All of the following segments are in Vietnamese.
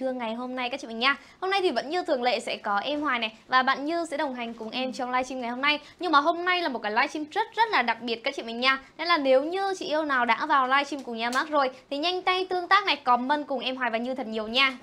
trưa ngày hôm nay các chị mình nha Hôm nay thì vẫn như thường lệ sẽ có em Hoài này và bạn Như sẽ đồng hành cùng em ừ. trong livestream ngày hôm nay Nhưng mà hôm nay là một cái livestream rất rất là đặc biệt các chị mình nha Nên là nếu như chị yêu nào đã vào livestream cùng nhà Mark rồi thì nhanh tay tương tác này comment cùng em Hoài và Như thật nhiều nha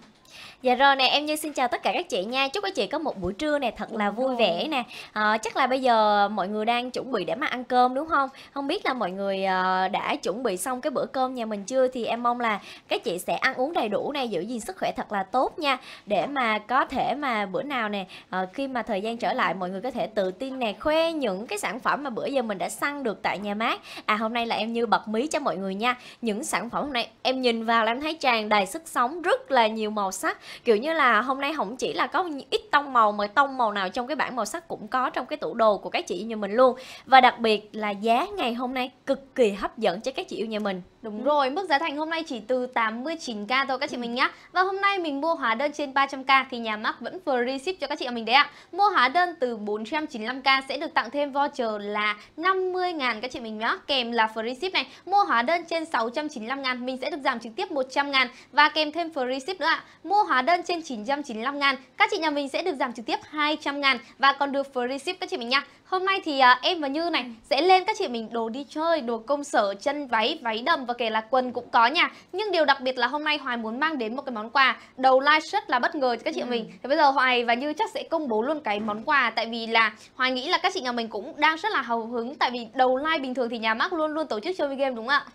Dạ rồi nè, em Như xin chào tất cả các chị nha. Chúc các chị có một buổi trưa nè thật là dạ vui vẻ nè. À, chắc là bây giờ mọi người đang chuẩn bị để mà ăn cơm đúng không? Không biết là mọi người ờ, đã chuẩn bị xong cái bữa cơm nhà mình chưa thì em mong là các chị sẽ ăn uống đầy đủ này, giữ gìn sức khỏe thật là tốt nha. Để mà có thể mà bữa nào nè ờ, khi mà thời gian trở lại mọi người có thể tự tin nè khoe những cái sản phẩm mà bữa giờ mình đã săn được tại nhà mát. À hôm nay là em Như bật mí cho mọi người nha. Những sản phẩm hôm nay em nhìn vào là em thấy tràn đầy sức sống rất là nhiều màu sắc kiểu như là hôm nay không chỉ là có ít tông màu mà tông màu nào trong cái bảng màu sắc cũng có trong cái tủ đồ của các chị yêu nhà mình luôn và đặc biệt là giá ngày hôm nay cực kỳ hấp dẫn cho các chị yêu nhà mình Đúng ừ. rồi, mức giá thành hôm nay chỉ từ 89k thôi các chị ừ. mình nhá. Và hôm nay mình mua hóa đơn trên 300k thì nhà mắc vẫn free ship cho các chị em mình đấy ạ. Mua hóa đơn từ 495k sẽ được tặng thêm voucher là 50 ngàn các chị mình nhá, kèm là free ship này. Mua hóa đơn trên 695 ngàn mình sẽ được giảm trực tiếp 100 ngàn và kèm thêm free ship nữa ạ. Mua hóa hóa đơn trên 995 ngàn Các chị nhà mình sẽ được giảm trực tiếp 200 ngàn và còn được free ship các chị mình nha Hôm nay thì à, em và Như này sẽ lên các chị mình đồ đi chơi, đồ công sở, chân váy, váy đầm và kể là quần cũng có nha Nhưng điều đặc biệt là hôm nay Hoài muốn mang đến một cái món quà đầu live rất là bất ngờ cho các chị ừ. mình Thì bây giờ Hoài và Như chắc sẽ công bố luôn cái món quà tại vì là Hoài nghĩ là các chị nhà mình cũng đang rất là hào hứng tại vì đầu live bình thường thì nhà Mark luôn luôn tổ chức chơi game đúng không ạ?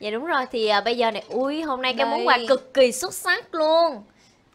Dạ đúng rồi thì à, bây giờ này ui hôm nay Đây. cái món quà cực kỳ xuất sắc luôn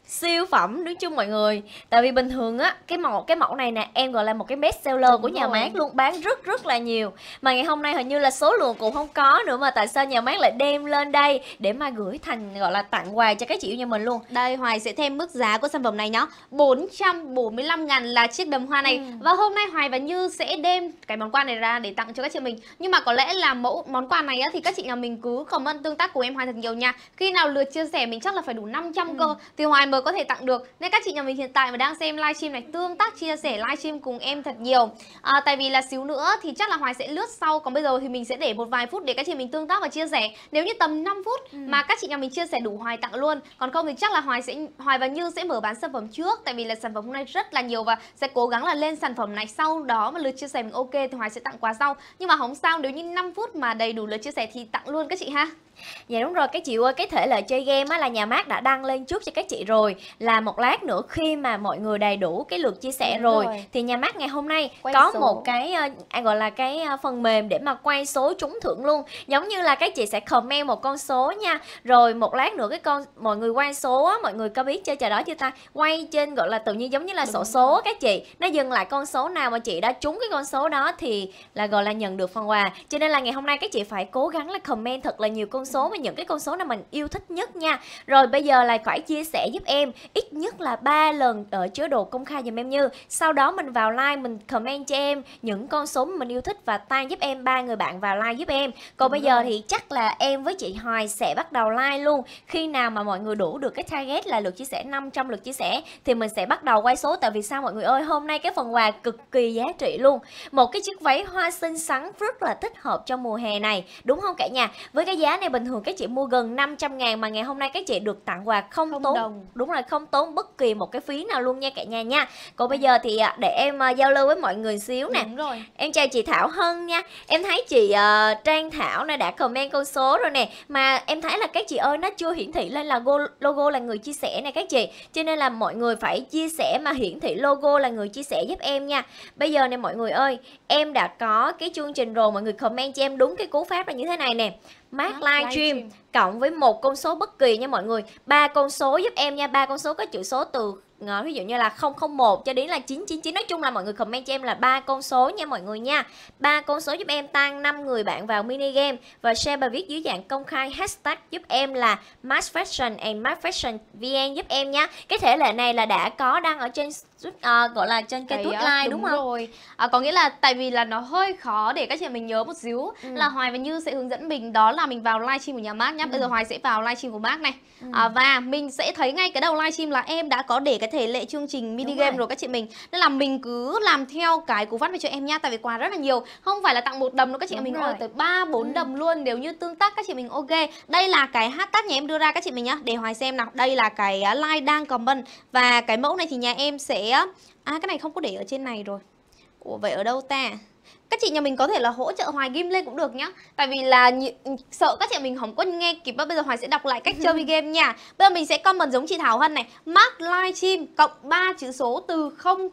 siêu phẩm nói chung mọi người tại vì bình thường á cái mẫu cái mẫu này nè em gọi là một cái best seller Đúng của nhà rồi. mát luôn bán rất rất là nhiều mà ngày hôm nay hình như là số lượng cũng không có nữa mà tại sao nhà mát lại đem lên đây để mà gửi thành gọi là tặng quà cho các chị yêu nhà mình luôn đây hoài sẽ thêm mức giá của sản phẩm này nhá 445 ngàn là chiếc đầm hoa này ừ. và hôm nay hoài và như sẽ đem cái món quà này ra để tặng cho các chị mình nhưng mà có lẽ là mẫu món quà này á, thì các chị nhà mình cứ comment tương tác của em hoài thật nhiều nha khi nào lượt chia sẻ mình chắc là phải đủ 500 ừ. cơ thì hoài mới mới có thể tặng được nên các chị nhà mình hiện tại mà đang xem livestream này tương tác chia sẻ livestream cùng em thật nhiều à, tại vì là xíu nữa thì chắc là hoài sẽ lướt sau còn bây giờ thì mình sẽ để một vài phút để các chị mình tương tác và chia sẻ nếu như tầm 5 phút ừ. mà các chị nhà mình chia sẻ đủ hoài tặng luôn còn không thì chắc là hoài sẽ hoài và như sẽ mở bán sản phẩm trước tại vì là sản phẩm hôm nay rất là nhiều và sẽ cố gắng là lên sản phẩm này sau đó mà lượt chia sẻ mình ok thì hoài sẽ tặng quà sau nhưng mà không sao nếu như 5 phút mà đầy đủ lượt chia sẻ thì tặng luôn các chị ha Dạ đúng rồi các chị ơi, cái thể lệ chơi game á, là nhà mát đã đăng lên trước cho các chị rồi Là một lát nữa khi mà mọi người đầy đủ cái lượt chia sẻ rồi, rồi Thì nhà mát ngày hôm nay quay có số. một cái ờ, à, gọi là cái ờ, phần mềm để mà quay số trúng thưởng luôn Giống như là các chị sẽ comment một con số nha Rồi một lát nữa cái con mọi người quay số á, mọi người có biết chơi trò đó chưa ta Quay trên gọi là tự nhiên giống như là Đúng sổ số các chị Nó dừng lại con số nào mà chị đã trúng cái con số đó thì là gọi là nhận được phần quà Cho nên là ngày hôm nay các chị phải cố gắng là comment thật là nhiều con số và những cái con số nào mình yêu thích nhất nha rồi bây giờ là phải chia sẻ giúp em ít nhất là ba lần ở chế độ công khai dùm em như sau đó mình vào like mình comment cho em những con số mình yêu thích và tan giúp em ba người bạn vào like giúp em còn Đúng bây rồi. giờ thì chắc là em với chị Hoài sẽ bắt đầu like luôn khi nào mà mọi người đủ được cái target là lượt chia sẻ 500 lượt chia sẻ thì mình sẽ bắt đầu quay số tại vì sao mọi người ơi hôm nay cái phần quà cực kỳ giá trị luôn một cái chiếc váy hoa xinh xắn rất là thích hợp cho mùa hè này đúng không cả nhà với cái giá này bình thường các chị mua gần 500 ngàn mà ngày hôm nay các chị được tặng quà không, không tốn đồng. đúng rồi không tốn bất kỳ một cái phí nào luôn nha cả nhà nha còn bây giờ thì à, để em à, giao lưu với mọi người xíu nè đúng rồi em chào chị Thảo Hân nha em thấy chị uh, Trang Thảo này đã comment con số rồi nè mà em thấy là các chị ơi nó chưa hiển thị lên là logo là người chia sẻ này các chị cho nên là mọi người phải chia sẻ mà hiển thị logo là người chia sẻ giúp em nha bây giờ nè mọi người ơi em đã có cái chương trình rồi mọi người comment cho em đúng cái cú pháp là như thế này nè mát live stream cộng với một con số bất kỳ nha mọi người ba con số giúp em nha ba con số có chữ số từ ờ, ví dụ như là 001 cho đến là 999 nói chung là mọi người comment cho em là ba con số nha mọi người nha ba con số giúp em tăng 5 người bạn vào mini game và share bài viết dưới dạng công khai hashtag giúp em là mass fashion and mass fashion vn giúp em nha cái thể lệ này là đã có đăng ở trên uh, gọi là trên cái tuốt like đúng, đúng không rồi à, có nghĩa là tại vì là nó hơi khó để các chị mình nhớ một xíu ừ. là hoài và như sẽ hướng dẫn mình đó là mình vào livestream của nhà mát nhá lát bây giờ ừ. Hoài sẽ vào livestream của bác này ừ. à, và mình sẽ thấy ngay cái đầu livestream là em đã có để cái thể lệ chương trình mini game rồi. rồi các chị mình nên là mình cứ làm theo cái cú vắt về cho em nha tại vì quà rất là nhiều không phải là tặng một đầm đâu các chị Đúng mình rồi. tới ba bốn ừ. đầm luôn nếu như tương tác các chị mình ok đây là cái hashtag nhà em đưa ra các chị mình nhá để Hoài xem nào đây là cái à, like đang comment và cái mẫu này thì nhà em sẽ à cái này không có để ở trên này rồi ủa vậy ở đâu ta các chị nhà mình có thể là hỗ trợ hoài ghim lên cũng được nhá tại vì là nh... sợ các chị mình không có nghe kịp và bây giờ hoài sẽ đọc lại cách chơi game nha bây giờ mình sẽ comment giống chị thảo hân này mark livestream cộng 3 chữ số từ 00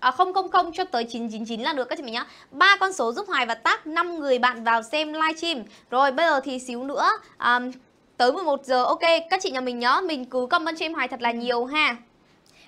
à, 000 cho tới 999 là được các chị mình nhá ba con số giúp hoài và tác 5 người bạn vào xem livestream rồi bây giờ thì xíu nữa um, tới 11 giờ ok các chị nhà mình nhớ mình cứ comment cho em hoài thật là nhiều ha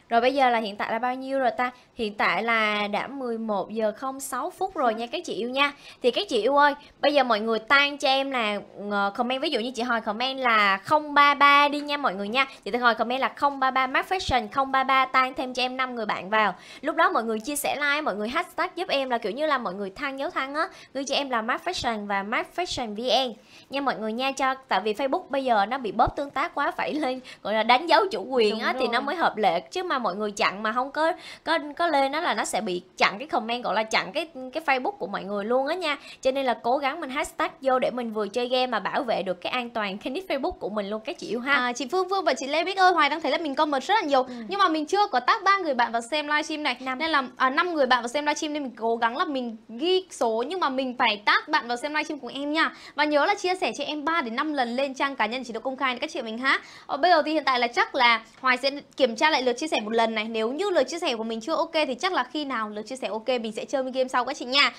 rồi bây giờ là hiện tại là bao nhiêu rồi ta? Hiện tại là đã 11 giờ 06 phút rồi nha các chị yêu nha. Thì các chị yêu ơi, bây giờ mọi người tan cho em là ờ, comment ví dụ như chị hỏi comment là 033 đi nha mọi người nha. Chị tôi hỏi comment là 033 Mac Fashion 033 tan thêm cho em 5 người bạn vào. Lúc đó mọi người chia sẻ like, mọi người hashtag giúp em là kiểu như là mọi người thăng dấu thăng á, người cho em là Mac Fashion và Mac Fashion VN nha mọi người nha cho tại vì Facebook bây giờ nó bị bóp tương tác quá phải lên gọi là đánh dấu chủ quyền Đúng á rồi. thì nó mới hợp lệ chứ mà mọi người chặn mà không có có có lên nó là nó sẽ bị chặn cái comment gọi là chặn cái cái Facebook của mọi người luôn á nha cho nên là cố gắng mình hashtag vô để mình vừa chơi game mà bảo vệ được cái an toàn cái nick Facebook của mình luôn các chị yêu ha à, chị Phương Phương và chị Lê Bích ơi Hoài đang thấy là mình comment rất là nhiều ừ. nhưng mà mình chưa có tác ba người bạn vào xem livestream này 5. nên là à, người bạn vào xem livestream nên mình cố gắng là mình ghi số nhưng mà mình phải tác bạn vào xem livestream của em nha và nhớ là chia sẻ cho em 3 đến 5 lần lên trang cá nhân chỉ được công khai các chị mình ha ờ, bây giờ thì hiện tại là chắc là Hoài sẽ kiểm tra lại lượt chia sẻ một lần này nếu như lượt chia sẻ của mình chưa ok thì chắc là khi nào lượt chia sẻ ok mình sẽ chơi game sau các chị nha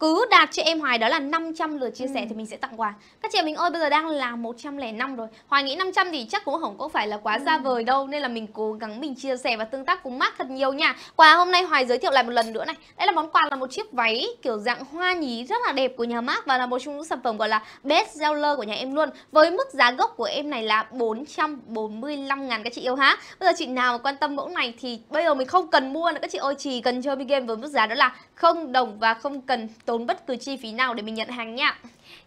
cứ đạt cho em Hoài đó là 500 lượt chia ừ. sẻ thì mình sẽ tặng quà. Các chị mình ơi bây giờ đang là 105 rồi. Hoài nghĩ 500 thì chắc cũng không có phải là quá ừ. xa vời đâu nên là mình cố gắng mình chia sẻ và tương tác cùng Mark thật nhiều nha. Quà hôm nay Hoài giới thiệu lại một lần nữa này. Đây là món quà là một chiếc váy kiểu dạng hoa nhí rất là đẹp của nhà Mark và là một trong những sản phẩm gọi là best seller của nhà em luôn. Với mức giá gốc của em này là 445 ngàn các chị yêu ha. Bây giờ chị nào quan tâm mẫu này thì bây giờ mình không cần mua nữa các chị ơi, chỉ cần chơi game với mức giá đó là không đồng và không cần tốn bất cứ chi phí nào để mình nhận hàng nha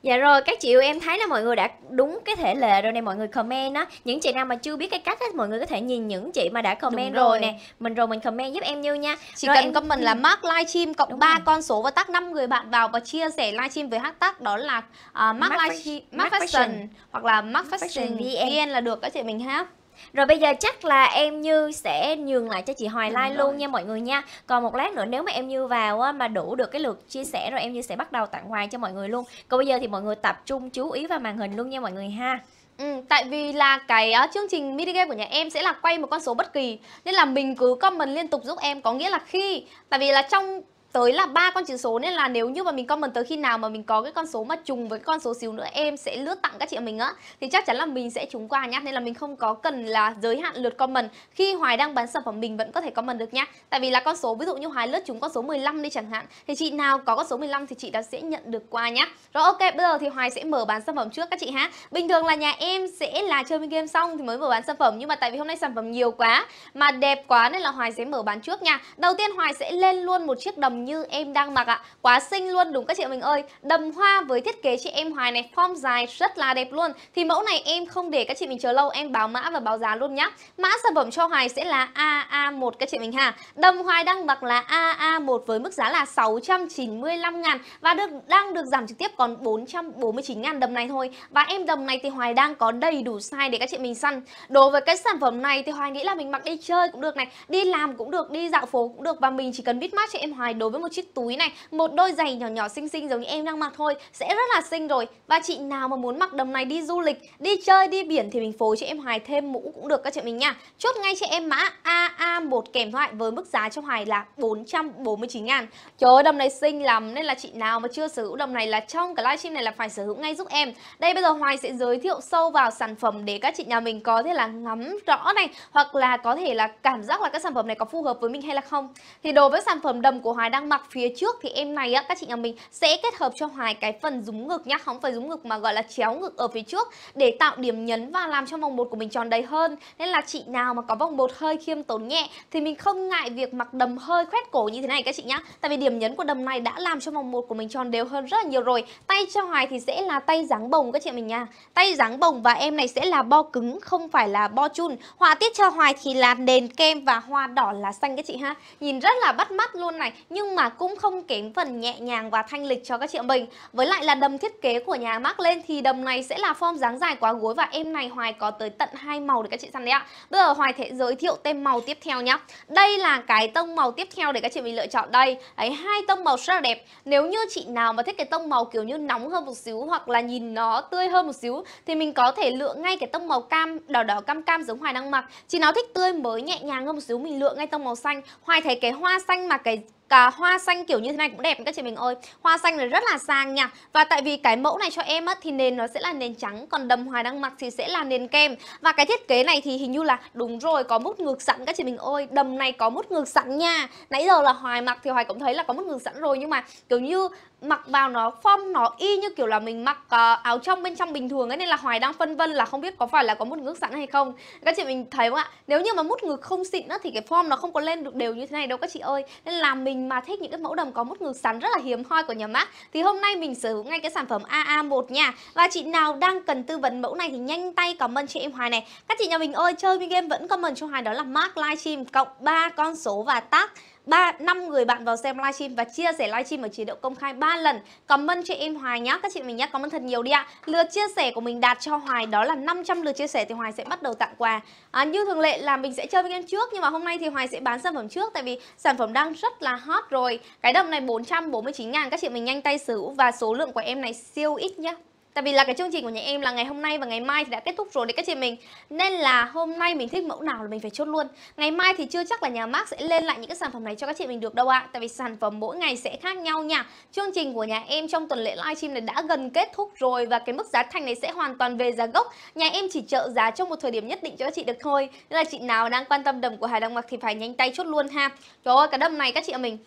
Dạ rồi, các chị yêu em thấy là mọi người đã đúng cái thể lệ rồi nè mọi người comment á Những chị nào mà chưa biết cái cách á, mọi người có thể nhìn những chị mà đã comment rồi. rồi nè Mình rồi mình comment giúp em Như nha Chỉ rồi cần em... comment là ừ. mark livestream cộng ba con số và tắt 5 người bạn vào và chia sẻ livestream với hashtag đó là uh, mark, mark, livestream, mark, mark fashion, fashion hoặc là mark, mark fashion, fashion VN là được các chị mình ha rồi bây giờ chắc là em Như sẽ nhường lại cho chị Hoài Lai luôn nha mọi người nha. Còn một lát nữa nếu mà em Như vào á, mà đủ được cái lượt chia sẻ rồi em Như sẽ bắt đầu tặng quà cho mọi người luôn. Còn bây giờ thì mọi người tập trung chú ý vào màn hình luôn nha mọi người ha. Ừ, tại vì là cái uh, chương trình mini game của nhà em sẽ là quay một con số bất kỳ nên là mình cứ comment liên tục giúp em có nghĩa là khi tại vì là trong tới là ba con chữ số nên là nếu như mà mình comment tới khi nào mà mình có cái con số mà trùng với con số xíu nữa em sẽ lướt tặng các chị mình á thì chắc chắn là mình sẽ trúng quà nhá nên là mình không có cần là giới hạn lượt comment khi Hoài đang bán sản phẩm mình vẫn có thể comment được nhá tại vì là con số ví dụ như Hoài lướt trúng con số 15 đi chẳng hạn thì chị nào có con số 15 thì chị đã sẽ nhận được quà nhá rồi ok bây giờ thì Hoài sẽ mở bán sản phẩm trước các chị ha bình thường là nhà em sẽ là chơi game xong thì mới mở bán sản phẩm nhưng mà tại vì hôm nay sản phẩm nhiều quá mà đẹp quá nên là Hoài sẽ mở bán trước nha đầu tiên Hoài sẽ lên luôn một chiếc đầm như em đang mặc ạ. Quá xinh luôn đúng các chị mình ơi. Đầm hoa với thiết kế chị em hoài này form dài rất là đẹp luôn. Thì mẫu này em không để các chị mình chờ lâu, em báo mã và báo giá luôn nhá. Mã sản phẩm cho hoài sẽ là AA1 các chị mình ha. Đầm hoài đang mặc là AA1 với mức giá là 695 ngàn và được đang được giảm trực tiếp còn 449 ngàn đầm này thôi. Và em đầm này thì hoài đang có đầy đủ size để các chị mình săn. Đối với cái sản phẩm này thì hoài nghĩ là mình mặc đi chơi cũng được này, đi làm cũng được, đi dạo phố cũng được và mình chỉ cần biết mát cho em hoài đối với một chiếc túi này, một đôi giày nhỏ nhỏ xinh xinh giống như em đang mặc thôi sẽ rất là xinh rồi. Và chị nào mà muốn mặc đầm này đi du lịch, đi chơi, đi biển thì mình phối cho em Hoài thêm mũ cũng được các chị mình nha. Chốt ngay cho em mã AA1 kèm thoại với mức giá cho Hoài là 449 ngàn. Trời ơi, đầm này xinh lắm nên là chị nào mà chưa sở hữu đầm này là trong cái livestream này là phải sở hữu ngay giúp em. Đây bây giờ Hoài sẽ giới thiệu sâu vào sản phẩm để các chị nhà mình có thể là ngắm rõ này hoặc là có thể là cảm giác là các sản phẩm này có phù hợp với mình hay là không. Thì đối với sản phẩm đầm của Hoài đang đang mặc phía trước thì em này á, các chị nhà mình sẽ kết hợp cho Hoài cái phần rúng ngực nhá, không phải rúng ngực mà gọi là chéo ngực ở phía trước để tạo điểm nhấn và làm cho vòng một của mình tròn đầy hơn. Nên là chị nào mà có vòng một hơi khiêm tốn nhẹ thì mình không ngại việc mặc đầm hơi khoét cổ như thế này các chị nhá. Tại vì điểm nhấn của đầm này đã làm cho vòng một của mình tròn đều hơn rất là nhiều rồi. Tay cho Hoài thì sẽ là tay dáng bồng các chị mình nha. Tay dáng bồng và em này sẽ là bo cứng không phải là bo chun. Họa tiết cho Hoài thì là nền kem và hoa đỏ là xanh các chị ha. Nhìn rất là bắt mắt luôn này. Nhưng nhưng mà cũng không kém phần nhẹ nhàng và thanh lịch cho các chị em mình. Với lại là đầm thiết kế của nhà mark lên thì đầm này sẽ là form dáng dài quá gối và em này Hoài có tới tận hai màu để các chị săn đấy ạ. Bây giờ Hoài sẽ giới thiệu tên màu tiếp theo nhá. Đây là cái tông màu tiếp theo để các chị mình lựa chọn đây. Đấy hai tông màu rất là đẹp. Nếu như chị nào mà thích cái tông màu kiểu như nóng hơn một xíu hoặc là nhìn nó tươi hơn một xíu thì mình có thể lựa ngay cái tông màu cam đỏ đỏ cam cam giống Hoài đang mặc. Chị nào thích tươi mới nhẹ nhàng hơn một xíu mình lựa ngay tông màu xanh. Hoài thấy cái hoa xanh mà cái cả hoa xanh kiểu như thế này cũng đẹp các chị mình ơi hoa xanh là rất là sang nha và tại vì cái mẫu này cho em á, thì nền nó sẽ là nền trắng còn đầm hoài đang mặc thì sẽ là nền kem và cái thiết kế này thì hình như là đúng rồi có mút ngược sẵn các chị mình ơi đầm này có mút ngược sẵn nha nãy giờ là hoài mặc thì hoài cũng thấy là có mút ngược sẵn rồi nhưng mà kiểu như mặc vào nó form nó y như kiểu là mình mặc uh, áo trong bên trong bình thường ấy nên là Hoài đang phân vân là không biết có phải là có mút ngực sẵn hay không các chị mình thấy không ạ nếu như mà mút ngực không xịn á thì cái form nó không có lên được đều như thế này đâu các chị ơi nên là mình mà thích những cái mẫu đầm có mút ngực sẵn rất là hiếm hoi của nhà mác thì hôm nay mình sử dụng ngay cái sản phẩm AA1 nha và chị nào đang cần tư vấn mẫu này thì nhanh tay comment cho em Hoài này các chị nhà mình ơi chơi game vẫn comment cho Hoài đó là mark livestream cộng ba con số và tag ba năm người bạn vào xem livestream và chia sẻ livestream ở chế độ công khai 3 lần. Comment cho em Hoài nhá, các chị mình nhá, comment thật nhiều đi ạ. Lượt chia sẻ của mình đạt cho Hoài đó là 500 lượt chia sẻ thì Hoài sẽ bắt đầu tặng quà. À, như thường lệ là mình sẽ chơi với em trước nhưng mà hôm nay thì Hoài sẽ bán sản phẩm trước tại vì sản phẩm đang rất là hot rồi. Cái đầm này 449 ngàn các chị mình nhanh tay sử hữu và số lượng của em này siêu ít nhá. Tại vì là cái chương trình của nhà em là ngày hôm nay và ngày mai thì đã kết thúc rồi đấy các chị mình Nên là hôm nay mình thích mẫu nào là mình phải chốt luôn Ngày mai thì chưa chắc là nhà Mark sẽ lên lại những cái sản phẩm này cho các chị mình được đâu ạ à. Tại vì sản phẩm mỗi ngày sẽ khác nhau nha Chương trình của nhà em trong tuần lễ livestream này đã gần kết thúc rồi Và cái mức giá thành này sẽ hoàn toàn về giá gốc Nhà em chỉ trợ giá trong một thời điểm nhất định cho các chị được thôi Nên là chị nào đang quan tâm đầm của Hải Đăng Mặc thì phải nhanh tay chốt luôn ha Trời ơi cái đầm này các chị mình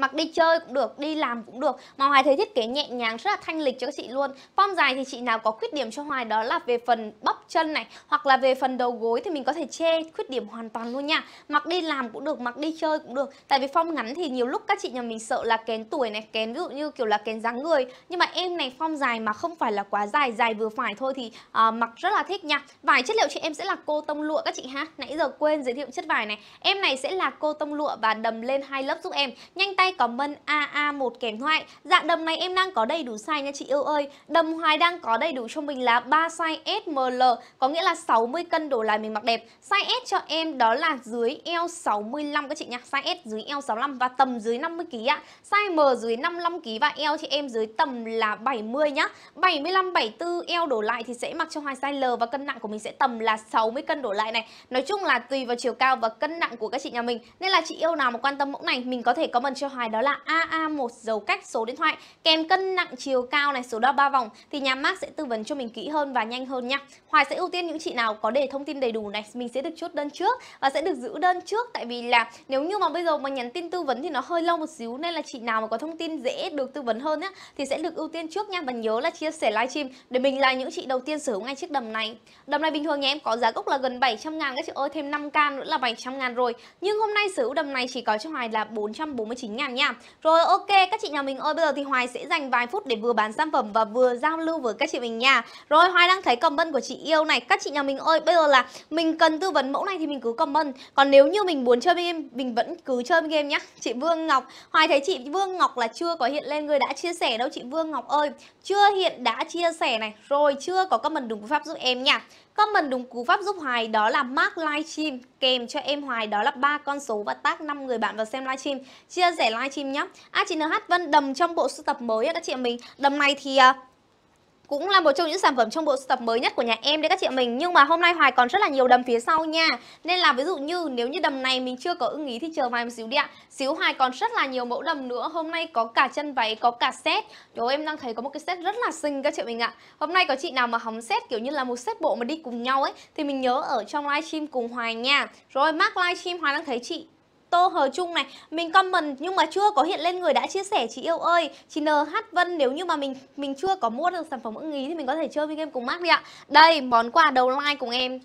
mặc đi chơi cũng được đi làm cũng được màu hoài thấy thiết kế nhẹ nhàng rất là thanh lịch cho các chị luôn form dài thì chị nào có khuyết điểm cho hoài đó là về phần bắp chân này hoặc là về phần đầu gối thì mình có thể che khuyết điểm hoàn toàn luôn nha mặc đi làm cũng được mặc đi chơi cũng được tại vì form ngắn thì nhiều lúc các chị nhà mình sợ là kén tuổi này kén ví dụ như kiểu là kén dáng người nhưng mà em này form dài mà không phải là quá dài dài vừa phải thôi thì uh, mặc rất là thích nha vải chất liệu chị em sẽ là cô tông lụa các chị ha nãy giờ quên giới thiệu chất vải này em này sẽ là cô tông lụa và đầm lên hai lớp giúp em nhanh tay nay comment AA1 kèm thoại. dạng đầm này em đang có đầy đủ size nha chị yêu ơi. Đầm hoài đang có đầy đủ cho mình là 3 size SML, có nghĩa là 60 cân đổ lại mình mặc đẹp. Size S cho em đó là dưới eo 65 các chị nhá. Size S dưới eo 65 và tầm dưới 50 kg ạ. Size M dưới 55 kg và eo chị em dưới tầm là 70 nhá. 75 74 eo đổ lại thì sẽ mặc cho hai size L và cân nặng của mình sẽ tầm là 60 cân đổ lại này. Nói chung là tùy vào chiều cao và cân nặng của các chị nhà mình. Nên là chị yêu nào mà quan tâm mẫu này mình có thể comment cho thoại đó là AA1 dấu cách số điện thoại kèm cân nặng chiều cao này số đo 3 vòng thì nhà mát sẽ tư vấn cho mình kỹ hơn và nhanh hơn nhá. Hoài sẽ ưu tiên những chị nào có để thông tin đầy đủ này mình sẽ được chốt đơn trước và sẽ được giữ đơn trước tại vì là nếu như mà bây giờ mà nhắn tin tư vấn thì nó hơi lâu một xíu nên là chị nào mà có thông tin dễ được tư vấn hơn á thì sẽ được ưu tiên trước nha và nhớ là chia sẻ livestream để mình là những chị đầu tiên sở hữu ngay chiếc đầm này. Đầm này bình thường nhà em có giá gốc là gần 700 ngàn các chị ơi thêm 5k nữa là 700 ngàn rồi nhưng hôm nay sở hữu đầm này chỉ có cho Hoài là 449 ngàn ngàn nha Rồi ok các chị nhà mình ơi bây giờ thì Hoài sẽ dành vài phút để vừa bán sản phẩm và vừa giao lưu với các chị mình nha Rồi Hoài đang thấy comment của chị yêu này Các chị nhà mình ơi bây giờ là mình cần tư vấn mẫu này thì mình cứ comment Còn nếu như mình muốn chơi game mình vẫn cứ chơi game nhá Chị Vương Ngọc Hoài thấy chị Vương Ngọc là chưa có hiện lên người đã chia sẻ đâu chị Vương Ngọc ơi Chưa hiện đã chia sẻ này Rồi chưa có comment đúng pháp giúp em nha Comment đúng cú pháp giúp Hoài đó là mark livestream Kèm cho em Hoài đó là ba con số và tag 5 người bạn vào xem livestream Chia sẻ sẻ livestream nhé. À chị NH Vân đầm trong bộ sưu tập mới các chị mình. Đầm này thì à, cũng là một trong những sản phẩm trong bộ sưu tập mới nhất của nhà em đấy các chị mình nhưng mà hôm nay hoài còn rất là nhiều đầm phía sau nha nên là ví dụ như nếu như đầm này mình chưa có ưng ý thì chờ vài một xíu đi ạ xíu hoài còn rất là nhiều mẫu đầm nữa hôm nay có cả chân váy có cả set chỗ em đang thấy có một cái set rất là xinh các chị mình ạ hôm nay có chị nào mà hóng set kiểu như là một set bộ mà đi cùng nhau ấy thì mình nhớ ở trong livestream cùng hoài nha rồi mắc livestream hoài đang thấy chị Tô Hờ chung này Mình comment nhưng mà chưa có hiện lên người đã chia sẻ Chị yêu ơi, chị NH Vân nếu như mà mình mình chưa có mua được sản phẩm ưng ý thì mình có thể chơi với game cùng mát đi ạ Đây, món quà đầu like cùng em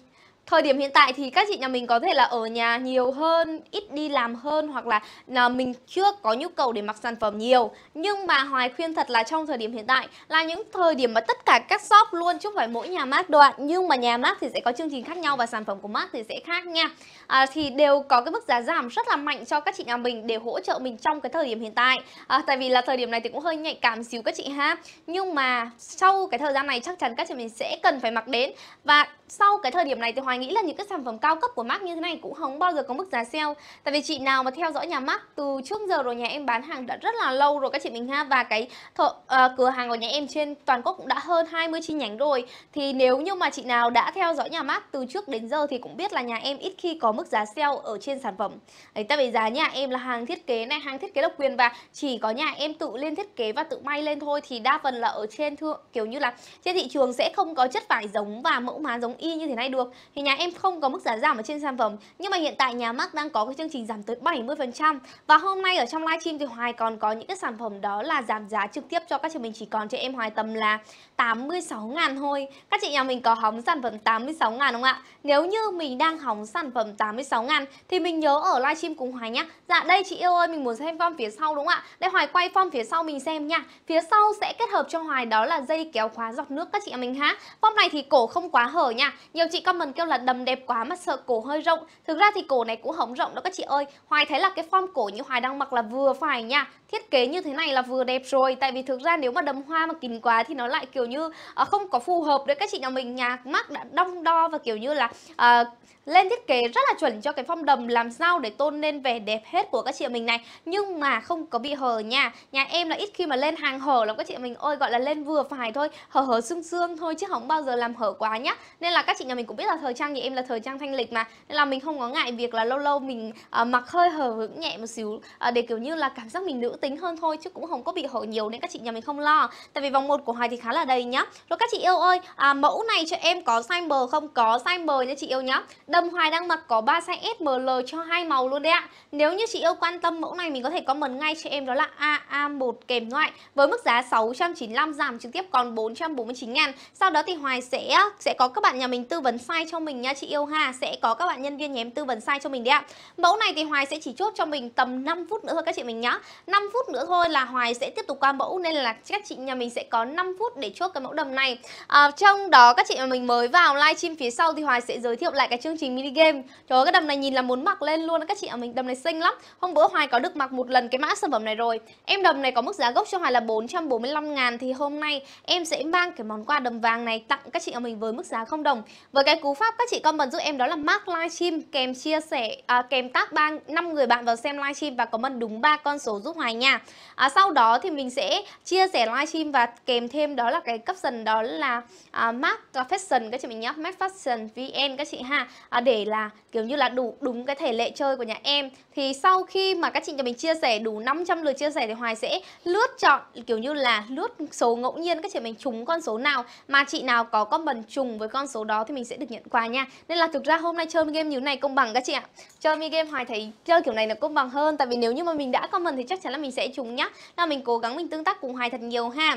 thời điểm hiện tại thì các chị nhà mình có thể là ở nhà nhiều hơn, ít đi làm hơn hoặc là, à, mình chưa có nhu cầu để mặc sản phẩm nhiều. Nhưng mà Hoài khuyên thật là trong thời điểm hiện tại là những thời điểm mà tất cả các shop luôn chứ không phải mỗi nhà mát đoạn nhưng mà nhà mát thì sẽ có chương trình khác nhau và sản phẩm của mát thì sẽ khác nha. À, thì đều có cái mức giá giảm rất là mạnh cho các chị nhà mình để hỗ trợ mình trong cái thời điểm hiện tại. À, tại vì là thời điểm này thì cũng hơi nhạy cảm xíu các chị ha. Nhưng mà sau cái thời gian này chắc chắn các chị mình sẽ cần phải mặc đến và sau cái thời điểm này thì Hoài Hoài nghĩ là những cái sản phẩm cao cấp của MAC như thế này cũng không bao giờ có mức giá sale. Tại vì chị nào mà theo dõi nhà MAC từ trước giờ rồi nhà em bán hàng đã rất là lâu rồi các chị mình ha và cái thợ, uh, cửa hàng của nhà em trên toàn quốc cũng đã hơn 20 chi nhánh rồi. Thì nếu như mà chị nào đã theo dõi nhà MAC từ trước đến giờ thì cũng biết là nhà em ít khi có mức giá sale ở trên sản phẩm. Đấy, tại vì giá nhà em là hàng thiết kế này, hàng thiết kế độc quyền và chỉ có nhà em tự lên thiết kế và tự may lên thôi thì đa phần là ở trên thương kiểu như là trên thị trường sẽ không có chất vải giống và mẫu mã giống y như thế này được. Thì nhà em không có mức giá giảm ở trên sản phẩm nhưng mà hiện tại nhà Mark đang có cái chương trình giảm tới 70% và hôm nay ở trong livestream thì Hoài còn có những cái sản phẩm đó là giảm giá trực tiếp cho các chị mình chỉ còn cho em Hoài tầm là 86 ngàn thôi. Các chị nhà mình có hóng sản phẩm 86 ngàn không ạ? Nếu như mình đang hóng sản phẩm 86 ngàn thì mình nhớ ở livestream cùng Hoài nhá. Dạ đây chị yêu ơi mình muốn xem form phía sau đúng không ạ? để Hoài quay form phía sau mình xem nha. Phía sau sẽ kết hợp cho Hoài đó là dây kéo khóa giọt nước các chị nhà mình ha. Form này thì cổ không quá hở nha. Nhiều chị comment kêu là là đầm đẹp quá mà sợ cổ hơi rộng thực ra thì cổ này cũng hổng rộng đó các chị ơi hoài thấy là cái form cổ như hoài đang mặc là vừa phải nha thiết kế như thế này là vừa đẹp rồi tại vì thực ra nếu mà đầm hoa mà kín quá thì nó lại kiểu như uh, không có phù hợp đấy các chị nhà mình nhà mắc đã đong đo và kiểu như là uh, lên thiết kế rất là chuẩn cho cái phong đầm làm sao để tôn lên vẻ đẹp hết của các chị mình này nhưng mà không có bị hở nha nhà em là ít khi mà lên hàng hở lắm các chị mình ơi gọi là lên vừa phải thôi hở hở xương xương thôi chứ không bao giờ làm hở quá nhá nên là các chị nhà mình cũng biết là thời trang trang nhà em là thời trang thanh lịch mà nên là mình không có ngại việc là lâu lâu mình uh, mặc hơi hở hững nhẹ một xíu uh, để kiểu như là cảm giác mình nữ tính hơn thôi chứ cũng không có bị hở nhiều nên các chị nhà mình không lo tại vì vòng một của hoài thì khá là đầy nhá rồi các chị yêu ơi à, mẫu này cho em có size bờ không có size bờ nha chị yêu nhá đầm hoài đang mặc có 3 size S ML cho hai màu luôn đấy ạ nếu như chị yêu quan tâm mẫu này mình có thể comment ngay cho em đó là A, A một kèm ngoại với mức giá 695 giảm trực tiếp còn 449 ngàn sau đó thì Hoài sẽ sẽ có các bạn nhà mình tư vấn size cho mình mình nha chị yêu ha Sẽ có các bạn nhân viên nhém tư vấn size cho mình đấy ạ Mẫu này thì Hoài sẽ chỉ chốt cho mình tầm 5 phút nữa thôi các chị mình nhá 5 phút nữa thôi là Hoài sẽ tiếp tục qua mẫu Nên là các chị nhà mình sẽ có 5 phút để chốt cái mẫu đầm này à, Trong đó các chị mà mình mới vào livestream phía sau Thì Hoài sẽ giới thiệu lại cái chương trình mini game Trời ơi cái đầm này nhìn là muốn mặc lên luôn các chị ạ Mình đầm này xinh lắm Hôm bữa Hoài có được mặc một lần cái mã sản phẩm này rồi Em đầm này có mức giá gốc cho Hoài là 445 ngàn Thì hôm nay em sẽ mang cái món quà đầm vàng này tặng các chị ở mình với mức giá không đồng với cái cú pháp các các chị comment giúp em đó là mark livestream kèm chia sẻ à, kèm tag ba năm người bạn vào xem livestream và comment đúng ba con số giúp Hoài nha. À, sau đó thì mình sẽ chia sẻ livestream và kèm thêm đó là cái cấp dần đó là à, mark fashion các chị mình nhá, mark fashion vn các chị ha à, để là kiểu như là đủ đúng cái thể lệ chơi của nhà em. Thì sau khi mà các chị nhà mình chia sẻ đủ 500 lượt chia sẻ thì Hoài sẽ lướt chọn kiểu như là lướt số ngẫu nhiên các chị mình trúng con số nào mà chị nào có comment trùng với con số đó thì mình sẽ được nhận quà nha nên là thực ra hôm nay chơi game như thế này công bằng các chị ạ chơi mi game hoài thấy chơi kiểu này là công bằng hơn tại vì nếu như mà mình đã comment thì chắc chắn là mình sẽ trúng nhá là mình cố gắng mình tương tác cùng hoài thật nhiều ha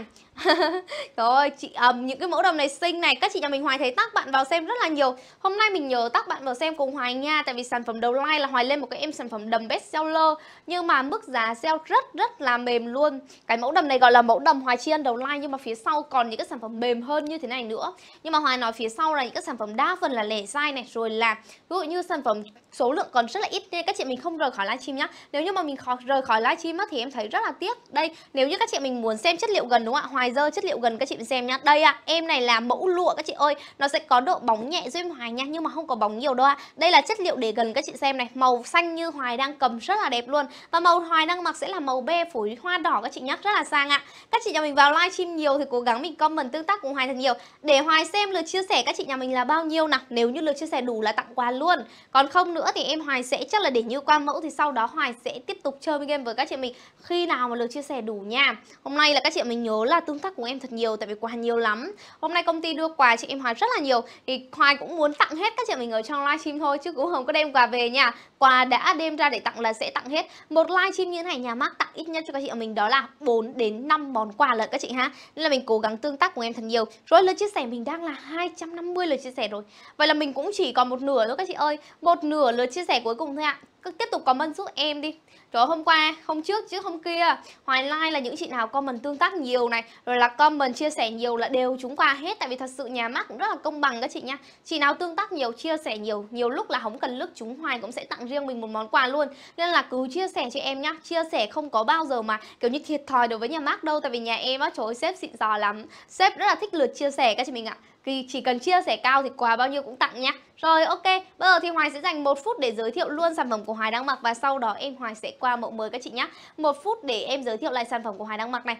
rồi chị um, những cái mẫu đầm này xinh này các chị nhà mình hoài thấy tác bạn vào xem rất là nhiều hôm nay mình nhớ tác bạn vào xem cùng hoài nha tại vì sản phẩm đầu like là hoài lên một cái em sản phẩm đầm best seller nhưng mà mức giá sale rất rất là mềm luôn cái mẫu đầm này gọi là mẫu đầm hoài chiên đầu like nhưng mà phía sau còn những cái sản phẩm mềm hơn như thế này nữa nhưng mà hoài nói phía sau là những cái sản phẩm đa phần là lẻ size này rồi là ví dụ như sản phẩm số lượng còn rất là ít nên các chị mình không rời khỏi livestream nhá nếu như mà mình khó, rời khỏi livestream thì em thấy rất là tiếc đây nếu như các chị mình muốn xem chất liệu gần đúng không ạ hoài dơ chất liệu gần các chị mình xem nhá đây ạ à, em này là mẫu lụa các chị ơi nó sẽ có độ bóng nhẹ em hoài nha nhưng mà không có bóng nhiều đâu ạ à. đây là chất liệu để gần các chị xem này màu xanh như hoài đang cầm rất là đẹp luôn và màu hoài đang mặc sẽ là màu be phổi hoa đỏ các chị nhắc rất là sang ạ à. các chị nhà mình vào livestream nhiều thì cố gắng mình comment tương tác cùng hoài thật nhiều để hoài xem lượt chia sẻ các chị nhà mình là bao nhiêu nào nếu như lượt chia sẻ đủ là tặng quà luôn còn không nữa thì em Hoài sẽ chắc là để như qua mẫu thì sau đó Hoài sẽ tiếp tục chơi game với các chị mình khi nào mà lượt chia sẻ đủ nha. Hôm nay là các chị mình nhớ là tương tác cùng em thật nhiều tại vì quà nhiều lắm. Hôm nay công ty đưa quà chị em Hoài rất là nhiều thì Hoài cũng muốn tặng hết các chị mình ở trong livestream thôi chứ cũng không có đem quà về nha quà đã đem ra để tặng là sẽ tặng hết một live stream như thế này nhà mác tặng ít nhất cho các chị ở mình đó là 4 đến 5 món quà lận các chị ha nên là mình cố gắng tương tác cùng em thật nhiều rồi lượt chia sẻ mình đang là 250 lượt chia sẻ rồi vậy là mình cũng chỉ còn một nửa thôi các chị ơi một nửa lượt chia sẻ cuối cùng thôi ạ cứ tiếp tục comment giúp em đi Rồi hôm qua, hôm trước chứ hôm kia Hoài like là những chị nào comment tương tác nhiều này Rồi là comment chia sẻ nhiều là đều chúng qua hết Tại vì thật sự nhà mắt cũng rất là công bằng các chị nha Chị nào tương tác nhiều, chia sẻ nhiều Nhiều lúc là không cần lức chúng Hoài cũng sẽ tặng riêng mình một món quà luôn Nên là cứ chia sẻ chị em nhá Chia sẻ không có bao giờ mà kiểu như thiệt thòi đối với nhà mắt đâu Tại vì nhà em á, trời ơi sếp xịn giò lắm Sếp rất là thích lượt chia sẻ các chị mình ạ thì chỉ cần chia sẻ cao thì quà bao nhiêu cũng tặng nhá Rồi ok, bây giờ thì Hoài sẽ dành một phút để giới thiệu luôn sản phẩm của Hoài đang mặc và sau đó em Hoài sẽ qua mẫu mới các chị nhá Một phút để em giới thiệu lại sản phẩm của Hoài đang mặc này.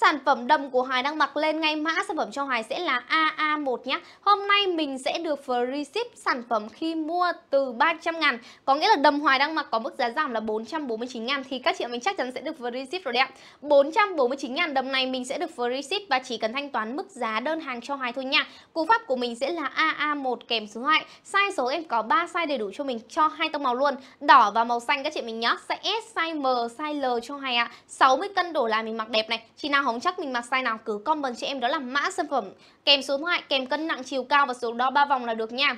Sản phẩm đầm của Hải đang mặc lên ngay mã sản phẩm cho Hải sẽ là AA1 nhé. Hôm nay mình sẽ được free ship sản phẩm khi mua từ 300 ngàn. Có nghĩa là đầm Hoài đang mặc có mức giá giảm là 449 ngàn thì các chị mình chắc chắn sẽ được free ship rồi đấy ạ. 449 ngàn đầm này mình sẽ được free ship và chỉ cần thanh toán mức giá đơn hàng cho Hoài thôi nha. Cú pháp của mình sẽ là AA1 kèm số hại. Size số em có 3 size đầy đủ cho mình cho hai tông màu luôn. Đỏ và màu xanh các chị mình nhớ Size S, size M, size L cho Hoài ạ. 60 cân đổ lại mình mặc đẹp này. Chị nào không chắc mình mặc size nào cứ comment cho em đó là mã sản phẩm kèm số điện thoại kèm cân nặng chiều cao và số đo ba vòng là được nha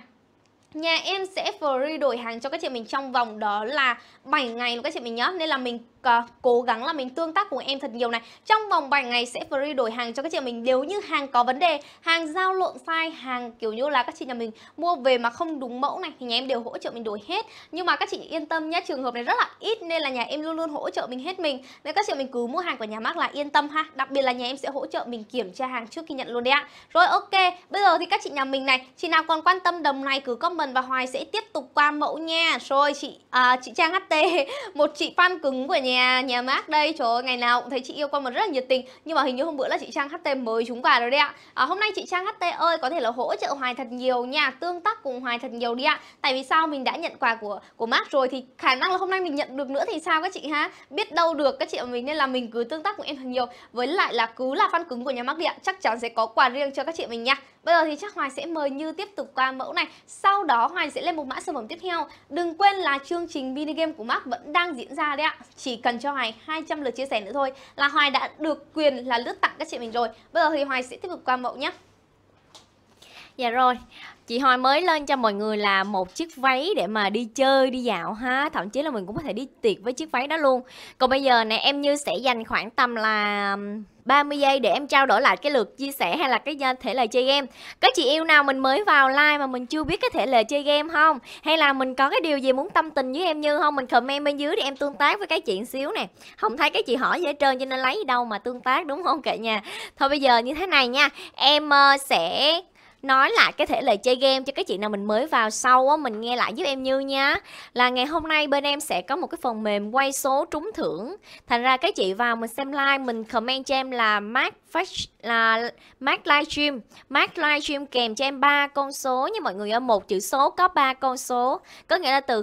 Nhà em sẽ free đổi hàng cho các chị mình trong vòng đó là 7 ngày luôn các chị mình nhớ Nên là mình Ờ, cố gắng là mình tương tác cùng em thật nhiều này trong vòng 7 ngày sẽ free đổi hàng cho các chị mình nếu như hàng có vấn đề hàng giao lộn sai hàng kiểu như là các chị nhà mình mua về mà không đúng mẫu này thì nhà em đều hỗ trợ mình đổi hết nhưng mà các chị yên tâm nhé trường hợp này rất là ít nên là nhà em luôn luôn hỗ trợ mình hết mình nên các chị mình cứ mua hàng của nhà mác là yên tâm ha đặc biệt là nhà em sẽ hỗ trợ mình kiểm tra hàng trước khi nhận luôn đấy ạ rồi ok bây giờ thì các chị nhà mình này chị nào còn quan tâm đầm này cứ comment và hoài sẽ tiếp tục qua mẫu nha rồi chị à, chị trang ht một chị fan cứng của nhà nhà nhà mát đây trời ơi ngày nào cũng thấy chị yêu con mà rất là nhiệt tình nhưng mà hình như hôm bữa là chị trang ht mới chúng quà rồi đấy ạ à, hôm nay chị trang ht ơi có thể là hỗ trợ hoài thật nhiều nha tương tác cùng hoài thật nhiều đi ạ tại vì sao mình đã nhận quà của của mát rồi thì khả năng là hôm nay mình nhận được nữa thì sao các chị ha biết đâu được các chị ở mình nên là mình cứ tương tác cùng em thật nhiều với lại là cứ là fan cứng của nhà mát điện chắc chắn sẽ có quà riêng cho các chị mình nha Bây giờ thì chắc Hoài sẽ mời Như tiếp tục qua mẫu này. Sau đó Hoài sẽ lên một mã sản phẩm tiếp theo. Đừng quên là chương trình mini game của Mark vẫn đang diễn ra đấy ạ. Chỉ cần cho Hoài 200 lượt chia sẻ nữa thôi là Hoài đã được quyền là lướt tặng các chị mình rồi. Bây giờ thì Hoài sẽ tiếp tục qua mẫu nhé. Dạ rồi, chị Hoài mới lên cho mọi người là một chiếc váy để mà đi chơi, đi dạo ha Thậm chí là mình cũng có thể đi tiệc với chiếc váy đó luôn Còn bây giờ nè, em Như sẽ dành khoảng tầm là 30 giây để em trao đổi lại cái lượt chia sẻ hay là cái thể lệ chơi game Các chị yêu nào mình mới vào like mà mình chưa biết cái thể lệ chơi game không Hay là mình có cái điều gì muốn tâm tình với em Như không Mình comment bên dưới để em tương tác với cái chuyện xíu nè Không thấy cái chị hỏi dễ trơn cho nên lấy đâu mà tương tác đúng không kệ nhà Thôi bây giờ như thế này nha Em ờ, sẽ nói lại cái thể lệ chơi game cho các chị nào mình mới vào sau á mình nghe lại giúp em như nha là ngày hôm nay bên em sẽ có một cái phần mềm quay số trúng thưởng thành ra các chị vào mình xem like mình comment cho em là mac fresh là mát livestream mát livestream kèm cho em ba con số nha mọi người ở một chữ số có ba con số có nghĩa là từ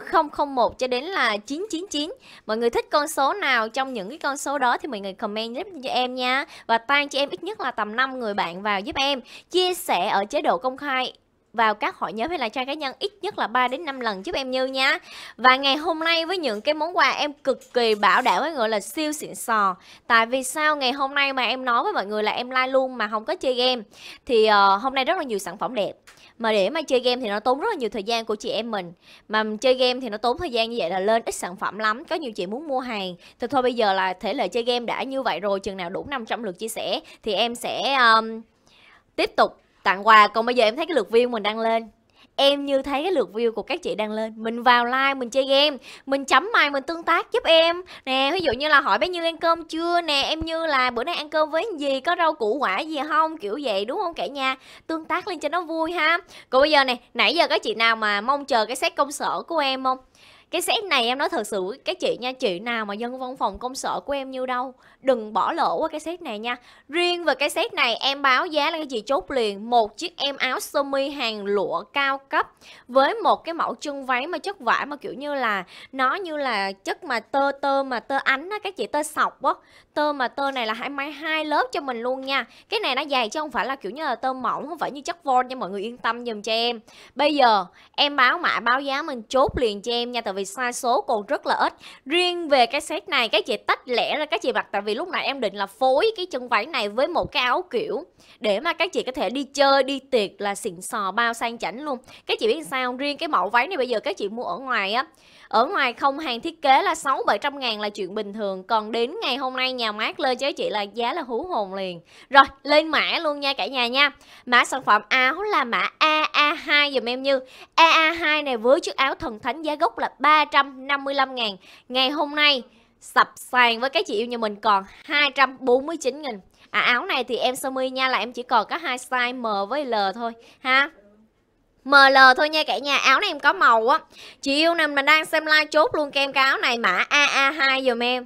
001 cho đến là 999 mọi người thích con số nào trong những cái con số đó thì mọi người comment giúp cho em nha và tan cho em ít nhất là tầm 5 người bạn vào giúp em chia sẻ ở chế độ độ công khai vào các hội nhóm hay là trang cá nhân ít nhất là 3 đến 5 lần giúp em Như nha. Và ngày hôm nay với những cái món quà em cực kỳ bảo đảm với người là siêu xịn sò. Tại vì sao ngày hôm nay mà em nói với mọi người là em like luôn mà không có chơi game thì uh, hôm nay rất là nhiều sản phẩm đẹp. Mà để mà chơi game thì nó tốn rất là nhiều thời gian của chị em mình Mà chơi game thì nó tốn thời gian như vậy là lên ít sản phẩm lắm Có nhiều chị muốn mua hàng Thì thôi bây giờ là thể lệ chơi game đã như vậy rồi Chừng nào đủ 500 lượt chia sẻ Thì em sẽ um, tiếp tục tặng quà còn bây giờ em thấy cái lượt view mình đang lên em như thấy cái lượt view của các chị đang lên mình vào like mình chơi game mình chấm mày mình tương tác giúp em nè ví dụ như là hỏi bé như ăn cơm chưa nè em như là bữa nay ăn cơm với gì có rau củ quả gì không kiểu vậy đúng không cả nhà tương tác lên cho nó vui ha còn bây giờ này nãy giờ các chị nào mà mong chờ cái xét công sở của em không cái set này em nói thật sự các chị nha chị nào mà dân văn phòng công sở của em như đâu đừng bỏ lỡ qua cái set này nha riêng về cái set này em báo giá là cái gì chốt liền một chiếc em áo sơ mi hàng lụa cao cấp với một cái mẫu chân váy mà chất vải mà kiểu như là nó như là chất mà tơ tơ mà tơ ánh á các chị tơ sọc á tơ mà tơ này là hai mấy hai lớp cho mình luôn nha cái này nó dài chứ không phải là kiểu như là tơ mỏng không phải như chất von nha mọi người yên tâm dùm cho em bây giờ em báo mã báo giá mình chốt liền cho em nha tại vì sai số còn rất là ít riêng về cái set này các chị tách lẻ ra các chị mặc tại vì vì lúc nãy em định là phối cái chân váy này với một cái áo kiểu để mà các chị có thể đi chơi đi tiệc là xịn sò bao sang chảnh luôn các chị biết sao riêng cái mẫu váy này bây giờ các chị mua ở ngoài á ở ngoài không hàng thiết kế là sáu bảy trăm ngàn là chuyện bình thường còn đến ngày hôm nay nhà mát lơ cho chị là giá là hú hồn liền rồi lên mã luôn nha cả nhà nha mã sản phẩm áo là mã AA2 dùm em như AA2 này với chiếc áo thần thánh giá gốc là ba trăm năm 355 ngàn ngày hôm nay sập sàn với cái chị yêu nhà mình còn 249 nghìn à, áo này thì em sơ mi nha là em chỉ còn có hai size M với L thôi ha ML thôi nha cả nhà Áo này em có màu á Chị yêu nè mình đang xem live chốt luôn kem cái áo này Mã AA2 dùm em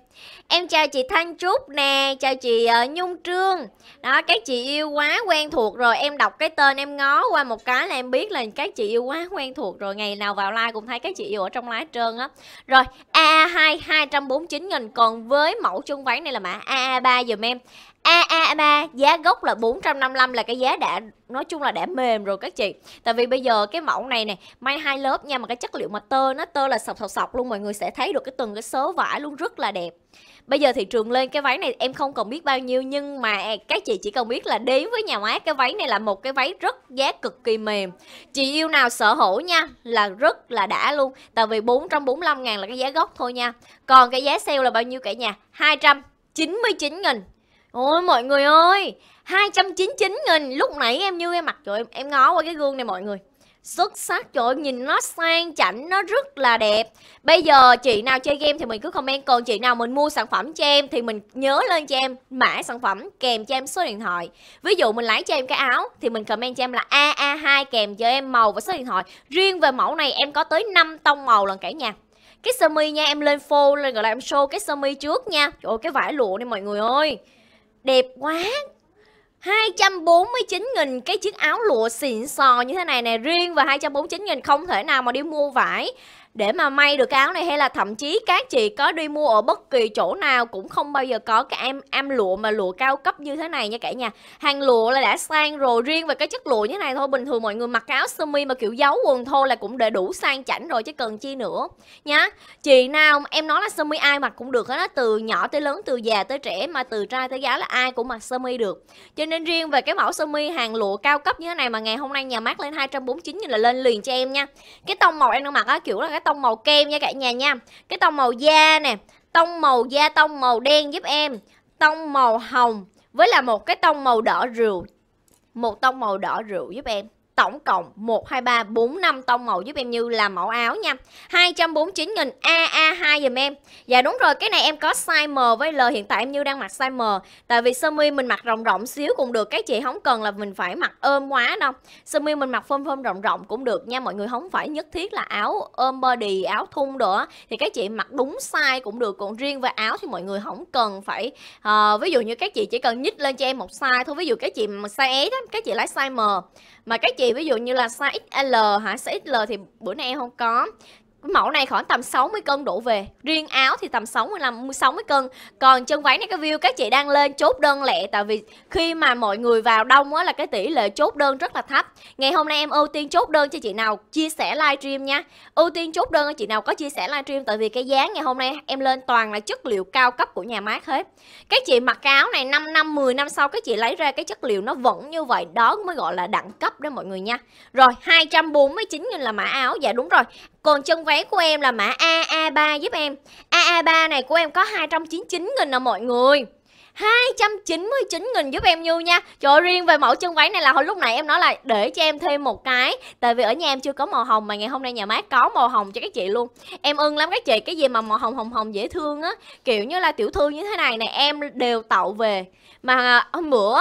Em chào chị Thanh Trúc nè Chào chị uh, Nhung Trương Đó các chị yêu quá quen thuộc rồi Em đọc cái tên em ngó qua một cái là em biết là các chị yêu quá quen thuộc rồi Ngày nào vào like cũng thấy các chị yêu ở trong live trơn á Rồi AA2 249 nghìn Còn với mẫu chân váy này là mã AA3 dùm em AA3 giá gốc là 455 là cái giá đã nói chung là đã mềm rồi các chị tại vì bây giờ cái mẫu này nè may hai lớp nha mà cái chất liệu mà tơ nó tơ là sọc sọc sọc luôn mọi người sẽ thấy được cái từng cái số vải luôn rất là đẹp bây giờ thị trường lên cái váy này em không còn biết bao nhiêu nhưng mà các chị chỉ cần biết là đến với nhà mát cái váy này là một cái váy rất giá cực kỳ mềm chị yêu nào sở hữu nha là rất là đã luôn tại vì 445 ngàn là cái giá gốc thôi nha còn cái giá sale là bao nhiêu cả nhà 299 nghìn Ôi mọi người ơi 299 nghìn Lúc nãy em như em mặc rồi em, em ngó qua cái gương này mọi người xuất sắc trời nhìn nó sang chảnh nó rất là đẹp bây giờ chị nào chơi game thì mình cứ comment còn chị nào mình mua sản phẩm cho em thì mình nhớ lên cho em mã sản phẩm kèm cho em số điện thoại ví dụ mình lấy cho em cái áo thì mình comment cho em là AA2 kèm cho em màu và số điện thoại riêng về mẫu này em có tới 5 tông màu lần cả nhà cái sơ mi nha em lên phô lên gọi là em show cái sơ mi trước nha trời ơi cái vải lụa này mọi người ơi đẹp quá 249 nghìn cái chiếc áo lụa xịn sò như thế này nè Riêng và 249 nghìn không thể nào mà đi mua vải để mà may được cái áo này hay là thậm chí các chị có đi mua ở bất kỳ chỗ nào cũng không bao giờ có cái em em lụa mà lụa cao cấp như thế này nha cả nhà hàng lụa là đã sang rồi riêng về cái chất lụa như thế này thôi bình thường mọi người mặc áo sơ mi mà kiểu giấu quần thô là cũng để đủ sang chảnh rồi chứ cần chi nữa nhá chị nào em nói là sơ mi ai mặc cũng được hết á từ nhỏ tới lớn từ già tới trẻ mà từ trai tới gái là ai cũng mặc sơ mi được cho nên riêng về cái mẫu sơ mi hàng lụa cao cấp như thế này mà ngày hôm nay nhà mát lên 249 trăm là lên liền cho em nha cái tông màu em đang mặc á kiểu là cái tông màu kem nha cả nhà nha Cái tông màu da nè Tông màu da, tông màu đen giúp em Tông màu hồng Với là một cái tông màu đỏ rượu Một tông màu đỏ rượu giúp em tổng cộng 1 2 3 4 5 tông màu giúp em Như là mẫu áo nha. 249 000 AA2 dùm em. Dạ đúng rồi, cái này em có size M với L hiện tại em Như đang mặc size M. Tại vì sơ mi mình mặc rộng rộng xíu cũng được, các chị không cần là mình phải mặc ôm quá đâu. Sơ mi mình mặc phom phom rộng rộng cũng được nha, mọi người không phải nhất thiết là áo ôm body, áo thun nữa thì các chị mặc đúng size cũng được, còn riêng về áo thì mọi người không cần phải uh, ví dụ như các chị chỉ cần nhích lên cho em một size thôi, ví dụ các chị size S á, các chị lấy size M mà các chị chị ví dụ như là size XL hả size XL thì bữa nay em không có Mẫu này khoảng tầm 60 cân đổ về Riêng áo thì tầm 65 60 cân Còn chân váy này cái view các chị đang lên chốt đơn lẹ Tại vì khi mà mọi người vào đông á là cái tỷ lệ chốt đơn rất là thấp Ngày hôm nay em ưu tiên chốt đơn cho chị nào chia sẻ livestream nha Ưu tiên chốt đơn cho chị nào có chia sẻ livestream Tại vì cái giá ngày hôm nay em lên toàn là chất liệu cao cấp của nhà mát hết Các chị mặc cái áo này 5 năm 10 năm sau các chị lấy ra cái chất liệu nó vẫn như vậy Đó mới gọi là đẳng cấp đó mọi người nha Rồi 249 nghìn là mã áo Dạ đúng rồi còn chân váy của em là mã AA3 giúp em AA3 này của em có 299 nghìn nè mọi người 299 nghìn giúp em Như nha chỗ riêng về mẫu chân váy này là hồi lúc này em nói là để cho em thêm một cái Tại vì ở nhà em chưa có màu hồng mà ngày hôm nay nhà mát có màu hồng cho các chị luôn Em ưng lắm các chị, cái gì mà màu hồng hồng hồng dễ thương á Kiểu như là tiểu thương như thế này nè em đều tậu về Mà hôm bữa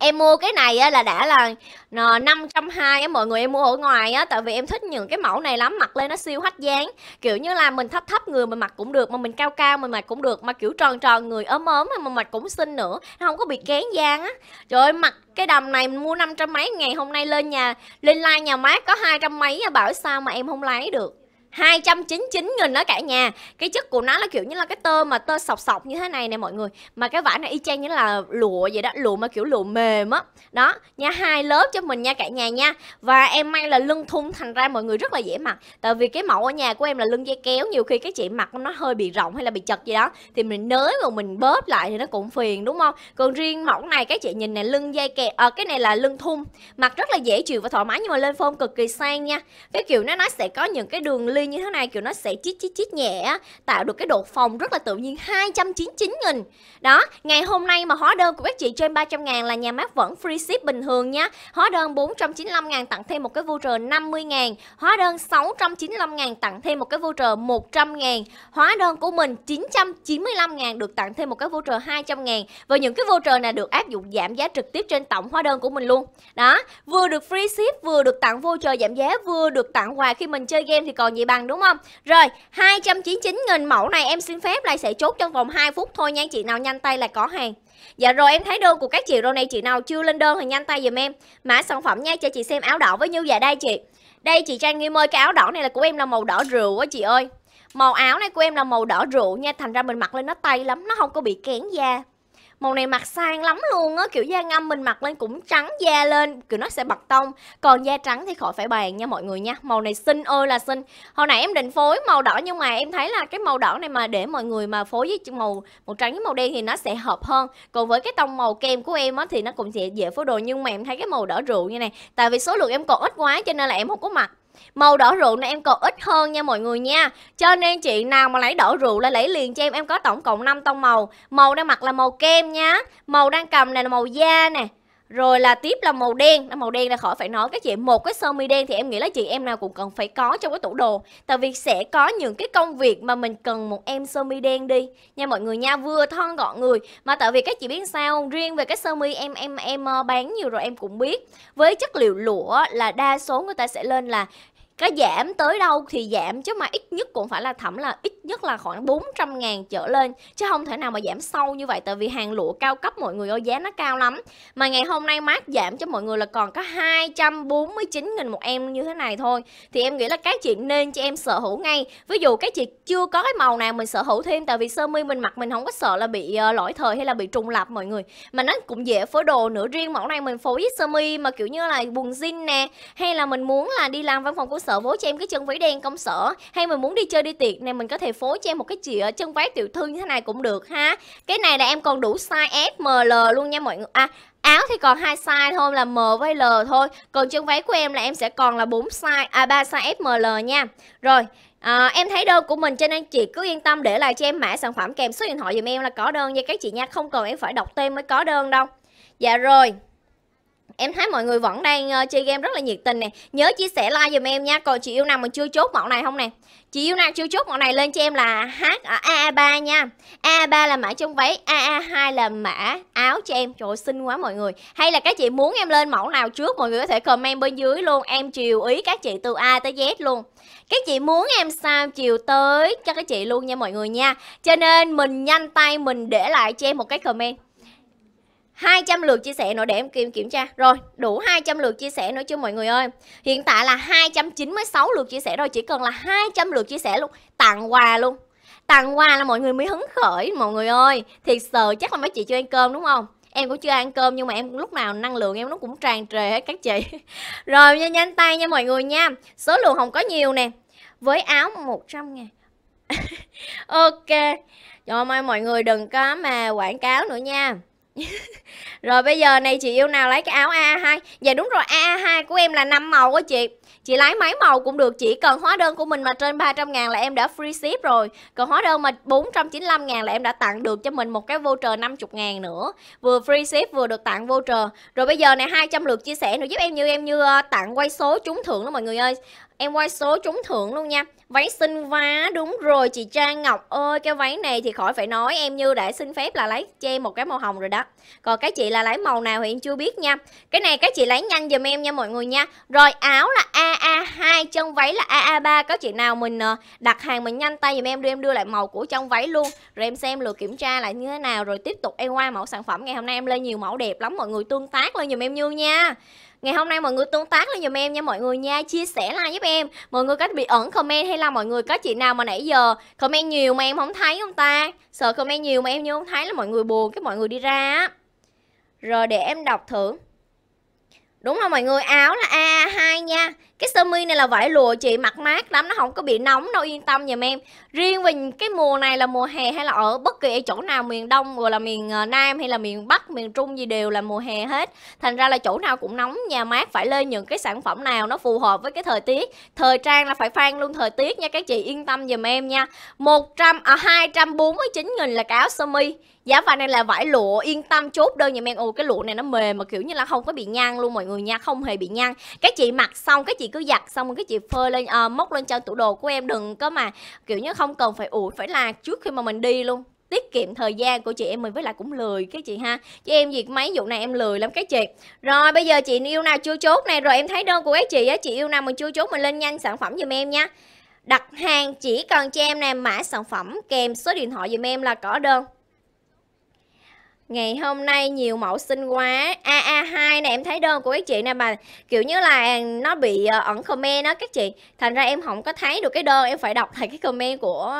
em mua cái này á, là đã là ờ, năm trăm hai mọi người em mua ở ngoài á tại vì em thích những cái mẫu này lắm mặc lên nó siêu hách dáng kiểu như là mình thấp thấp người mình mặc cũng được mà mình cao cao mình mặc cũng được mà kiểu tròn tròn người ốm ốm mà mặc cũng xinh nữa nó không có bị kén gian á trời ơi mặc cái đầm này mua năm trăm mấy ngày hôm nay lên nhà lên like nhà mát có hai trăm mấy bảo sao mà em không lấy được 299 nghìn đó cả nhà Cái chất của nó là kiểu như là cái tơ mà tơ sọc sọc như thế này nè mọi người Mà cái vải này y chang như là lụa vậy đó Lụa mà kiểu lụa mềm á đó. đó nha hai lớp cho mình nha cả nhà nha Và em may là lưng thun thành ra mọi người rất là dễ mặc Tại vì cái mẫu ở nhà của em là lưng dây kéo Nhiều khi cái chị mặc nó hơi bị rộng hay là bị chật gì đó Thì mình nới và mình bóp lại thì nó cũng phiền đúng không Còn riêng mẫu này các chị nhìn này lưng dây kẹo à, ờ, Cái này là lưng thun Mặc rất là dễ chịu và thoải mái nhưng mà lên form cực kỳ sang nha Cái kiểu nó nó sẽ có những cái đường ly như thế này kiểu nó sẽ chít chít chít nhẹ tạo được cái độ phòng rất là tự nhiên 299 nghìn đó ngày hôm nay mà hóa đơn của các chị trên 300 ngàn là nhà mát vẫn free ship bình thường nhá hóa đơn 495 ngàn tặng thêm một cái voucher 50 ngàn hóa đơn 695 ngàn tặng thêm một cái voucher 100 ngàn hóa đơn của mình 995 ngàn được tặng thêm một cái voucher 200 ngàn và những cái voucher này được áp dụng giảm giá trực tiếp trên tổng hóa đơn của mình luôn đó vừa được free ship vừa được tặng voucher giảm giá vừa được tặng quà khi mình chơi game thì còn gì bằng đúng không? Rồi, 299.000 mẫu này em xin phép là sẽ chốt trong vòng 2 phút thôi nha chị nào nhanh tay là có hàng. Dạ rồi em thấy đơn của các chị rồi này chị nào chưa lên đơn thì nhanh tay dùm em. Mã sản phẩm nha cho chị xem áo đỏ với như vậy dạ đây chị. Đây chị Trang Nghiêm ơi cái áo đỏ này là của em là màu đỏ rượu á chị ơi. Màu áo này của em là màu đỏ rượu nha Thành ra mình mặc lên nó tay lắm Nó không có bị kén da màu này mặc sang lắm luôn á kiểu da ngâm mình mặc lên cũng trắng da lên kiểu nó sẽ bật tông còn da trắng thì khỏi phải bàn nha mọi người nha màu này xinh ơi là xinh hồi nãy em định phối màu đỏ nhưng mà em thấy là cái màu đỏ này mà để mọi người mà phối với màu màu trắng với màu đen thì nó sẽ hợp hơn còn với cái tông màu kem của em á thì nó cũng sẽ dễ phối đồ nhưng mà em thấy cái màu đỏ rượu như này tại vì số lượng em còn ít quá cho nên là em không có mặc Màu đỏ rượu này em còn ít hơn nha mọi người nha Cho nên chị nào mà lấy đỏ rượu là lấy liền cho em Em có tổng cộng 5 tông màu Màu đang mặc là màu kem nha Màu đang cầm này là màu da nè rồi là tiếp là màu đen Màu đen là khỏi phải nói các chị Một cái sơ mi đen thì em nghĩ là chị em nào cũng cần phải có trong cái tủ đồ Tại vì sẽ có những cái công việc mà mình cần một em sơ mi đen đi Nha mọi người nha Vừa thon gọn người Mà tại vì các chị biết sao không Riêng về cái sơ mi em em em ờ, bán nhiều rồi em cũng biết Với chất liệu lụa là đa số người ta sẽ lên là cái giảm tới đâu thì giảm chứ mà ít nhất cũng phải là thẩm là ít nhất là khoảng 400 ngàn trở lên chứ không thể nào mà giảm sâu như vậy tại vì hàng lụa cao cấp mọi người ơi giá nó cao lắm mà ngày hôm nay mát giảm cho mọi người là còn có 249 nghìn một em như thế này thôi thì em nghĩ là các chị nên cho em sở hữu ngay ví dụ các chị chưa có cái màu nào mình sở hữu thêm tại vì sơ mi mình mặc mình không có sợ là bị ờ, lỗi thời hay là bị trùng lặp mọi người mà nó cũng dễ phối đồ nữa riêng mẫu này mình phối với sơ mi mà kiểu như là quần jean nè hay là mình muốn là đi làm văn phòng của sở vối cho em cái chân váy đen công sở hay mình muốn đi chơi đi tiệc này mình có thể phối cho em một cái chìa chân váy tiểu thư như thế này cũng được ha cái này là em còn đủ size S, M, L luôn nha mọi người à áo thì còn hai size thôi là M với L thôi còn chân váy của em là em sẽ còn là bốn size à ba size S, M, L nha rồi À, em thấy đơn của mình cho nên chị cứ yên tâm để lại cho em mã sản phẩm kèm số điện thoại dùm em là có đơn nha các chị nha Không cần em phải đọc tên mới có đơn đâu Dạ rồi em thấy mọi người vẫn đang uh, chơi game rất là nhiệt tình nè nhớ chia sẻ like dùm em nha còn chị yêu nào mà chưa chốt mẫu này không nè chị yêu nào chưa chốt mẫu này lên cho em là h a 3 nha a 3 là mã trong váy a 2 là mã áo cho em trời ơi, xinh quá mọi người hay là các chị muốn em lên mẫu nào trước mọi người có thể comment bên dưới luôn em chiều ý các chị từ a tới z luôn các chị muốn em sao chiều tới cho các chị luôn nha mọi người nha cho nên mình nhanh tay mình để lại cho em một cái comment 200 lượt chia sẻ nữa để em kiểm kiểm tra. Rồi, đủ 200 lượt chia sẻ nữa chưa mọi người ơi? Hiện tại là 296 lượt chia sẻ rồi, chỉ cần là 200 lượt chia sẻ luôn, tặng quà luôn. Tặng quà là mọi người mới hứng khởi mọi người ơi. Thiệt sự chắc là mấy chị chưa ăn cơm đúng không? Em cũng chưa ăn cơm nhưng mà em lúc nào năng lượng em nó cũng tràn trề hết các chị. rồi nhanh nhanh tay nha mọi người nha. Số lượng không có nhiều nè. Với áo 100 ngàn. ok. Trời ơi mọi người đừng có mà quảng cáo nữa nha. rồi bây giờ này chị yêu nào lấy cái áo A2 Dạ đúng rồi A2 của em là 5 màu của chị Chị lấy mấy màu cũng được Chỉ cần hóa đơn của mình mà trên 300 ngàn là em đã free ship rồi Còn hóa đơn mà 495 ngàn là em đã tặng được cho mình một cái voucher 50 ngàn nữa Vừa free ship vừa được tặng voucher Rồi bây giờ này 200 lượt chia sẻ nữa giúp em như em như ờ, tặng quay số trúng thưởng đó mọi người ơi Em quay số trúng thưởng luôn nha Váy xinh quá Đúng rồi chị Trang Ngọc ơi Cái váy này thì khỏi phải nói Em như đã xin phép là lấy cho em một cái màu hồng rồi đó Còn cái chị là lấy màu nào thì em chưa biết nha Cái này các chị lấy nhanh dùm em nha mọi người nha Rồi áo là AA2 Chân váy là AA3 Có chị nào mình ờ, đặt hàng mình nhanh tay dùm em Đưa em đưa lại màu của chân váy luôn Rồi em xem lượt kiểm tra lại như thế nào Rồi tiếp tục em qua mẫu sản phẩm Ngày hôm nay em lên nhiều mẫu đẹp lắm Mọi người tương tác lên dùm em như nha Ngày hôm nay mọi người tương tác lên giùm em nha mọi người nha Chia sẻ like giúp em Mọi người có bị ẩn comment hay là mọi người có chị nào mà nãy giờ Comment nhiều mà em không thấy không ta Sợ comment nhiều mà em như không thấy là mọi người buồn Cái mọi người đi ra Rồi để em đọc thử Đúng rồi mọi người áo là A2 nha cái sơ mi này là vải lụa chị mặc mát lắm nó không có bị nóng đâu yên tâm dùm em riêng về cái mùa này là mùa hè hay là ở bất kỳ chỗ nào miền đông rồi là miền ờ, nam hay là miền bắc miền trung gì đều là mùa hè hết thành ra là chỗ nào cũng nóng nhà mát phải lên những cái sản phẩm nào nó phù hợp với cái thời tiết thời trang là phải phan luôn thời tiết nha các chị yên tâm dùm em nha một 100 à chín nghìn là cái áo sơ mi giá vải này là vải lụa yên tâm chốt đơn nhà em ồ cái lụa này nó mềm mà kiểu như là không có bị nhăn luôn mọi người nha không hề bị nhăn các chị mặc xong các chị cứ giặt xong rồi cái chị phơi lên à, móc lên trên tủ đồ của em đừng có mà kiểu như không cần phải ủi phải là trước khi mà mình đi luôn tiết kiệm thời gian của chị em mình với lại cũng lười các chị ha chị em việc mấy vụ này em lười lắm các chị rồi bây giờ chị yêu nào chưa chốt này rồi em thấy đơn của các chị á chị yêu nào mình chưa chốt mình lên nhanh sản phẩm giùm em nha đặt hàng chỉ cần cho em nè mã sản phẩm kèm số điện thoại giùm em là có đơn Ngày hôm nay nhiều mẫu xinh quá AA2 này em thấy đơn của các chị nè mà Kiểu như là nó bị ờ, ẩn comment đó các chị Thành ra em không có thấy được cái đơn Em phải đọc lại cái comment của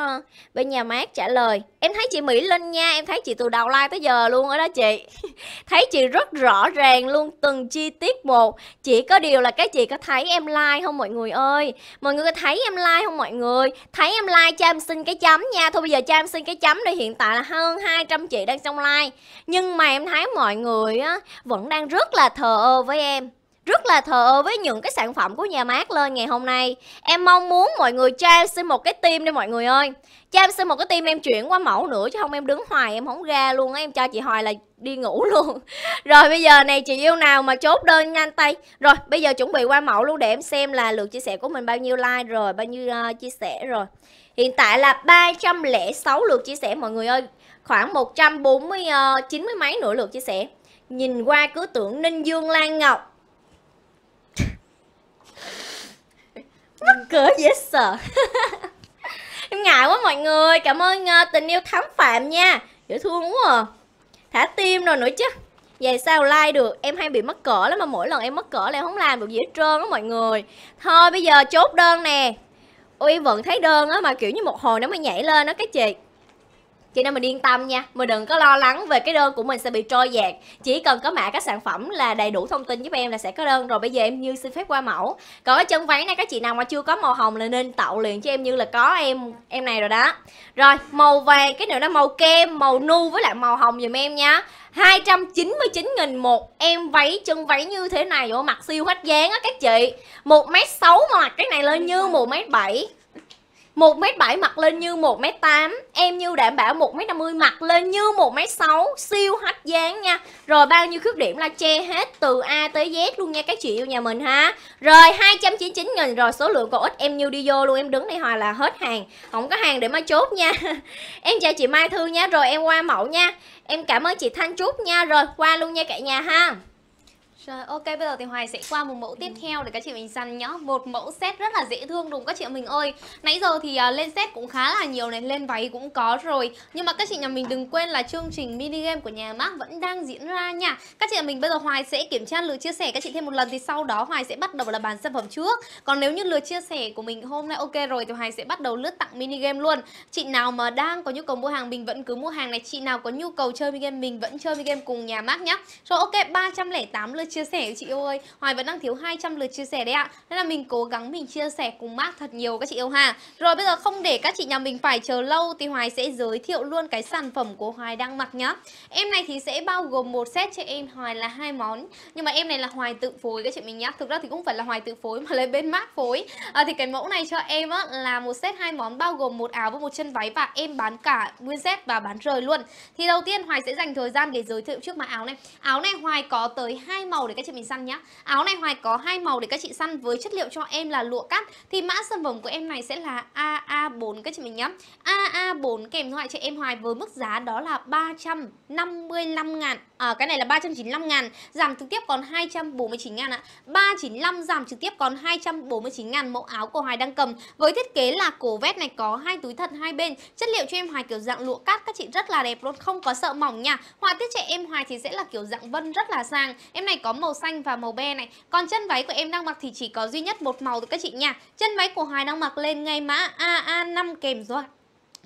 bên nhà mát trả lời em thấy chị Mỹ Linh nha em thấy chị từ đầu like tới giờ luôn ở đó chị thấy chị rất rõ ràng luôn từng chi tiết một chỉ có điều là các chị có thấy em like không mọi người ơi mọi người có thấy em like không mọi người thấy em like cho em xin cái chấm nha thôi bây giờ cho em xin cái chấm đây hiện tại là hơn 200 chị đang trong like nhưng mà em thấy mọi người á, vẫn đang rất là thờ ơ với em rất là thờ ơ với những cái sản phẩm của nhà mát lên ngày hôm nay em mong muốn mọi người cho em xin một cái tim đi mọi người ơi cho em xin một cái tim em chuyển qua mẫu nữa chứ không em đứng hoài em không ra luôn á em cho chị hoài là đi ngủ luôn rồi bây giờ này chị yêu nào mà chốt đơn nhanh tay rồi bây giờ chuẩn bị qua mẫu luôn để em xem là lượt chia sẻ của mình bao nhiêu like rồi bao nhiêu uh, chia sẻ rồi hiện tại là 306 lượt chia sẻ mọi người ơi khoảng 140 uh, 90 mấy nữa lượt chia sẻ nhìn qua cứ tưởng Ninh Dương Lan Ngọc mắc cửa dễ sợ em ngại quá mọi người cảm ơn uh, tình yêu thám phạm nha dễ thương quá à thả tim rồi nữa chứ Vậy sao like được Em hay bị mắc cỡ lắm mà mỗi lần em mắc cỡ là em không làm được gì hết trơn á mọi người Thôi bây giờ chốt đơn nè Ui vẫn thấy đơn á mà kiểu như một hồi nó mới nhảy lên đó các chị cho nên mình yên tâm nha mình đừng có lo lắng về cái đơn của mình sẽ bị trôi dạt chỉ cần có mã các sản phẩm là đầy đủ thông tin giúp em là sẽ có đơn rồi bây giờ em như xin phép qua mẫu còn cái chân váy này các chị nào mà chưa có màu hồng là nên tạo liền cho em như là có em em này rồi đó rồi màu vàng cái nữa là màu kem màu nu với lại màu hồng dùm em nha 299 nghìn một em váy chân váy như thế này vô mặt siêu hết dáng á các chị 1m6 mà mặc cái này lên như 1m7 một m bảy mặt lên như một m tám em như đảm bảo một m năm mươi mặt lên như một m sáu siêu hách dáng nha rồi bao nhiêu khuyết điểm là che hết từ a tới z luôn nha các chị yêu nhà mình ha rồi 299 nghìn rồi số lượng còn ít em như đi vô luôn em đứng đây hoài là hết hàng không có hàng để mà chốt nha em chào chị Mai Thư nha rồi em qua mẫu nha em cảm ơn chị Thanh Trúc nha rồi qua luôn nha cả nhà ha rồi ok bây giờ thì Hoài sẽ qua một mẫu tiếp ừ. theo để các chị mình săn nhá Một mẫu set rất là dễ thương đúng các chị mình ơi Nãy giờ thì uh, lên set cũng khá là nhiều này Lên váy cũng có rồi Nhưng mà các chị nhà mình đừng quên là chương trình mini game của nhà Mark vẫn đang diễn ra nha Các chị nhà mình bây giờ Hoài sẽ kiểm tra lượt chia sẻ các chị thêm một lần Thì sau đó Hoài sẽ bắt đầu là bàn sản phẩm trước Còn nếu như lượt chia sẻ của mình hôm nay ok rồi Thì Hoài sẽ bắt đầu lướt tặng mini game luôn Chị nào mà đang có nhu cầu mua hàng mình vẫn cứ mua hàng này Chị nào có nhu cầu chơi mini game mình vẫn chơi mini game cùng nhà Mark nhá Rồi ok 308 lượt chia chia sẻ chị yêu ơi Hoài vẫn đang thiếu 200 lượt chia sẻ đấy ạ Nên là mình cố gắng mình chia sẻ cùng Mark thật nhiều các chị yêu hà Rồi bây giờ không để các chị nhà mình phải chờ lâu Thì Hoài sẽ giới thiệu luôn cái sản phẩm của Hoài đang mặc nhá Em này thì sẽ bao gồm một set cho em Hoài là hai món Nhưng mà em này là Hoài tự phối các chị mình nhá Thực ra thì cũng phải là Hoài tự phối mà lấy bên Mark phối à, Thì cái mẫu này cho em á, là một set hai món bao gồm một áo và một chân váy Và em bán cả nguyên set và bán rời luôn Thì đầu tiên Hoài sẽ dành thời gian để giới thiệu trước mã áo này Áo này Hoài có tới hai màu để các chị mình săn nhá Áo này Hoài có hai màu để các chị săn với chất liệu cho em là lụa cắt Thì mã sơn vòng của em này sẽ là AA4 các chị mình nhá AA4 kèm thoại cho em Hoài với mức giá đó là 355 ngàn à, cái này là 395 ngàn giảm trực tiếp còn 249 ngàn ạ 395 giảm trực tiếp còn 249 ngàn mẫu áo của Hoài đang cầm với thiết kế là cổ vét này có hai túi thật hai bên chất liệu cho em Hoài kiểu dạng lụa cát các chị rất là đẹp luôn không có sợ mỏng nha họa tiết trẻ em Hoài thì sẽ là kiểu dạng vân rất là sang em này có màu xanh và màu be này còn chân váy của em đang mặc thì chỉ có duy nhất một màu thôi các chị nha chân váy của Hoài đang mặc lên ngay mã AA5 kèm doa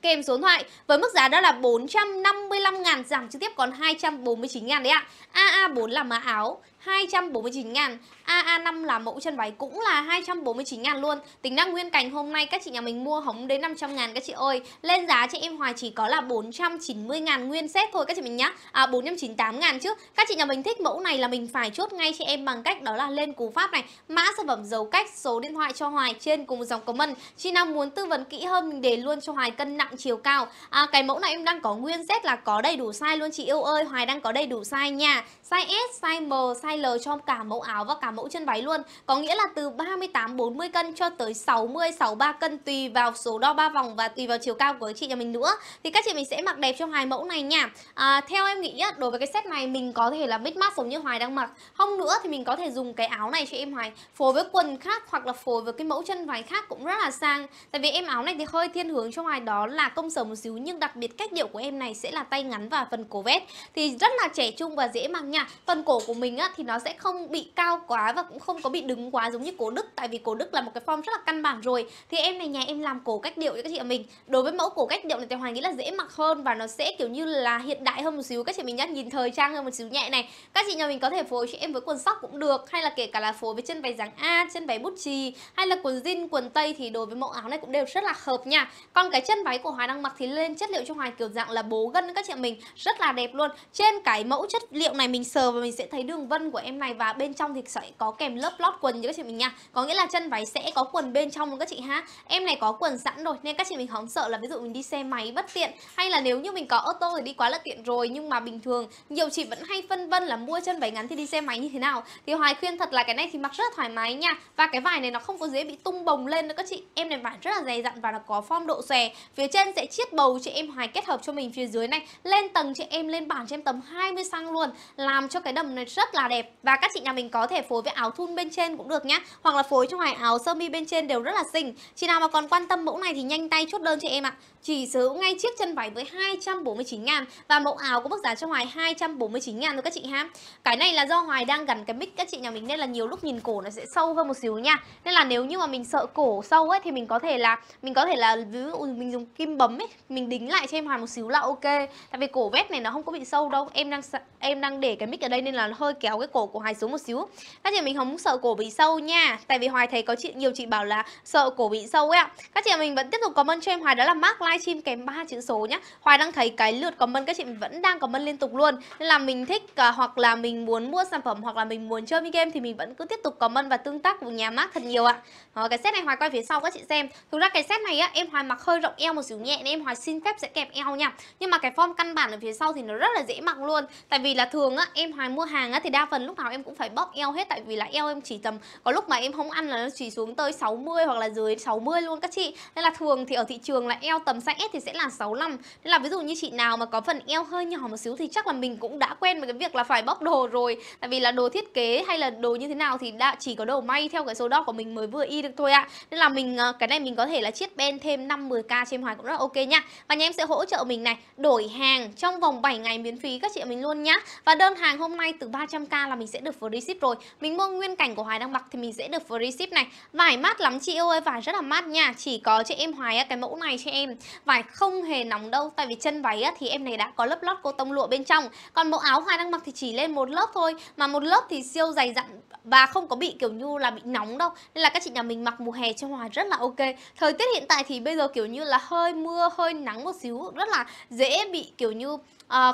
kèm số điện thoại với mức giá đó là 455 ngàn giảm trực tiếp còn 249 ngàn đấy ạ. AA4 là mã áo 249 ngàn AA5 là mẫu chân váy cũng là 249 ngàn luôn Tính năng nguyên cảnh hôm nay các chị nhà mình mua hống đến 500 ngàn các chị ơi Lên giá chị em Hoài chỉ có là 490 ngàn nguyên set thôi các chị mình nhá À 498 ngàn chứ Các chị nhà mình thích mẫu này là mình phải chốt ngay chị em bằng cách đó là lên cú pháp này Mã sản phẩm dấu cách số điện thoại cho Hoài trên cùng dòng comment Chị nào muốn tư vấn kỹ hơn mình để luôn cho Hoài cân nặng chiều cao à, Cái mẫu này em đang có nguyên set là có đầy đủ size luôn chị yêu ơi Hoài đang có đầy đủ size nha Size S, size M, size L cho cả mẫu áo và cả mẫu mẫu chân váy luôn. Có nghĩa là từ 38 40 cân cho tới 60 63 cân tùy vào số đo ba vòng và tùy vào chiều cao của chị nhà mình nữa. Thì các chị mình sẽ mặc đẹp trong hai mẫu này nha. À, theo em nghĩ đối với cái set này mình có thể là mix match giống như Hoài đang mặc. Không nữa thì mình có thể dùng cái áo này cho em Hoài phối với quần khác hoặc là phối với cái mẫu chân váy khác cũng rất là sang. Tại vì em áo này thì hơi thiên hướng cho Hoài đó là công sở một xíu nhưng đặc biệt cách điệu của em này sẽ là tay ngắn và phần cổ vest thì rất là trẻ trung và dễ mặc nha. Phần cổ của mình á, thì nó sẽ không bị cao quá và cũng không có bị đứng quá giống như cổ đức tại vì cổ đức là một cái form rất là căn bản rồi thì em này nhà em làm cổ cách điệu cho các chị ạ mình đối với mẫu cổ cách điệu này thì hoàng nghĩ là dễ mặc hơn và nó sẽ kiểu như là hiện đại hơn một xíu các chị mình nhá nhìn thời trang hơn một xíu nhẹ này các chị nhà mình có thể phối cho em với quần sóc cũng được hay là kể cả là phối với chân váy dáng a chân váy bút chì hay là quần jean quần tây thì đối với mẫu áo này cũng đều rất là hợp nha còn cái chân váy của hoàng đang mặc thì lên chất liệu cho hoàng kiểu dạng là bố gân các chị mình rất là đẹp luôn trên cái mẫu chất liệu này mình sờ và mình sẽ thấy đường vân của em này và bên trong thì sẽ có kèm lớp lót quần như các chị mình nha có nghĩa là chân váy sẽ có quần bên trong luôn các chị ha em này có quần sẵn rồi nên các chị mình không sợ là ví dụ mình đi xe máy bất tiện hay là nếu như mình có ô tô thì đi quá là tiện rồi nhưng mà bình thường nhiều chị vẫn hay phân vân là mua chân váy ngắn thì đi xe máy như thế nào thì hoài khuyên thật là cái này thì mặc rất thoải mái nha và cái vải này nó không có dễ bị tung bồng lên nữa các chị em này vải rất là dày dặn và nó có form độ xòe phía trên sẽ chiết bầu chị em hoài kết hợp cho mình phía dưới này lên tầng chị em lên bảng cho em tầm 20 xăng luôn làm cho cái đầm này rất là đẹp và các chị nhà mình có thể phối phối với áo thun bên trên cũng được nhá hoặc là phối cho ngoài áo sơ mi bên trên đều rất là xinh chị nào mà còn quan tâm mẫu này thì nhanh tay chốt đơn cho em ạ chỉ sở ngay chiếc chân váy với 249 ngàn và mẫu áo có mức giá cho hoài 249 ngàn thôi các chị ha cái này là do hoài đang gắn cái mic các chị nhà mình nên là nhiều lúc nhìn cổ nó sẽ sâu hơn một xíu nha nên là nếu như mà mình sợ cổ sâu ấy thì mình có thể là mình có thể là ví dụ mình dùng kim bấm ấy mình đính lại cho em hoài một xíu là ok tại vì cổ vest này nó không có bị sâu đâu em đang em đang để cái mic ở đây nên là hơi kéo cái cổ của hoài xuống một xíu các các chị mình không sợ cổ bị sâu nha Tại vì Hoài thấy có chị nhiều chị bảo là sợ cổ bị sâu ấy ạ Các chị mình vẫn tiếp tục comment cho em Hoài đó là mark livestream kèm 3 chữ số nhá Hoài đang thấy cái lượt comment các chị mình vẫn đang comment liên tục luôn Nên là mình thích uh, hoặc là mình muốn mua sản phẩm hoặc là mình muốn chơi game thì mình vẫn cứ tiếp tục comment và tương tác cùng nhà mark thật nhiều ạ Đó, Cái set này Hoài quay phía sau các chị xem Thực ra cái set này á, em Hoài mặc hơi rộng eo một xíu nhẹ nên em Hoài xin phép sẽ kẹp eo nha Nhưng mà cái form căn bản ở phía sau thì nó rất là dễ mặc luôn Tại vì là thường á, em Hoài mua hàng á, thì đa phần lúc nào em cũng phải bóp eo hết tại tại vì là eo em chỉ tầm có lúc mà em không ăn là nó chỉ xuống tới 60 hoặc là dưới 60 luôn các chị nên là thường thì ở thị trường là eo tầm size S thì sẽ là 65 nên là ví dụ như chị nào mà có phần eo hơi nhỏ một xíu thì chắc là mình cũng đã quen với cái việc là phải bóc đồ rồi tại vì là đồ thiết kế hay là đồ như thế nào thì đã chỉ có đồ may theo cái số đo của mình mới vừa y được thôi ạ à. nên là mình ờ, cái này mình có thể là chiết ben thêm 5 10k trên hoài cũng rất là ok nhá và nhà em sẽ hỗ trợ mình này đổi hàng trong vòng 7 ngày miễn phí các chị mình luôn nhá và đơn hàng hôm nay từ 300k là mình sẽ được free ship rồi mình mình mua nguyên cảnh của Hoài đang mặc thì mình sẽ được free ship này. Vải mát lắm chị ơi, vải rất là mát nha. Chỉ có cho em Hoài cái mẫu này cho em. Vải không hề nóng đâu, tại vì chân váy thì em này đã có lớp lót cô tông lụa bên trong. Còn mẫu áo Hoài đang mặc thì chỉ lên một lớp thôi, mà một lớp thì siêu dày dặn và không có bị kiểu như là bị nóng đâu. Nên là các chị nhà mình mặc mùa hè cho Hoài rất là ok. Thời tiết hiện tại thì bây giờ kiểu như là hơi mưa, hơi nắng một xíu, rất là dễ bị kiểu như uh,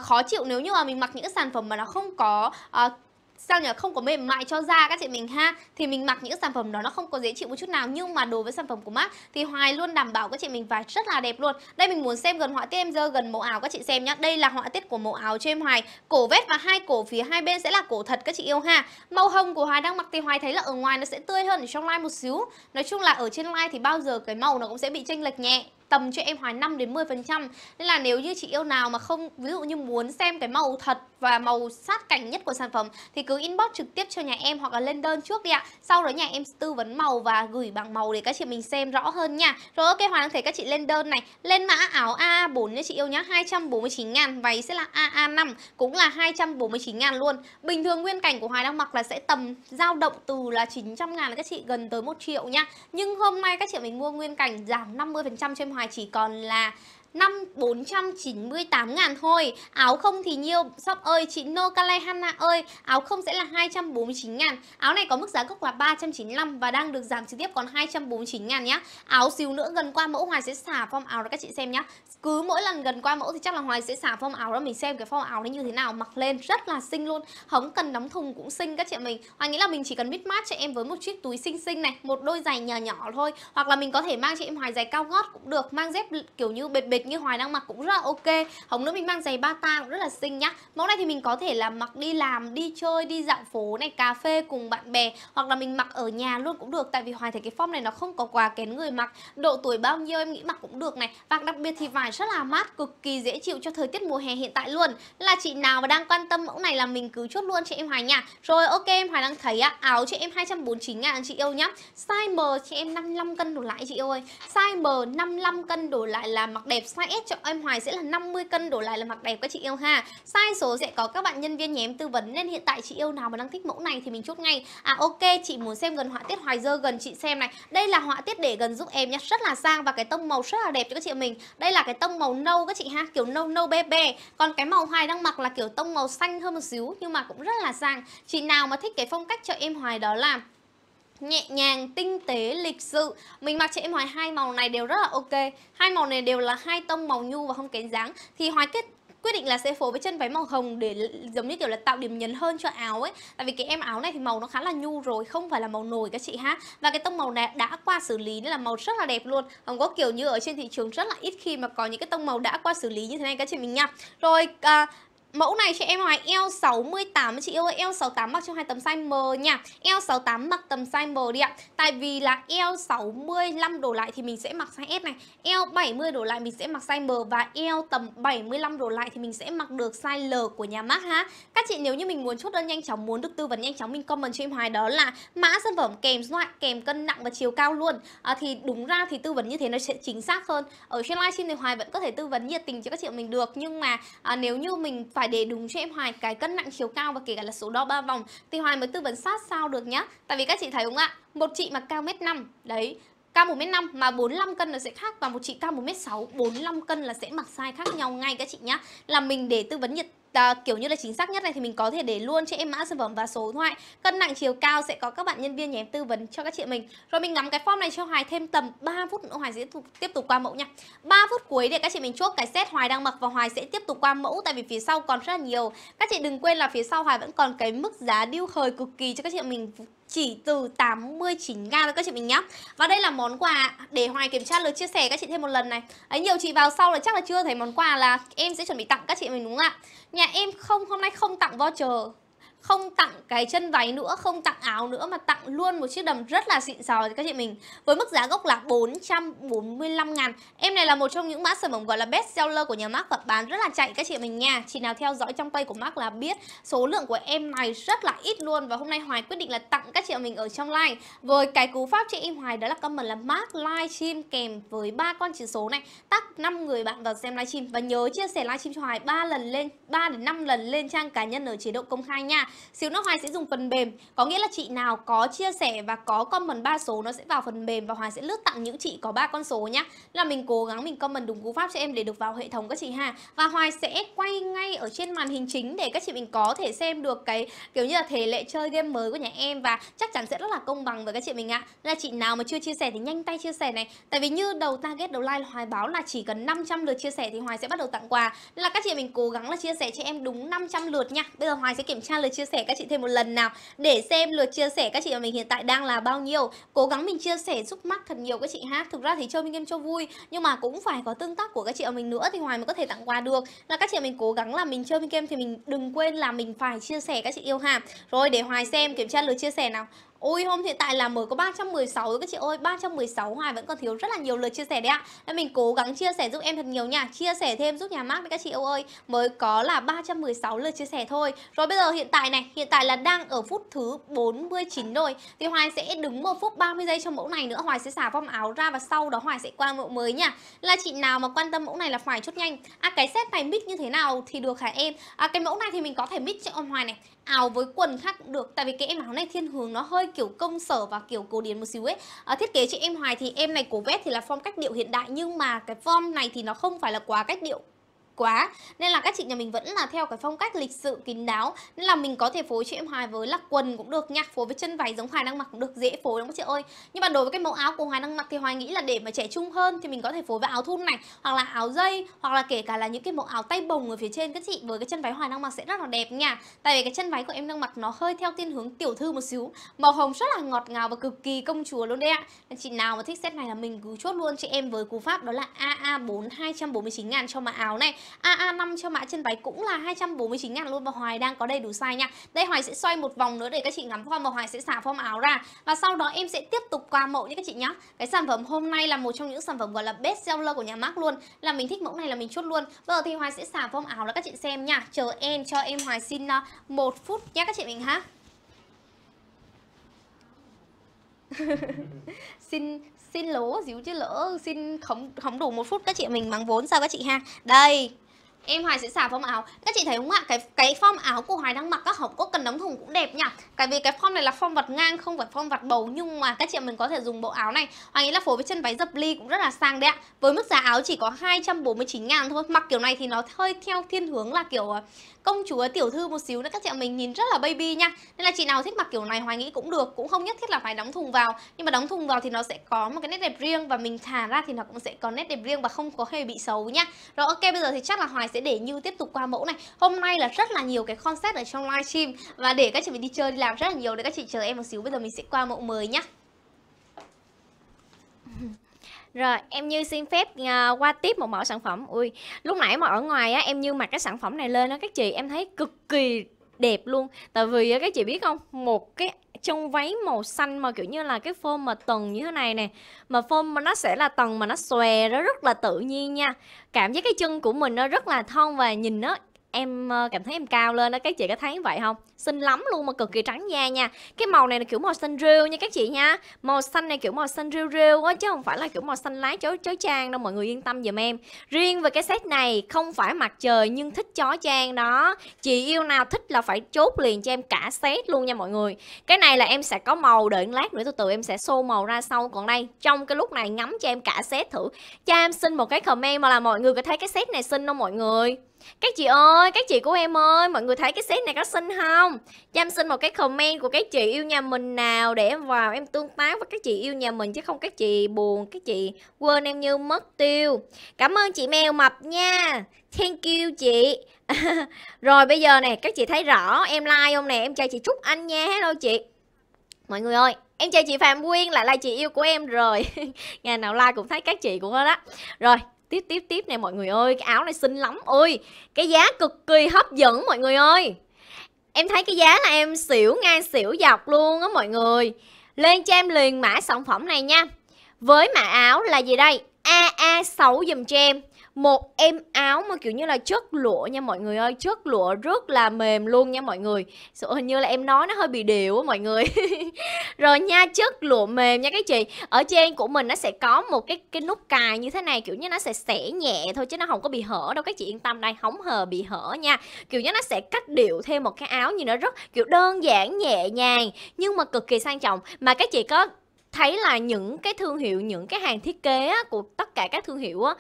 khó chịu nếu như mà mình mặc những sản phẩm mà nó không có uh, sao nhỉ không có mềm mại cho da các chị mình ha thì mình mặc những sản phẩm đó nó không có dễ chịu một chút nào nhưng mà đối với sản phẩm của Mark thì Hoài luôn đảm bảo các chị mình và rất là đẹp luôn đây mình muốn xem gần họa tiết em dơ gần mẫu áo các chị xem nhá đây là họa tiết của mẫu áo cho em Hoài cổ vest và hai cổ phía hai bên sẽ là cổ thật các chị yêu ha màu hồng của Hoài đang mặc thì Hoài thấy là ở ngoài nó sẽ tươi hơn ở trong like một xíu nói chung là ở trên like thì bao giờ cái màu nó cũng sẽ bị chênh lệch nhẹ tầm cho em hoài 5 đến 10% Nên là nếu như chị yêu nào mà không ví dụ như muốn xem cái màu thật và màu sát cành nhất của sản phẩm thì cứ inbox trực tiếp cho nhà em hoặc là lên đơn trước đi ạ. Sau đó nhà em tư vấn màu và gửi bằng màu để các chị mình xem rõ hơn nha. Rồi ok Hoàng đang thấy các chị lên đơn này, lên mã áo A 4 nha chị yêu nhá, 249 ngàn váy sẽ là AA5 cũng là 249 ngàn luôn. Bình thường nguyên cảnh của Hoài đang mặc là sẽ tầm dao động từ là 900 ngàn các chị gần tới 1 triệu nha. Nhưng hôm nay các chị mình mua nguyên cảnh giảm 50% cho em Hoài chỉ còn là năm 498 ngàn thôi Áo không thì nhiêu Shop ơi chị No Hanna ơi Áo không sẽ là 249 ngàn Áo này có mức giá gốc là 395 Và đang được giảm trực tiếp còn 249 ngàn nhá Áo xíu nữa gần qua mẫu Hoài sẽ xả form áo đó các chị xem nhá Cứ mỗi lần gần qua mẫu thì chắc là Hoài sẽ xả form áo đó Mình xem cái form áo nó như thế nào Mặc lên rất là xinh luôn Không cần đóng thùng cũng xinh các chị mình Hoài nghĩ là mình chỉ cần mít mát cho em với một chiếc túi xinh xinh này Một đôi giày nhỏ nhỏ thôi Hoặc là mình có thể mang cho em hoài giày cao gót cũng được Mang dép kiểu như bệt bệt Việt như Hoài đang mặc cũng rất là ok Hồng nữa mình mang giày ba ta cũng rất là xinh nhá Mẫu này thì mình có thể là mặc đi làm, đi chơi, đi dạo phố này, cà phê cùng bạn bè Hoặc là mình mặc ở nhà luôn cũng được Tại vì Hoài thấy cái form này nó không có quà kén người mặc Độ tuổi bao nhiêu em nghĩ mặc cũng được này Và đặc biệt thì vải rất là mát, cực kỳ dễ chịu cho thời tiết mùa hè hiện tại luôn là chị nào mà đang quan tâm mẫu này là mình cứ chốt luôn chị em Hoài nha Rồi ok em Hoài đang thấy á, áo cho em 249 ngàn chị yêu nhá Size M cho em 55 cân đổ lại chị yêu ơi Size M 55 cân đổ lại là mặc đẹp size S cho em Hoài sẽ là 50 cân đổ lại là mặc đẹp các chị yêu ha. Size số sẽ có các bạn nhân viên nhém tư vấn nên hiện tại chị yêu nào mà đang thích mẫu này thì mình chốt ngay. À ok, chị muốn xem gần họa tiết Hoài dơ gần chị xem này. Đây là họa tiết để gần giúp em nhá, rất là sang và cái tông màu rất là đẹp cho các chị mình. Đây là cái tông màu nâu các chị ha, kiểu nâu nâu bê bê. Còn cái màu Hoài đang mặc là kiểu tông màu xanh hơn một xíu nhưng mà cũng rất là sang. Chị nào mà thích cái phong cách cho em Hoài đó là nhẹ nhàng, tinh tế, lịch sự. Mình mặc cho em Hoài hai màu này đều rất là ok. Hai màu này đều là hai tông màu nhu và không kén dáng. Thì Hoài kết quyết định là sẽ phối với chân váy màu hồng để giống như kiểu là tạo điểm nhấn hơn cho áo ấy tại vì cái em áo này thì màu nó khá là nhu rồi không phải là màu nổi các chị ha và cái tông màu này đã qua xử lý nên là màu rất là đẹp luôn không có kiểu như ở trên thị trường rất là ít khi mà có những cái tông màu đã qua xử lý như thế này các chị mình nha rồi à, Mẫu này chị em hỏi eo 68 chị yêu ơi, eo 68 mặc trong hai tấm size M nha. Eo 68 mặc tầm size M đi ạ. Tại vì là eo 65 đổ lại thì mình sẽ mặc size S này, eo 70 đổ lại mình sẽ mặc size M và eo tầm 75 đổ lại thì mình sẽ mặc được size L của nhà mác ha. Các chị nếu như mình muốn chốt đơn nhanh chóng, muốn được tư vấn nhanh chóng mình comment cho em Hoài đó là mã sản phẩm kèm loại, kèm cân nặng và chiều cao luôn. À, thì đúng ra thì tư vấn như thế nó sẽ chính xác hơn. Ở trên livestream thì Hoài vẫn có thể tư vấn nhiệt tình cho các chị mình được nhưng mà à, nếu như mình phải để đúng cho em Hoài cái cân nặng chiều cao và kể cả là số đo ba vòng thì Hoài mới tư vấn sát sao được nhá. Tại vì các chị thấy không ạ? Một chị mà cao mét 5 đấy cao 1m5 mà 45 cân nó sẽ khác và một chị cao 1m6 45 cân là sẽ mặc size khác nhau ngay các chị nhá là mình để tư vấn nhiệt Ờ, kiểu như là chính xác nhất này thì mình có thể để luôn cho em mã sản phẩm và số điện thoại cân nặng chiều cao sẽ có các bạn nhân viên nhà em tư vấn cho các chị mình rồi mình ngắm cái form này cho hoài thêm tầm 3 phút nữa hoài sẽ tiếp tục qua mẫu nha 3 phút cuối để các chị mình chốt cái set hoài đang mặc và hoài sẽ tiếp tục qua mẫu tại vì phía sau còn rất là nhiều các chị đừng quên là phía sau hoài vẫn còn cái mức giá điêu khởi cực kỳ cho các chị mình chỉ từ 89 g thôi các chị mình nhá. Và đây là món quà để Hoài kiểm tra lượt chia sẻ các chị thêm một lần này. Ấy nhiều chị vào sau là chắc là chưa thấy món quà là em sẽ chuẩn bị tặng các chị mình đúng không ạ? Nhà em không hôm nay không tặng voucher không tặng cái chân váy nữa, không tặng áo nữa mà tặng luôn một chiếc đầm rất là xịn sò các chị mình. Với mức giá gốc là 445 ngàn Em này là một trong những mã sản phẩm gọi là best seller của nhà mark và bán rất là chạy các chị mình nha. Chị nào theo dõi trong tay của mark là biết số lượng của em này rất là ít luôn và hôm nay Hoài quyết định là tặng các chị mình ở trong live. Với cái cú pháp chị em Hoài đó là comment là Marc livestream kèm với ba con chữ số này, tắt 5 người bạn vào xem livestream và nhớ chia sẻ livestream cho Hoài 3 lần lên 3 đến 5 lần lên trang cá nhân ở chế độ công khai nha. Xíu nữa Hoài sẽ dùng phần mềm Có nghĩa là chị nào có chia sẻ và có comment ba số Nó sẽ vào phần mềm và Hoài sẽ lướt tặng những chị có ba con số nhá Là mình cố gắng mình comment đúng cú pháp cho em để được vào hệ thống các chị ha Và Hoài sẽ quay ngay ở trên màn hình chính để các chị mình có thể xem được cái kiểu như là thể lệ chơi game mới của nhà em Và chắc chắn sẽ rất là công bằng với các chị mình ạ là chị nào mà chưa chia sẻ thì nhanh tay chia sẻ này Tại vì như đầu target đầu like Hoài báo là chỉ cần 500 lượt chia sẻ thì Hoài sẽ bắt đầu tặng quà Nên là các chị mình cố gắng là chia sẻ cho em đúng 500 lượt nha Bây giờ Hoài sẽ kiểm tra lượt chia sẻ các chị thêm một lần nào để xem lượt chia sẻ các chị và mình hiện tại đang là bao nhiêu cố gắng mình chia sẻ giúp mắc thật nhiều các chị ha thực ra thì chơi mình game cho vui nhưng mà cũng phải có tương tác của các chị và mình nữa thì hoài mới có thể tặng quà được là các chị mình cố gắng là mình chơi mình game thì mình đừng quên là mình phải chia sẻ các chị yêu ha rồi để hoài xem kiểm tra lượt chia sẻ nào Ôi hôm hiện tại là mới có 316 rồi các chị ơi 316 Hoài vẫn còn thiếu rất là nhiều lượt chia sẻ đấy ạ Nên mình cố gắng chia sẻ giúp em thật nhiều nha Chia sẻ thêm giúp nhà mát với các chị ơi Mới có là 316 lượt chia sẻ thôi Rồi bây giờ hiện tại này Hiện tại là đang ở phút thứ 49 rồi Thì Hoài sẽ đứng một phút 30 giây cho mẫu này nữa Hoài sẽ xả phong áo ra và sau đó Hoài sẽ qua mẫu mới nha Là chị nào mà quan tâm mẫu này là phải chút nhanh À cái set này mít như thế nào thì được hả em à, Cái mẫu này thì mình có thể mít cho ông Hoài này áo với quần khác cũng được tại vì cái em áo này thiên hướng nó hơi kiểu công sở và kiểu cổ điển một xíu ấy à, thiết kế chị em hoài thì em này cổ vest thì là form cách điệu hiện đại nhưng mà cái form này thì nó không phải là quá cách điệu quá nên là các chị nhà mình vẫn là theo cái phong cách lịch sự kín đáo nên là mình có thể phối cho em hoài với là quần cũng được nhạc phối với chân váy giống hoài đang mặc cũng được dễ phối lắm các chị ơi nhưng mà đối với cái mẫu áo của hoài đang mặc thì hoài nghĩ là để mà trẻ trung hơn thì mình có thể phối với áo thun này hoặc là áo dây hoặc là kể cả là những cái mẫu áo tay bồng ở phía trên các chị với cái chân váy hoài đang mặc sẽ rất là đẹp nha tại vì cái chân váy của em đang mặc nó hơi theo thiên hướng tiểu thư một xíu màu hồng rất là ngọt ngào và cực kỳ công chúa luôn đấy ạ nên chị nào mà thích set này là mình cứ chốt luôn cho em với cú pháp đó là AA4 249 ngàn cho mà áo này AA5 cho mã chân váy cũng là 249 ngàn luôn và Hoài đang có đầy đủ size nha Đây Hoài sẽ xoay một vòng nữa để các chị ngắm form và Hoài sẽ xả form áo ra Và sau đó em sẽ tiếp tục qua mẫu nhé các chị nhá Cái sản phẩm hôm nay là một trong những sản phẩm gọi là best seller của nhà Mark luôn Là mình thích mẫu này là mình chốt luôn Bây giờ thì Hoài sẽ xả form áo là các chị xem nha Chờ em cho em Hoài xin ờ, một phút nhé các chị mình ha xin xin lố díu chứ lỡ xin không không đủ một phút các chị mình mắng vốn sao các chị ha đây em Hoài sẽ xả form áo các chị thấy không ạ cái cái form áo của Hoài đang mặc các hộp có cần đóng thùng cũng đẹp nha tại vì cái form này là form vặt ngang không phải form vặt bầu nhưng mà các chị mình có thể dùng bộ áo này Hoài nghĩ là phối với chân váy dập ly cũng rất là sang đấy ạ với mức giá áo chỉ có 249 ngàn thôi mặc kiểu này thì nó hơi theo thiên hướng là kiểu ờ, công chúa tiểu thư một xíu nữa các chị mình nhìn rất là baby nha nên là chị nào thích mặc kiểu này Hoài nghĩ cũng được cũng không nhất thiết là phải đóng thùng vào nhưng mà đóng thùng vào thì nó sẽ có một cái nét đẹp riêng và mình thả ra thì nó cũng sẽ có nét đẹp riêng và không có hề bị xấu nhá. rồi ok bây giờ thì chắc là Hoài sẽ sẽ để Như tiếp tục qua mẫu này Hôm nay là rất là nhiều cái concept ở trong livestream Và để các chị mình đi chơi đi làm rất là nhiều Để các chị chờ em một xíu Bây giờ mình sẽ qua mẫu mới nhá Rồi, em Như xin phép uh, qua tiếp một mẫu sản phẩm. Ui, lúc nãy mà ở ngoài á em Như mặc cái sản phẩm này lên á các chị em thấy cực kỳ đẹp luôn. Tại vì á, các chị biết không, một cái trong váy màu xanh mà kiểu như là cái form mà tầng như thế này nè mà form mà nó sẽ là tầng mà nó xòe nó rất là tự nhiên nha cảm giác cái chân của mình nó rất là thon và nhìn nó em ờ, cảm thấy em cao lên đó các chị có thấy vậy không xinh lắm luôn mà cực kỳ trắng da nha cái màu này là kiểu màu xanh rêu nha các chị nha màu xanh này kiểu màu xanh rêu rêu á chứ không phải là kiểu màu xanh lá chói chói trang đâu mọi người yên tâm giùm em riêng về cái set này không phải mặt trời nhưng thích chói trang đó chị yêu nào thích là phải chốt liền cho em cả set luôn nha mọi người cái này là em sẽ có màu đợi lát nữa từ từ em sẽ xô màu ra sau còn đây trong cái lúc này ngắm cho em cả set thử cho em xin một cái comment mà là mọi người có thấy cái set này xinh không mọi người các chị ơi, các chị của em ơi Mọi người thấy cái set này có xinh không Cho em xin một cái comment của các chị yêu nhà mình nào Để em vào em tương tác với các chị yêu nhà mình Chứ không các chị buồn Các chị quên em như mất tiêu Cảm ơn chị mèo mập nha Thank you chị Rồi bây giờ này các chị thấy rõ Em like không nè, em chào chị Trúc Anh nha Hello chị Mọi người ơi, em chào chị Phạm Quyên lại là chị yêu của em rồi Ngày nào like cũng thấy các chị cũng hết á Rồi, tiếp tiếp tiếp nè mọi người ơi cái áo này xinh lắm ôi cái giá cực kỳ hấp dẫn mọi người ơi em thấy cái giá là em xỉu ngang xỉu dọc luôn á mọi người lên cho em liền mã sản phẩm này nha với mã áo là gì đây AA6 dùm cho em một em áo mà kiểu như là chất lụa nha mọi người ơi chất lụa rất là mềm luôn nha mọi người Sự hình như là em nói nó hơi bị đều á mọi người rồi nha chất lụa mềm nha các chị ở trên của mình nó sẽ có một cái cái nút cài như thế này kiểu như nó sẽ xẻ nhẹ thôi chứ nó không có bị hở đâu các chị yên tâm đây không hờ bị hở nha kiểu như nó sẽ cách điệu thêm một cái áo như nó rất kiểu đơn giản nhẹ nhàng nhưng mà cực kỳ sang trọng mà các chị có thấy là những cái thương hiệu những cái hàng thiết kế á, của tất cả các thương hiệu á,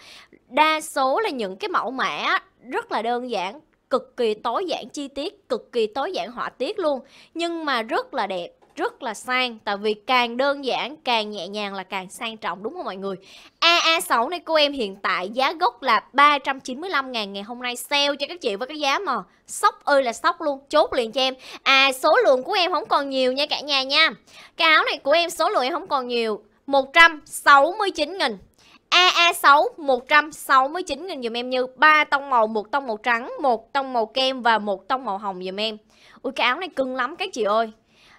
đa số là những cái mẫu mã rất là đơn giản cực kỳ tối giản chi tiết cực kỳ tối giản họa tiết luôn nhưng mà rất là đẹp rất là sang tại vì càng đơn giản càng nhẹ nhàng là càng sang trọng đúng không mọi người AA6 này cô em hiện tại giá gốc là 395 ngàn ngày hôm nay sale cho các chị với cái giá mà sốc ơi là sốc luôn chốt liền cho em à số lượng của em không còn nhiều nha cả nhà nha cái áo này của em số lượng em không còn nhiều 169 nghìn AA6 169 000 dùm em như ba tông màu, một tông màu trắng, một tông màu kem và một tông màu hồng dùm em. Ui cái áo này cưng lắm các chị ơi.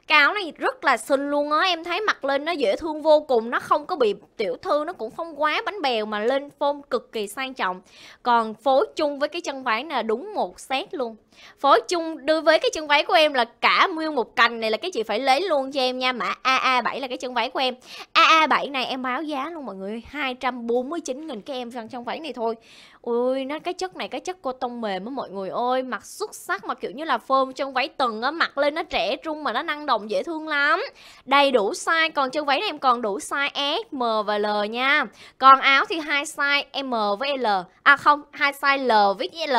Cái áo này rất là xinh luôn á, em thấy mặc lên nó dễ thương vô cùng, nó không có bị tiểu thư, nó cũng không quá bánh bèo mà lên phong cực kỳ sang trọng. Còn phối chung với cái chân váy là đúng một set luôn phối chung đối với cái chân váy của em là cả nguyên một cành này là cái chị phải lấy luôn cho em nha mã AA7 là cái chân váy của em AA7 này em báo giá luôn mọi người 249 nghìn cái em trong váy này thôi Ui nó cái chất này cái chất cô tông mềm á mọi người ơi Mặc xuất sắc mà kiểu như là phơm chân váy tần á Mặc lên nó trẻ trung mà nó năng động dễ thương lắm Đầy đủ size Còn chân váy này em còn đủ size S, M và L nha Còn áo thì hai size M với L À không hai size L với L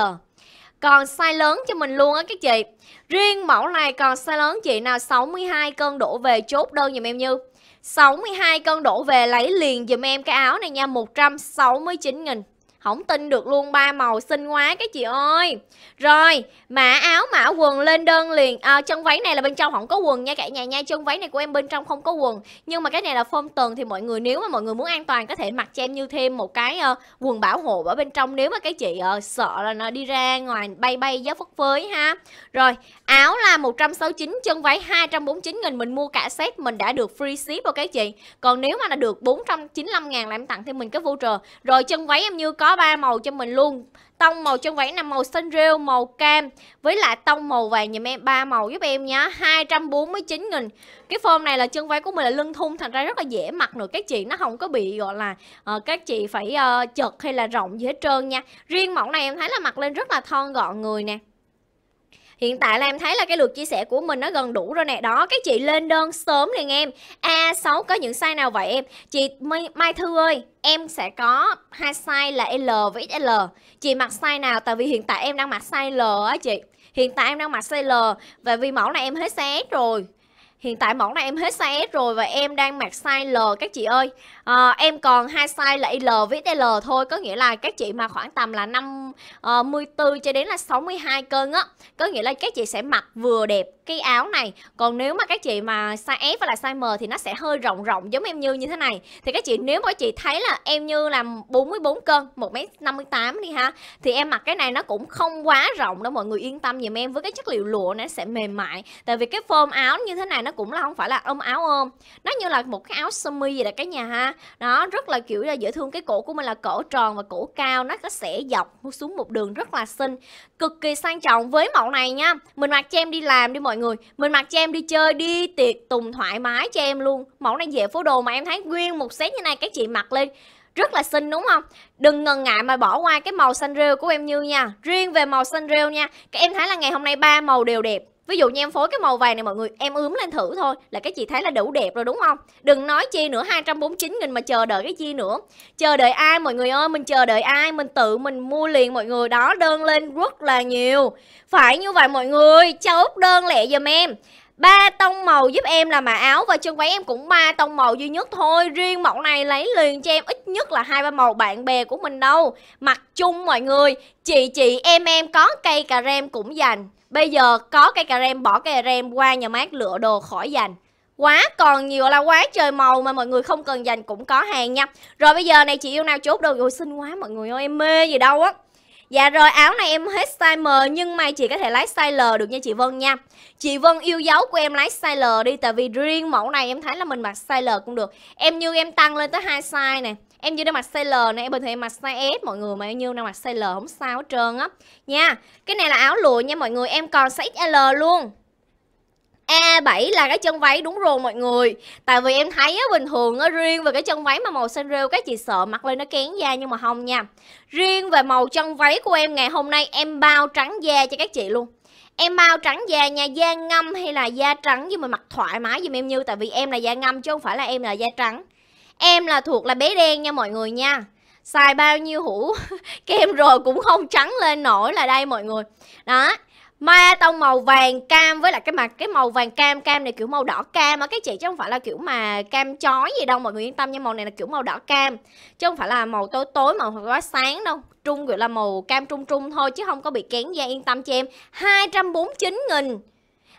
còn size lớn cho mình luôn á các chị riêng mẫu này còn size lớn chị nào 62 cân đổ về chốt đơn dùm em như 62 cân đổ về lấy liền dùm em cái áo này nha 169 nghìn không tin được luôn ba màu xinh quá cái chị ơi rồi mã áo mã quần lên đơn liền à, chân váy này là bên trong không có quần nha cả nhà nha chân váy này của em bên trong không có quần nhưng mà cái này là phom tần thì mọi người nếu mà mọi người muốn an toàn có thể mặc cho em như thêm một cái uh, quần bảo hộ ở bên trong nếu mà cái chị uh, sợ là nó đi ra ngoài bay bay giá phất phới ha rồi áo là 169 chân váy 249 nghìn mình mua cả set mình đã được free ship rồi các chị còn nếu mà là được 495 ngàn là em tặng thêm mình cái voucher rồi chân váy em như có có ba màu cho mình luôn tông màu chân váy là màu xanh rêu màu cam với lại tông màu vàng giùm em ba màu giúp em nhá 249 nghìn cái form này là chân váy của mình là lưng thun thành ra rất là dễ mặc nữa các chị nó không có bị gọi là uh, các chị phải uh, chật hay là rộng gì hết trơn nha riêng mẫu này em thấy là mặc lên rất là thon gọn người nè hiện tại là em thấy là cái lượt chia sẻ của mình nó gần đủ rồi nè đó các chị lên đơn sớm nè em a 6 có những size nào vậy em chị mai, mai thư ơi em sẽ có hai size là l với xl chị mặc size nào tại vì hiện tại em đang mặc size l á chị hiện tại em đang mặc size l và vì mẫu này em hết size s rồi hiện tại mẫu này em hết size S rồi và em đang mặc size L các chị ơi à, em còn hai size là L viết L thôi có nghĩa là các chị mà khoảng tầm là 54 ờ, cho đến là 62 cân á có nghĩa là các chị sẽ mặc vừa đẹp cái áo này còn nếu mà các chị mà size f và là size M thì nó sẽ hơi rộng rộng giống em Như như thế này thì các chị nếu mà chị thấy là em Như là 44 cân 1m58 đi ha thì em mặc cái này nó cũng không quá rộng đâu mọi người yên tâm dùm em với cái chất liệu lụa nó sẽ mềm mại tại vì cái form áo như thế này nó cũng là không phải là ôm áo ôm nó như là một cái áo sơ mi gì là cái nhà ha đó rất là kiểu là dễ thương cái cổ của mình là cổ tròn và cổ cao nó có sẽ dọc xuống một đường rất là xinh cực kỳ sang trọng với mẫu này nha mình mặc cho em đi làm đi mọi người mình mặc cho em đi chơi đi tiệc tùng thoải mái cho em luôn mẫu này về phố đồ mà em thấy nguyên một set như này các chị mặc lên rất là xinh đúng không? Đừng ngần ngại mà bỏ qua cái màu xanh rêu của em Như nha Riêng về màu xanh rêu nha Các em thấy là ngày hôm nay ba màu đều đẹp ví dụ như em phối cái màu vàng này mọi người em ướm lên thử thôi là các chị thấy là đủ đẹp rồi đúng không đừng nói chi nữa 249 nghìn mà chờ đợi cái chi nữa chờ đợi ai mọi người ơi mình chờ đợi ai mình tự mình mua liền mọi người đó đơn lên rất là nhiều phải như vậy mọi người chốt đơn lẹ giùm em ba tông màu giúp em là mã áo và chân váy em cũng ba tông màu duy nhất thôi riêng mẫu này lấy liền cho em ít nhất là hai ba màu bạn bè của mình đâu mặc chung mọi người chị chị em em có cây cà rem cũng dành Bây giờ có cây cà rem bỏ cây cà rem qua nhà mát lựa đồ khỏi dành quá còn nhiều là quá trời màu mà mọi người không cần dành cũng có hàng nha rồi bây giờ này chị yêu nào chốt đồ rồi xinh quá mọi người ơi em mê gì đâu á Dạ rồi áo này em hết size M nhưng mà chị có thể lái size L được nha chị Vân nha Chị Vân yêu dấu của em lái size L đi tại vì riêng mẫu này em thấy là mình mặc size L cũng được Em như em tăng lên tới hai size này em như đang mặc size L này em bình thường em mặc size S mọi người mà em như đang mặc size L không sao hết trơn á nha cái này là áo lụa nha mọi người em còn size L luôn A7 là cái chân váy đúng rồi mọi người Tại vì em thấy á, bình thường á, riêng về cái chân váy mà màu xanh rêu các chị sợ mặc lên nó kén da nhưng mà không nha Riêng về màu chân váy của em ngày hôm nay em bao trắng da cho các chị luôn Em bao trắng da nha, da ngâm hay là da trắng nhưng mà mặc thoải mái giùm em như Tại vì em là da ngâm chứ không phải là em là da trắng Em là thuộc là bé đen nha mọi người nha Xài bao nhiêu hũ kem rồi cũng không trắng lên nổi là đây mọi người Đó Ma tông màu vàng cam với lại cái mà cái màu vàng cam cam này kiểu màu đỏ cam á các chị chứ không phải là kiểu mà cam chói gì đâu mọi người yên tâm nha màu này là kiểu màu đỏ cam chứ không phải là màu tối tối màu quá sáng đâu trung gọi là màu cam trung trung thôi chứ không có bị kén da yên tâm cho em 249 nghìn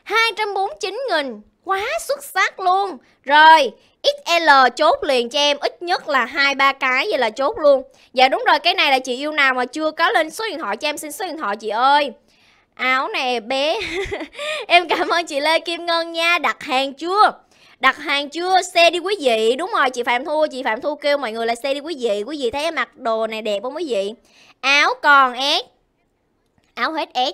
249 nghìn Quá xuất sắc luôn. Rồi, XL chốt liền cho em ít nhất là hai ba cái vậy là chốt luôn. Dạ đúng rồi, cái này là chị yêu nào mà chưa có lên số điện thoại cho em xin số điện thoại chị ơi. Áo này bé. em cảm ơn chị Lê Kim Ngân nha, đặt hàng chưa? đặt hàng chưa xe đi quý vị đúng rồi chị phạm thu chị phạm thu kêu mọi người là xe đi quý vị quý vị thấy em mặc đồ này đẹp không quý vị áo còn ép áo hết ép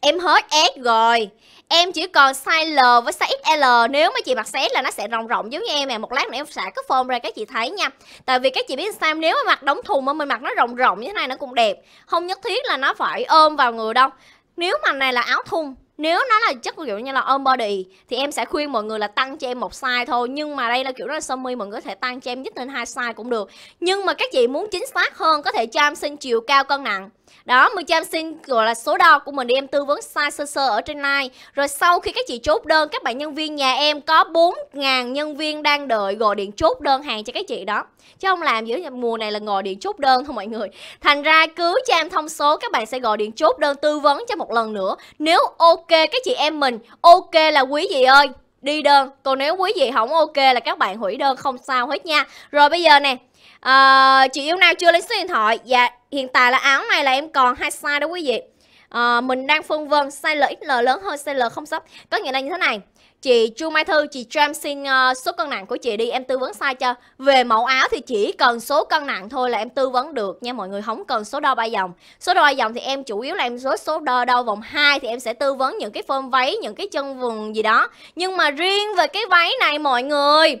em hết ép rồi Em chỉ còn size L với size XL Nếu mà chị mặc size S là nó sẽ rộng rộng giống như em mà Một lát nữa em sẽ cái form ra các chị thấy nha Tại vì các chị biết sao nếu mà mặc đóng thùng mà mình mặc nó rộng rộng như thế này nó cũng đẹp Không nhất thiết là nó phải ôm vào người đâu Nếu mà này là áo thun nếu nó là chất kiểu như là ôm body thì em sẽ khuyên mọi người là tăng cho em một size thôi nhưng mà đây là kiểu là sơ mi mọi người có thể tăng cho em nhất lên hai size cũng được nhưng mà các chị muốn chính xác hơn có thể cho em xin chiều cao cân nặng đó, Minh Chi em xin gọi là số đo của mình đi em tư vấn size sơ sơ ở trên line. Rồi sau khi các chị chốt đơn, các bạn nhân viên nhà em có 4.000 nhân viên đang đợi gọi điện chốt đơn hàng cho các chị đó. Chứ không làm giữa mùa này là gọi điện chốt đơn thôi mọi người. Thành ra cứ cho em thông số các bạn sẽ gọi điện chốt đơn tư vấn cho một lần nữa. Nếu ok các chị em mình, ok là quý vị ơi đi đơn còn nếu quý vị không ok là các bạn hủy đơn không sao hết nha rồi bây giờ nè à, chị yêu nào chưa lấy số điện thoại dạ hiện tại là áo này là em còn hai size đó quý vị à, mình đang phân vân size LXL lớn hơn size L không sắp có nghĩa là như thế này chị Chu Mai Thư chị Tram xin uh, số cân nặng của chị đi em tư vấn size cho về mẫu áo thì chỉ cần số cân nặng thôi là em tư vấn được nha mọi người không cần số đo ba dòng số đo ba dòng thì em chủ yếu là em số số đo đo vòng 2 thì em sẽ tư vấn những cái form váy những cái chân vùng gì đó nhưng mà riêng về cái váy này mọi người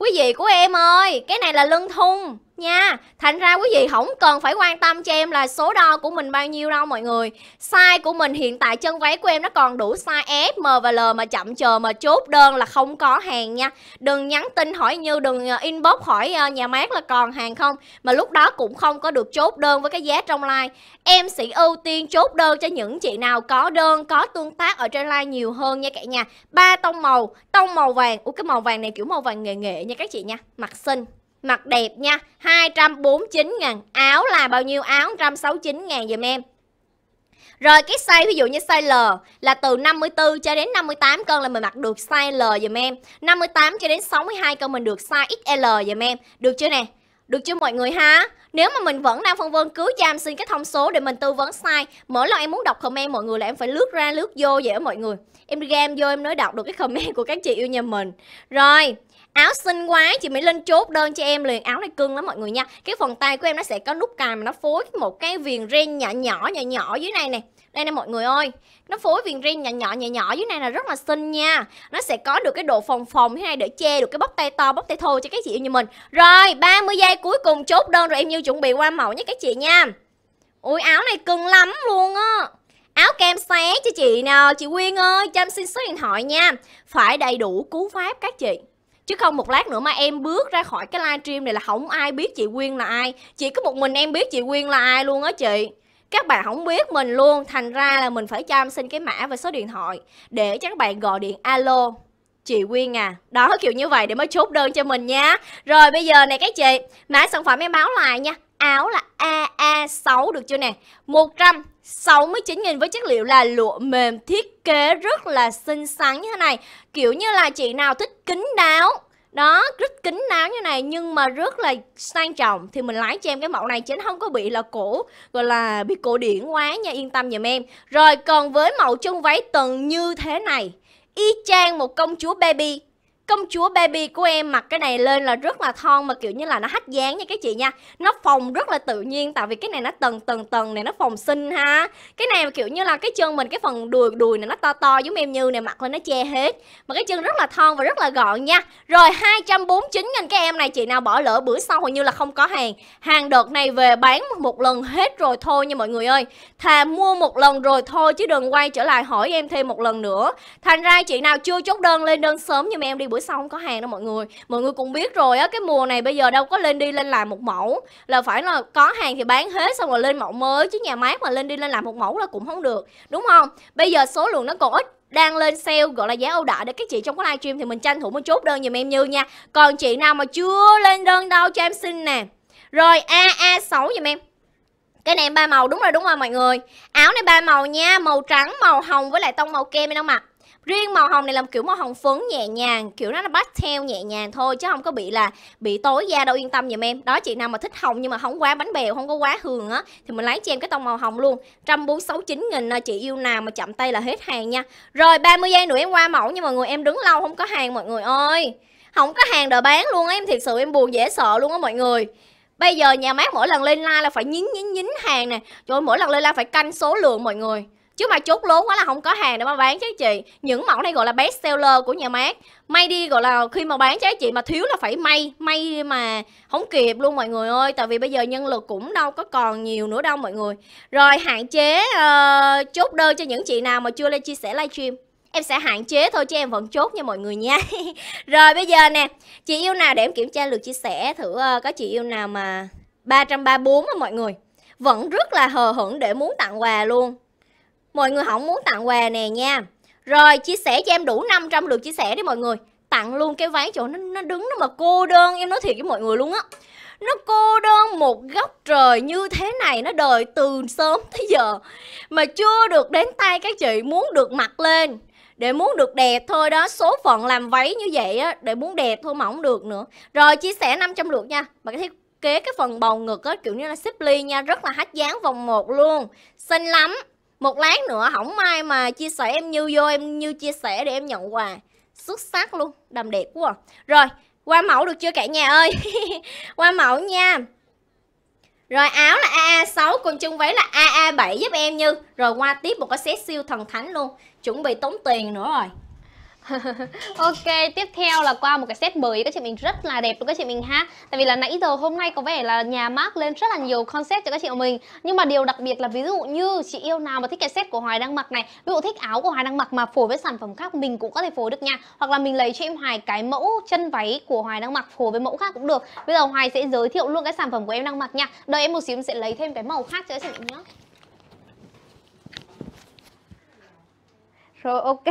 quý vị của em ơi cái này là lưng thun nha thành ra quý vị không cần phải quan tâm cho em là số đo của mình bao nhiêu đâu mọi người size của mình hiện tại chân váy của em nó còn đủ size S M và L mà chậm chờ mà chốt đơn là không có hàng nha đừng nhắn tin hỏi như đừng ờ, inbox hỏi ờ, nhà mát là còn hàng không mà lúc đó cũng không có được chốt đơn với cái giá trong like em sẽ ưu tiên chốt đơn cho những chị nào có đơn có tương tác ở trên like nhiều hơn nha cả nhà ba tông màu tông màu vàng ủa cái màu vàng này kiểu màu vàng nghệ nghệ nha các chị nha mặt xinh mặt đẹp nha 249 ngàn Áo là bao nhiêu áo 169 ngàn dùm em rồi cái size ví dụ như size L là từ 54 cho đến 58 cân là mình mặc được size L dùm em. 58 cho đến 62 cân mình được size XL dùm em. Được chưa nè? Được chưa mọi người ha? Nếu mà mình vẫn đang phân vân cứ cho em xin cái thông số để mình tư vấn size, Mỗi lần em muốn đọc comment mọi người là em phải lướt ra lướt vô vậy đó mọi người Em đi vô em nói đọc được cái comment của các chị yêu nhà mình Rồi áo xinh quá chị mỹ linh chốt đơn cho em liền áo này cưng lắm mọi người nha cái phần tay của em nó sẽ có nút cài mà nó phối một cái viền ren nhỏ nhỏ nhỏ nhỏ dưới này nè đây nè mọi người ơi nó phối viền ren nhỏ nhỏ nhỏ nhỏ dưới này là rất là xinh nha nó sẽ có được cái độ phồng phồng thế này để che được cái bắp tay to bắp tay thô cho các chị như mình rồi 30 giây cuối cùng chốt đơn rồi em như chuẩn bị qua mẫu nhé các chị nha ui áo này cưng lắm luôn á áo kem xé cho chị nào chị Quyên ơi cho em xin số điện thoại nha phải đầy đủ cú pháp các chị chứ không một lát nữa mà em bước ra khỏi cái livestream này là không ai biết chị Quyên là ai chỉ có một mình em biết chị Quyên là ai luôn á chị các bạn không biết mình luôn thành ra là mình phải cho em xin cái mã và số điện thoại để cho các bạn gọi điện alo chị Quyên à đó kiểu như vậy để mới chốt đơn cho mình nha rồi bây giờ này các chị mã sản phẩm em báo lại nha áo là AA6 được chưa nè 100 69.000 với chất liệu là lụa mềm thiết kế rất là xinh xắn như thế này Kiểu như là chị nào thích kính đáo đó, rất kính đáo như này nhưng mà rất là sang trọng Thì mình lái cho em cái mẫu này chứ không có bị là cổ Gọi là bị cổ điển quá nha, yên tâm dùm em Rồi còn với mẫu chân váy tầng như thế này Y chang một công chúa baby công chúa baby của em mặc cái này lên là rất là thon mà kiểu như là nó hách dáng nha các chị nha nó phồng rất là tự nhiên tại vì cái này nó tầng tầng tầng này nó phồng xinh ha cái này mà kiểu như là cái chân mình cái phần đùi đùi này nó to to giống em như này mặc lên nó che hết mà cái chân rất là thon và rất là gọn nha rồi 249 nghìn các em này chị nào bỏ lỡ bữa sau hầu như là không có hàng hàng đợt này về bán một lần hết rồi thôi nha mọi người ơi thà mua một lần rồi thôi chứ đừng quay trở lại hỏi em thêm một lần nữa thành ra chị nào chưa chốt đơn lên đơn sớm như em đi bữa buổi sau không có hàng đâu mọi người mọi người cũng biết rồi á cái mùa này bây giờ đâu có lên đi lên làm một mẫu là phải là có hàng thì bán hết xong rồi lên mẫu mới chứ nhà máy mà lên đi lên làm một mẫu là cũng không được đúng không bây giờ số lượng nó còn ít đang lên sale gọi là giá ưu đãi để các chị trong cái livestream thì mình tranh thủ một chút đơn giùm em như nha còn chị nào mà chưa lên đơn đâu cho em xin nè rồi aa 6 giùm em cái này em ba màu đúng rồi đúng rồi mọi người áo này ba màu nha màu trắng màu hồng với lại tông màu kem em đang mặc riêng màu hồng này là kiểu màu hồng phấn nhẹ nhàng kiểu nó là pastel nhẹ nhàng thôi chứ không có bị là bị tối da đâu yên tâm giùm em đó chị nào mà thích hồng nhưng mà không quá bánh bèo không có quá hường á thì mình lấy cho em cái tông màu hồng luôn 149 nghìn chị yêu nào mà chậm tay là hết hàng nha rồi 30 giây nữa em qua mẫu nhưng mà người em đứng lâu không có hàng mọi người ơi không có hàng đợi bán luôn á em thiệt sự em buồn dễ sợ luôn á mọi người bây giờ nhà mát mỗi lần lên la là phải nhín nhín nhín hàng nè rồi mỗi lần lên la phải canh số lượng mọi người chứ mà chốt lố quá là không có hàng để mà bán chứ chị những mẫu này gọi là best seller của nhà mát may đi gọi là khi mà bán trái chị mà thiếu là phải may may mà không kịp luôn mọi người ơi tại vì bây giờ nhân lực cũng đâu có còn nhiều nữa đâu mọi người rồi hạn chế uh, chốt đơn cho những chị nào mà chưa lên chia sẻ livestream em sẽ hạn chế thôi chứ em vẫn chốt nha mọi người nha rồi bây giờ nè chị yêu nào để em kiểm tra lượt chia sẻ thử uh, có chị yêu nào mà 334 á mọi người vẫn rất là hờ hững để muốn tặng quà luôn Mọi người không muốn tặng quà nè nha Rồi chia sẻ cho em đủ 500 lượt chia sẻ đi mọi người Tặng luôn cái váy chỗ nó, nó đứng nó mà cô đơn Em nói thiệt với mọi người luôn á nó cô đơn một góc trời như thế này nó đời từ sớm tới giờ mà chưa được đến tay các chị muốn được mặc lên để muốn được đẹp thôi đó số phận làm váy như vậy á để muốn đẹp thôi mà không được nữa rồi chia sẻ 500 lượt nha bạn cái thiết kế cái phần bầu ngực á kiểu như là xếp ly nha rất là hách dáng vòng một luôn xinh lắm một lát nữa hỏng mai mà chia sẻ em như vô em như chia sẻ để em nhận quà xuất sắc luôn đầm đẹp quá à. rồi qua mẫu được chưa cả nhà ơi qua mẫu nha rồi áo là AA6 còn chân váy là AA7 giúp em như rồi qua tiếp một cái set siêu thần thánh luôn chuẩn bị tốn tiền nữa rồi ok tiếp theo là qua một cái set mới các chị mình rất là đẹp luôn các chị mình ha tại vì là nãy giờ hôm nay có vẻ là nhà mark lên rất là nhiều concept cho các chị của mình nhưng mà điều đặc biệt là ví dụ như chị yêu nào mà thích cái set của hoài đang mặc này ví dụ thích áo của hoài đang mặc mà phối với sản phẩm khác mình cũng có thể phối được nha hoặc là mình lấy cho em hoài cái mẫu chân váy của hoài đang mặc phối với mẫu khác cũng được bây giờ hoài sẽ giới thiệu luôn cái sản phẩm của em đang mặc nha đợi em một xíu em sẽ lấy thêm cái màu khác cho các chị mình nhé Rồi ok,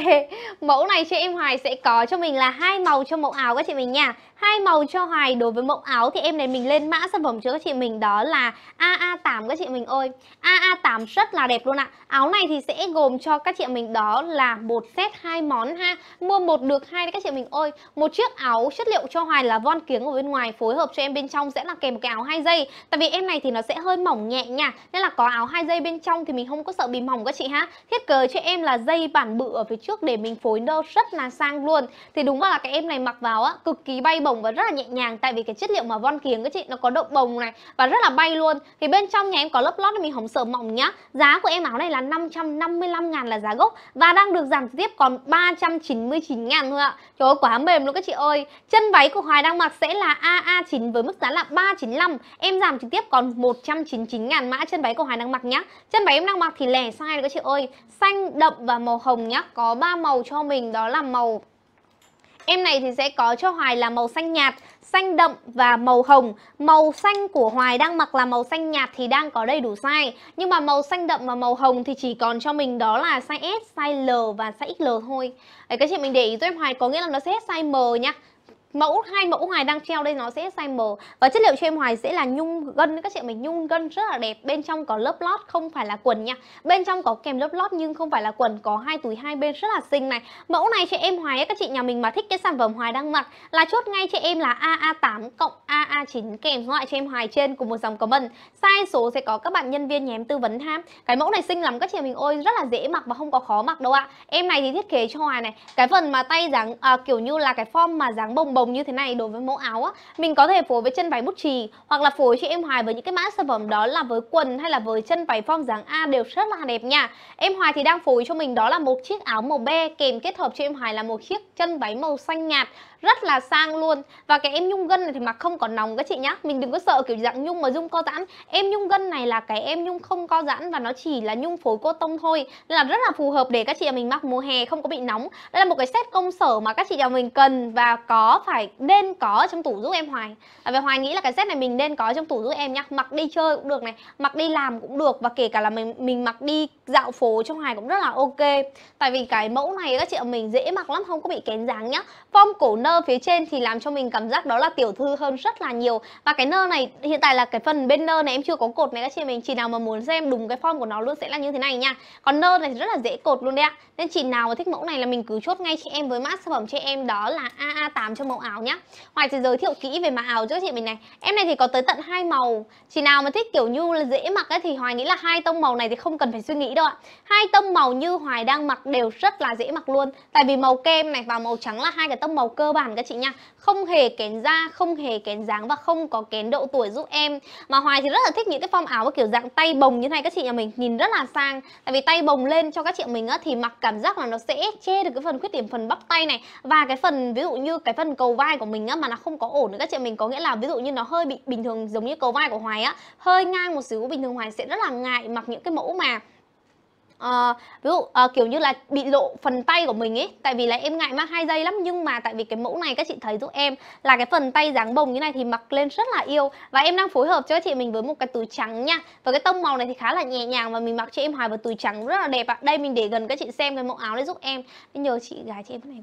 mẫu này chị em Hoài sẽ có cho mình là hai màu cho mẫu áo các chị mình nha hai màu cho hoài đối với mẫu áo thì em này mình lên mã sản phẩm cho các chị mình đó là AA8 các chị mình ơi AA8 rất là đẹp luôn ạ áo này thì sẽ gồm cho các chị mình đó là một set hai món ha mua một được hai đấy các chị mình ơi một chiếc áo chất liệu cho hoài là von kiếng ở bên ngoài phối hợp cho em bên trong sẽ là kèm một cái áo hai dây tại vì em này thì nó sẽ hơi mỏng nhẹ nha nên là có áo hai dây bên trong thì mình không có sợ bị mỏng các chị ha thiết kế cho em là dây bản bự ở phía trước để mình phối nơ rất là sang luôn thì đúng là cái em này mặc vào á cực kỳ bay bổng bồng và rất là nhẹ nhàng tại vì cái chất liệu mà von kiềng các chị nó có độ bồng này và rất là bay luôn thì bên trong nhà em có lớp lót mình hồng sợ mỏng nhá giá của em áo này là 555 ngàn là giá gốc và đang được giảm tiếp còn 399 ngàn thôi ạ trời ơi quá mềm luôn các chị ơi chân váy của Hoài đang mặc sẽ là AA9 với mức giá là 395 em giảm trực tiếp còn 199 ngàn mã chân váy của Hoài đang mặc nhá chân váy em đang mặc thì lẻ sai rồi các chị ơi xanh đậm và màu hồng nhá có ba màu cho mình đó là màu Em này thì sẽ có cho Hoài là màu xanh nhạt, xanh đậm và màu hồng. Màu xanh của Hoài đang mặc là màu xanh nhạt thì đang có đầy đủ size. Nhưng mà màu xanh đậm và màu hồng thì chỉ còn cho mình đó là size S, size L và size XL thôi. Đấy, các chị mình để ý giúp em Hoài có nghĩa là nó sẽ hết size M nhá mẫu hai mẫu ngoài đang treo đây nó sẽ size M và chất liệu cho em hoài sẽ là nhung gân các chị mình nhung gân rất là đẹp bên trong có lớp lót không phải là quần nha bên trong có kèm lớp lót nhưng không phải là quần có hai túi hai bên rất là xinh này mẫu này cho em hoài các chị nhà mình mà thích cái sản phẩm hoài đang mặc là chốt ngay cho em là AA8 cộng AA9 kèm loại cho em hoài trên cùng một dòng comment size số sẽ có các bạn nhân viên nhà em tư vấn ha cái mẫu này xinh lắm các chị mình ôi rất là dễ mặc và không có khó mặc đâu ạ em này thì thiết kế cho hoài này cái phần mà tay dáng à, kiểu như là cái form mà dáng bồng bồng bồng như thế này đối với mẫu áo á, mình có thể phối với chân váy bút chì hoặc là phối cho em Hoài với những cái mã sản phẩm đó là với quần hay là với chân váy form dáng A đều rất là đẹp nha. Em Hoài thì đang phối cho mình đó là một chiếc áo màu be kèm kết hợp cho em Hoài là một chiếc chân váy màu xanh nhạt rất là sang luôn và cái em nhung gân này thì mặc không còn nóng các chị nhá mình đừng có sợ kiểu dạng nhung mà dung co giãn em nhung gân này là cái em nhung không co giãn và nó chỉ là nhung phối cô tông thôi nên là rất là phù hợp để các chị nhà mình mặc mùa hè không có bị nóng đây là một cái set công sở mà các chị nhà mình cần và có phải nên có trong tủ giúp em hoài à, và hoài nghĩ là cái set này mình nên có trong tủ giúp em nhá mặc đi chơi cũng được này mặc đi làm cũng được và kể cả là mình mình mặc đi dạo phố trong hoài cũng rất là ok tại vì cái mẫu này các chị nhà mình dễ mặc lắm không có bị kén dáng nhá form cổ nơ nơ phía trên thì làm cho mình cảm giác đó là tiểu thư hơn rất là nhiều và cái nơ này hiện tại là cái phần bên nơ này em chưa có cột này các chị mình chị nào mà muốn xem đúng cái form của nó luôn sẽ là như thế này nha còn nơ này rất là dễ cột luôn đấy ạ nên chị nào mà thích mẫu này là mình cứ chốt ngay chị em với mã sản phẩm chị em đó là AA8 cho mẫu áo nhá Hoài sẽ giới thiệu kỹ về mã áo cho chị mình này em này thì có tới tận hai màu chị nào mà thích kiểu như là dễ mặc ấy thì Hoài nghĩ là hai tông màu này thì không cần phải suy nghĩ đâu ạ hai tông màu như Hoài đang mặc đều rất là dễ mặc luôn tại vì màu kem này và màu trắng là hai cái tông màu cơ bản bản các chị nha Không hề kén da, không hề kén dáng và không có kén độ tuổi giúp em Mà Hoài thì rất là thích những cái form áo với kiểu dạng tay bồng như này các chị nhà mình Nhìn rất là sang Tại vì tay bồng lên cho các chị mình á, thì mặc cảm giác là nó sẽ che được cái phần khuyết điểm phần bắp tay này Và cái phần ví dụ như cái phần cầu vai của mình á, mà nó không có ổn nữa các chị mình Có nghĩa là ví dụ như nó hơi bị bình thường giống như cầu vai của Hoài á Hơi ngang một xíu bình thường Hoài sẽ rất là ngại mặc những cái mẫu mà uh, ví dụ uh, kiểu như là bị lộ phần tay của mình ấy tại vì là em ngại mang hai dây lắm nhưng mà tại vì cái mẫu này các chị thấy giúp em là cái phần tay dáng bồng như này thì mặc lên rất là yêu và em đang phối hợp cho các chị mình với một cái túi trắng nha và cái tông màu này thì khá là nhẹ nhàng và mình mặc cho em hòa vào túi trắng rất là đẹp ạ à. đây mình để gần các chị xem cái mẫu áo đấy giúp em nhờ chị gái chị em cái này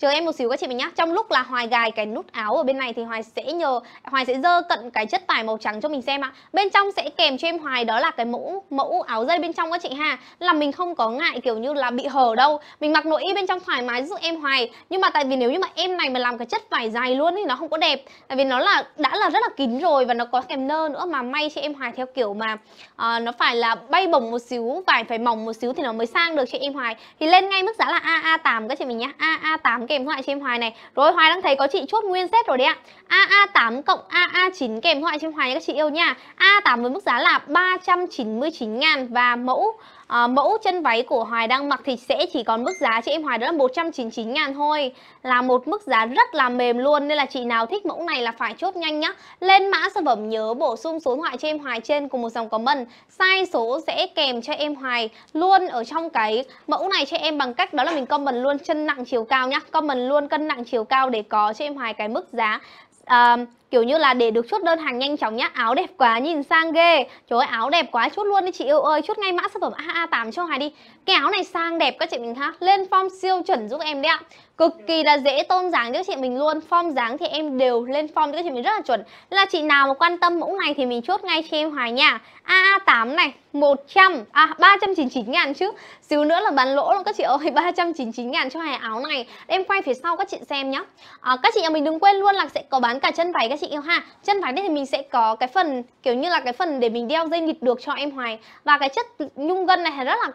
chờ em một xíu các chị mình nhá trong lúc là hoài gài cái nút áo ở bên này thì hoài sẽ nhờ hoài sẽ dơ cận cái chất vải màu trắng cho mình xem ạ bên trong sẽ kèm cho em hoài đó là cái mẫu mẫu áo dây bên trong các chị ha là mình không có ngại kiểu như là bị hở đâu mình mặc nội y bên trong thoải mái giúp em hoài nhưng mà tại vì nếu như mà em này mà làm cái chất vải dài luôn thì nó không có đẹp tại vì nó là đã là rất là kín rồi và nó có kèm nơ nữa mà may cho em hoài theo kiểu mà uh, nó phải là bay bổng một xíu vải phải mỏng một xíu thì nó mới sang được cho em hoài thì lên ngay mức giá là AA8 các chị mình nhá aa tám kèm hoại trên hoài này rồi hoài đang thấy có chị chốt nguyên set rồi đấy ạ aa8 cộng aa9 kèm hoại trên hoài nha các chị yêu nha a8 với mức giá là 399 ngàn và mẫu à, mẫu chân váy của Hoài đang mặc thì sẽ chỉ còn mức giá cho em Hoài đó là 199 ngàn thôi là một mức giá rất là mềm luôn nên là chị nào thích mẫu này là phải chốt nhanh nhá lên mã sản phẩm nhớ bổ sung số điện thoại cho em Hoài trên cùng một dòng comment size số sẽ kèm cho em Hoài luôn ở trong cái mẫu này cho em bằng cách đó là mình comment luôn chân nặng chiều cao nhá comment luôn cân nặng chiều cao để có cho em Hoài cái mức giá uh, kiểu như là để được chốt đơn hàng nhanh chóng nhá áo đẹp quá nhìn sang ghê trời ơi áo đẹp quá chốt luôn đi chị yêu ơi chốt ngay mã sản phẩm AA8 cho Hoài đi cái áo này sang đẹp các chị mình ha lên form siêu chuẩn giúp em đấy ạ cực kỳ là dễ tôn dáng cho chị mình luôn form dáng thì em đều lên form cho các chị mình rất là chuẩn là chị nào mà quan tâm mẫu này thì mình chốt ngay cho em hoài nha A 8 này 100 à 399 ngàn chứ xíu nữa là bán lỗ luôn các chị ơi 399 ngàn cho hàng áo này em quay phía sau các chị xem nhá à, các chị nhà mình đừng quên luôn là sẽ có bán cả chân váy các chị yêu ha chân váy này thì mình sẽ có cái phần kiểu như là cái phần để mình đeo dây nịt được cho em hoài và cái chất nhung gân này rất là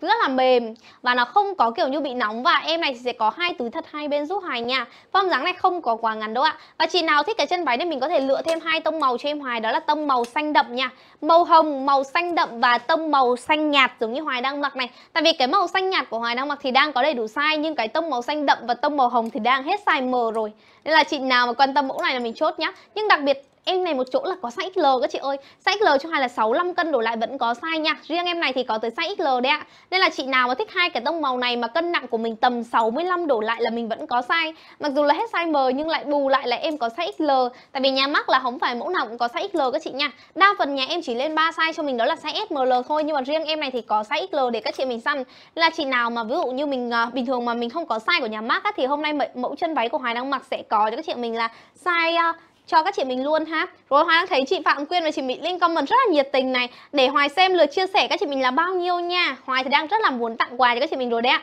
rất là mềm và nó không có kiểu như bị nóng và em này sẽ có hai túi thật hai bên giúp hoài nha form dáng này không có quá ngắn đâu ạ và chị nào thích cái chân váy này mình có thể lựa thêm hai tông màu cho em hoài đó là tông màu xanh đậm nha màu hồng màu xanh đậm và tông màu xanh nhạt giống như hoài đang mặc này tại vì cái màu xanh nhạt của hoài đang mặc thì đang có đầy đủ size nhưng cái tông màu xanh đậm và tông màu hồng thì đang hết size M rồi nên là chị nào mà quan tâm mẫu này là mình chốt nhá nhưng đặc biệt em này một chỗ là có size XL các chị ơi size XL cho hai là 65 cân đổ lại vẫn có size nha riêng em này thì có tới size XL đấy ạ nên là chị nào mà thích hai cái tông màu này mà cân nặng của mình tầm 65 đổ lại là mình vẫn có size mặc dù là hết size M nhưng lại bù lại là em có size XL tại vì nhà mắc là không phải mẫu nào cũng có size XL các chị nha đa phần nhà em chỉ lên 3 size cho mình đó là size S ML thôi nhưng mà riêng em này thì có size XL để các chị mình săn là chị nào mà ví dụ như mình uh, bình thường mà mình không có size của nhà mắc á, thì hôm nay mẫu chân váy của Hoài đang mặc sẽ có cho các chị mình là size uh, cho các chị mình luôn ha rồi hoài đang thấy chị phạm quyên và chị mỹ linh comment rất là nhiệt tình này để hoài xem lượt chia sẻ các chị mình là bao nhiêu nha hoài thì đang rất là muốn tặng quà cho các chị mình rồi đấy ạ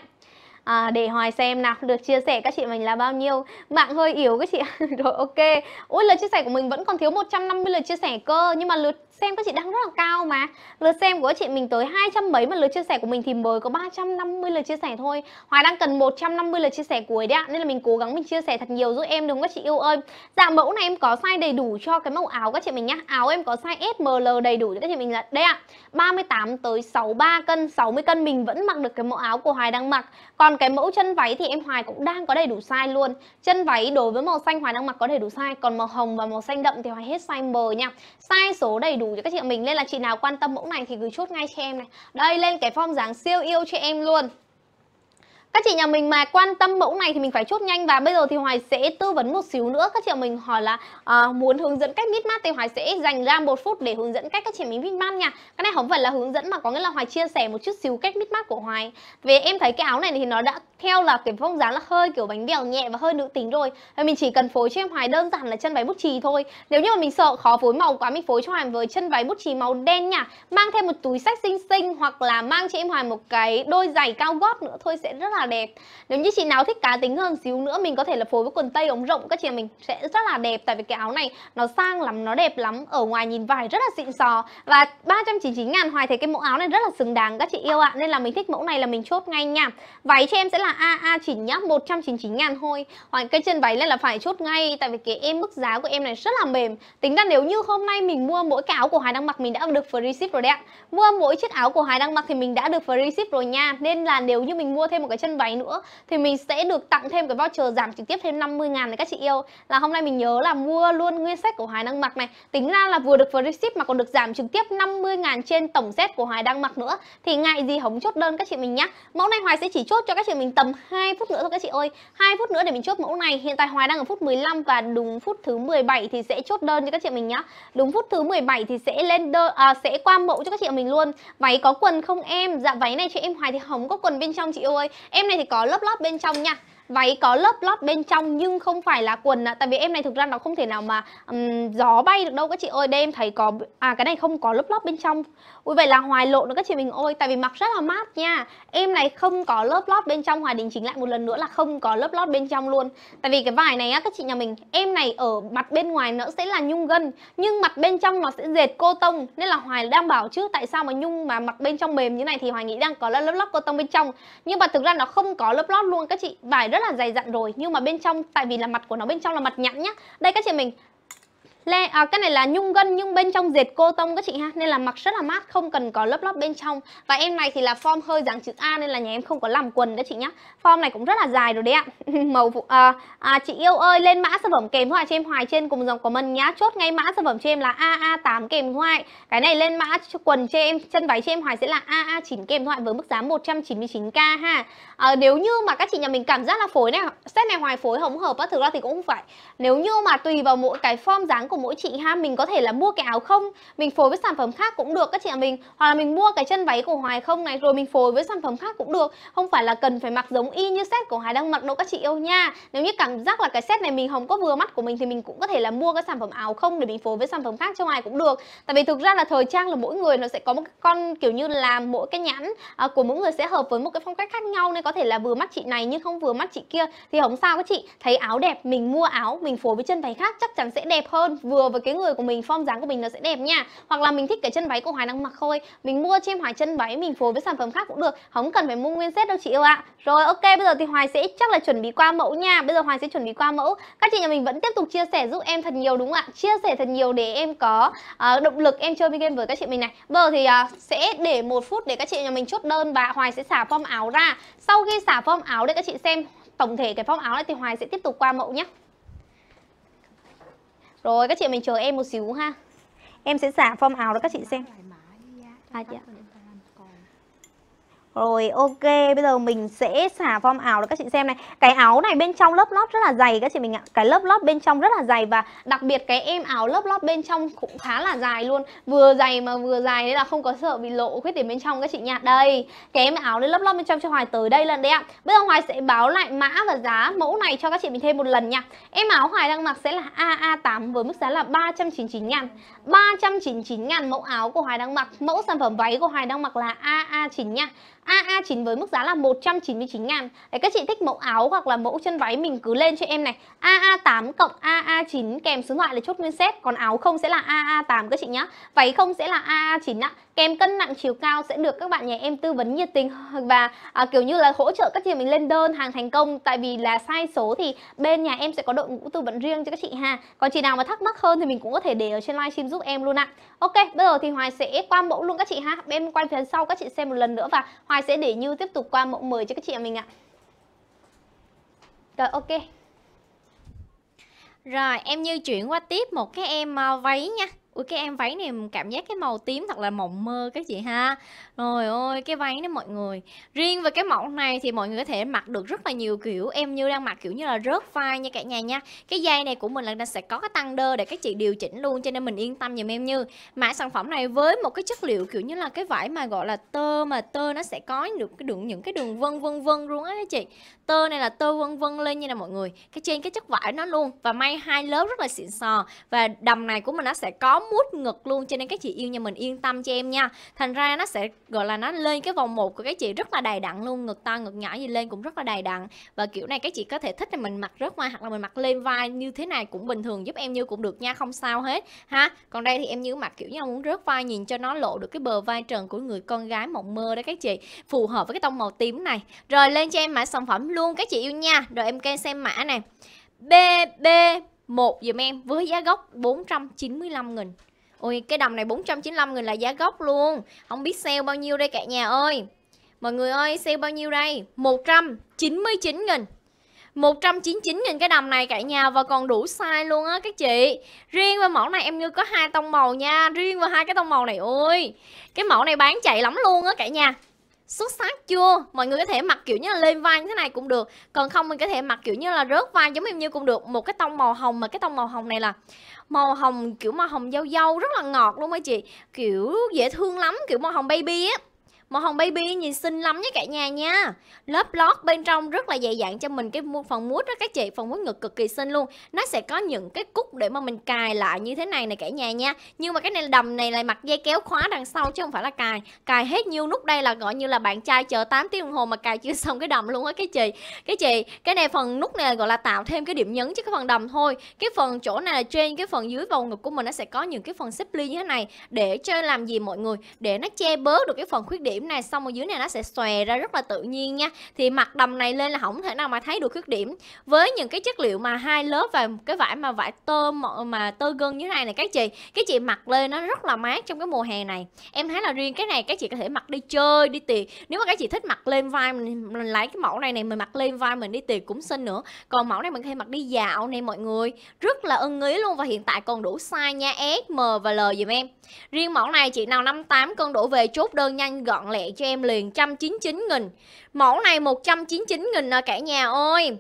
à, để hoài xem nào được chia sẻ các chị mình là bao nhiêu mạng hơi yếu các chị rồi ok ôi lượt chia sẻ của mình vẫn còn thiếu 150 lượt chia sẻ cơ nhưng mà lượt xem các chị đang rất là cao mà Lượt xem của các chị mình tới hai trăm mấy Mà lượt chia sẻ của mình thì mới có 350 lượt chia sẻ thôi Hoài đang cần 150 lượt chia sẻ cuối đấy ạ Nên là mình cố gắng mình chia sẻ thật nhiều giúp em đúng không các chị yêu ơi Dạ mẫu này em có size đầy đủ cho cái mẫu áo các chị mình nhá Áo em có size S, ML đầy đủ cho các chị mình là Đây ạ 38 tới 63 cân 60 cân mình vẫn mặc được cái mẫu áo của Hoài đang mặc Còn cái mẫu chân váy thì em Hoài cũng đang có đầy đủ size luôn Chân váy đối với màu xanh Hoài đang mặc có đầy đủ size Còn màu hồng và màu xanh đậm thì Hoài hết size M nha Size số đầy đủ cho các chị mình nên là chị nào quan tâm mẫu này thì gửi chốt ngay cho em này đây lên cái form dáng siêu yêu cho em luôn các chị nhà mình mà quan tâm mẫu này thì mình phải chốt nhanh và bây giờ thì Hoài sẽ tư vấn một xíu nữa. Các chị nhà mình hỏi là à, muốn hướng dẫn cách mít mát thì Hoài sẽ dành ra một phút để hướng dẫn cách các chị mình mít mát nha. Cái này không phải là hướng dẫn mà có nghĩa là Hoài chia sẻ một chút xíu cách mít mát của Hoài. Về em thấy cái áo này thì nó đã theo là cái phong dáng là hơi kiểu bánh bèo nhẹ và hơi nữ tính rồi. Và mình chỉ cần phối cho em Hoài đơn giản là chân váy bút chì thôi. Nếu như mà mình sợ khó phối màu quá mình phối cho Hoài với chân váy bút chì màu đen nha. Mang thêm một túi sách xinh xinh hoặc là mang cho em Hoài một cái đôi giày cao gót nữa thôi sẽ rất là là đẹp nếu như chị nào thích cá tính hơn xíu nữa mình có thể là phối với quần tây ống rộng các chị mình sẽ rất là đẹp tại vì cái áo này nó sang lắm nó đẹp lắm ở ngoài nhìn vải rất là xịn sò và 399 ngàn hoài thấy cái mẫu áo này rất là xứng đáng các chị yêu ạ nên là mình thích mẫu này là mình chốt ngay nha váy cho em sẽ là AA chỉ nhá 199 ngàn thôi hoặc cái chân váy này là phải chốt ngay tại vì cái em mức giá của em này rất là mềm tính ra nếu như hôm nay mình mua mỗi cái áo của hoài đang mặc mình đã được free ship rồi đấy ạ mua mỗi chiếc áo của hoài đang mặc thì mình đã được free ship rồi nha nên là nếu như mình mua thêm một cái chân váy nữa thì mình sẽ được tặng thêm cái voucher giảm trực tiếp thêm 50 ngàn này các chị yêu là hôm nay mình nhớ là mua luôn nguyên set của Hoài đang mặc này tính ra là vừa được free ship mà còn được giảm trực tiếp 50 ngàn trên tổng set của Hoài đang mặc nữa thì ngại gì hống chốt đơn các chị mình nhá mẫu này Hoài sẽ chỉ chốt cho các chị mình tầm 2 phút nữa thôi các chị ơi 2 phút nữa để mình chốt mẫu này hiện tại Hoài đang ở phút 15 và đúng phút thứ 17 thì sẽ chốt đơn cho các chị mình nhá đúng phút thứ 17 thì sẽ lên đơn à, sẽ qua mẫu cho các chị mình luôn váy có quần không em dạ váy này cho em Hoài thì hống có quần bên trong chị ơi em Kem này thì có lớp lót bên trong nha váy có lớp lót bên trong nhưng không phải là quần ạ tại vì em này thực ra nó không thể nào mà um, gió bay được đâu các chị ơi đây em thấy có à cái này không có lớp lót bên trong ui vậy là hoài lộ nữa các chị mình ơi tại vì mặc rất là mát nha em này không có lớp lót bên trong hoài đình chính lại một lần nữa là không có lớp lót bên trong luôn tại vì cái vải này á các chị nhà mình em này ở mặt bên ngoài nó sẽ là nhung gân nhưng mặt bên trong nó sẽ dệt cô tông nên là hoài đang bảo chứ tại sao mà nhung mà mặc bên trong mềm như này thì hoài nghĩ đang có lớp lót cô tông bên trong nhưng mà thực ra nó không có lớp lót luôn các chị vải rất là dày dặn rồi nhưng mà bên trong tại vì là mặt của nó bên trong là mặt nhẵn nhá đây các chị mình le à, cái này là nhung gân nhưng bên trong dệt cô tông các chị ha nên là mặc rất là mát không cần có lớp lớp bên trong và em này thì là form hơi dáng chữ A nên là nhà em không có làm quần đấy chị nhá form này cũng rất là dài rồi đấy ạ màu phụ, à, à, chị yêu ơi lên mã sản phẩm kèm hoa cho em hoài trên cùng dòng của mình nhá chốt ngay mã sản phẩm cho em là AA8 kèm hoa cái này lên mã quần cho em chân váy cho em hoài sẽ là AA9 kèm thoại với mức giá 199k ha à, nếu như mà các chị nhà mình cảm giác là phối này set này hoài phối hồng hợp á thực ra thì cũng không phải nếu như mà tùy vào mỗi cái form dáng của của mỗi chị ha mình có thể là mua cái áo không mình phối với sản phẩm khác cũng được các chị ạ à mình hoặc là mình mua cái chân váy của hoài không này rồi mình phối với sản phẩm khác cũng được không phải là cần phải mặc giống y như set của hoài đang mặc đâu các chị yêu nha nếu như cảm giác là cái set này mình không có vừa mắt của mình thì mình cũng có thể là mua cái sản phẩm áo không để mình phối với sản phẩm khác cho hoài cũng được tại vì thực ra là thời trang là mỗi người nó sẽ có một con kiểu như là mỗi cái nhãn à, của mỗi người sẽ hợp với một cái phong cách khác nhau nên có thể là vừa mắt chị này nhưng không vừa mắt chị kia thì không sao các chị thấy áo đẹp mình mua áo mình phối với chân váy khác chắc chắn sẽ đẹp hơn vừa với cái người của mình form dáng của mình nó sẽ đẹp nha hoặc là mình thích cái chân váy của hoài đang mặc thôi mình mua trên hoài chân váy mình phối với sản phẩm khác cũng được không cần phải mua nguyên set đâu chị yêu ạ rồi ok bây giờ thì hoài sẽ chắc là chuẩn bị qua mẫu nha bây giờ hoài sẽ chuẩn bị qua mẫu các chị nhà mình vẫn tiếp tục chia sẻ giúp em thật nhiều đúng không ạ chia sẻ thật nhiều để em có uh, động lực em chơi game với các chị mình này bây giờ thì uh, sẽ để một phút để các chị nhà mình chốt đơn và hoài sẽ xả form áo ra sau khi xả form áo để các chị xem tổng thể cái form áo này thì hoài sẽ tiếp tục qua mẫu nhé rồi các chị mình chờ em một xíu ha Em sẽ giả form áo đó các chị xem À dạ rồi ok, bây giờ mình sẽ xả form áo để các chị xem này. Cái áo này bên trong lớp lót rất là dày các chị mình ạ. Cái lớp lót bên trong rất là dày và đặc biệt cái em áo lớp lót bên trong cũng khá là dài luôn. Vừa dày mà vừa dài nên là không có sợ bị lộ khuyết điểm bên trong các chị nhạt Đây, cái em áo lớp lót bên trong cho Hoài tới đây lần đấy ạ. Bây giờ Hoài sẽ báo lại mã và giá mẫu này cho các chị mình thêm một lần nha. Em áo Hoài đang mặc sẽ là AA8 với mức giá là 399 ngàn 399 ngàn mẫu áo của Hoài đang mặc. Mẫu sản phẩm váy của Hoài đang mặc là AA9 nha. AA9 với mức giá là 199 ngàn Đấy, Các chị thích mẫu áo hoặc là mẫu chân váy mình cứ lên cho em này AA8 cộng AA9 kèm số thoại là chốt nguyên set Còn áo không sẽ là AA8 các chị nhá Váy không sẽ là AA9 ạ kèm cân nặng chiều cao sẽ được các bạn nhà em tư vấn nhiệt tình và à, kiểu như là hỗ trợ các chị mình lên đơn hàng thành công tại vì là sai số thì bên nhà em sẽ có đội ngũ tư vấn riêng cho các chị ha còn chị nào mà thắc mắc hơn thì mình cũng có thể để ở trên livestream giúp em luôn ạ ok bây giờ thì hoài sẽ qua mẫu luôn các chị ha em quay phía sau các chị xem một lần nữa và hoài sẽ để như tiếp tục qua mẫu mời cho các chị mình ạ rồi ok rồi em như chuyển qua tiếp một cái em à, váy nha Ui cái em váy này cảm giác cái màu tím thật là mộng mơ các chị ha rồi ơi, cái váy đó mọi người. Riêng về cái mẫu này thì mọi người có thể mặc được rất là nhiều kiểu. Em như đang mặc kiểu như là rớt vai nha cả nhà nha. Cái dây này của mình là sẽ có cái tăng đơ để các chị điều chỉnh luôn cho nên mình yên tâm giùm em như. Mã sản phẩm này với một cái chất liệu kiểu như là cái vải mà gọi là tơ mà tơ nó sẽ có được cái đường những cái đường vân vân vân luôn á các chị. Tơ này là tơ vân vân lên như là mọi người. Cái trên cái chất vải nó luôn và may hai lớp rất là xịn sò và đầm này của mình nó sẽ có mút ngực luôn cho nên các chị yêu nhà mình yên tâm cho em nha. Thành ra nó sẽ gọi là nó lên cái vòng một của các chị rất là đầy đặn luôn ngực to ngực nhỏ gì lên cũng rất là đầy đặn và kiểu này các chị có thể thích thì mình mặc rất ngoài hoặc là mình mặc lên vai như thế này cũng bình thường giúp em như cũng được nha không sao hết ha còn đây thì em như mặc kiểu như muốn rớt vai nhìn cho nó lộ được cái bờ vai trần của người con gái mộng mơ đấy các chị phù hợp với cái tông màu tím này rồi lên cho em mã sản phẩm luôn các chị yêu nha rồi em kêu xem mã này bb một dùm em với giá gốc 495 nghìn Ôi cái đầm này 495 nghìn là giá gốc luôn Không biết sale bao nhiêu đây cả nhà ơi Mọi người ơi sale bao nhiêu đây 199 nghìn 199 nghìn cái đầm này cả nhà và còn đủ size luôn á các chị. Riêng với mẫu này em Như có hai tông màu nha, riêng với hai cái tông màu này ôi. Cái mẫu này bán chạy lắm luôn á cả nhà. Xuất sắc chưa? Mọi người có thể mặc kiểu như là lên vai như thế này cũng được Còn không mình có thể mặc kiểu như là rớt vai giống em như cũng được Một cái tông màu hồng mà cái tông màu hồng này là màu hồng kiểu màu hồng dâu dâu rất là ngọt luôn mấy chị kiểu dễ thương lắm kiểu màu hồng baby á Màu hồng baby nhìn xinh lắm nhé cả nhà nha Lớp lót bên trong rất là dày dặn cho mình cái phần mút đó các chị Phần mút ngực cực kỳ xinh luôn Nó sẽ có những cái cúc để mà mình cài lại như thế này này cả nhà nha Nhưng mà cái này đầm này là mặc dây kéo khóa đằng sau chứ không phải là cài Cài hết nhiêu nút đây là gọi như là bạn trai chờ 8 tiếng đồng hồ mà cài chưa xong cái đầm luôn á các chị Cái chị, cái này phần nút này gọi là tạo thêm cái điểm nhấn chứ cái phần đầm thôi Cái phần chỗ này là trên, cái phần dưới vòng ngực của mình nó sẽ có những cái phần xếp ly như thế này Để cho làm gì mọi người, để nó che bớt được cái phần khuyết điểm điểm này xong ở dưới này nó sẽ xòe ra rất là tự nhiên nha thì mặt đầm này lên là không thể nào mà thấy được khuyết điểm với những cái chất liệu mà hai lớp và cái vải mà vải tơ ờ, mà tơ gân như thế này này các chị các chị mặc lên nó rất là mát trong cái mùa hè này em thấy là riêng cái này các chị có thể mặc đi chơi đi tiệc nếu mà các chị thích mặc lên vai mình, lấy cái mẫu này này mình mặc lên vai mình đi tiệc cũng xinh nữa còn mẫu này mình có thể mặc đi dạo này mọi người rất là ưng ý luôn và hiện tại còn đủ size nha S M và L dùm em riêng mẫu này chị nào 58 cân đổ về chốt đơn nhanh gọn lẹ cho em liền 199 nghìn Mẫu này 199 nghìn à cả nhà ơi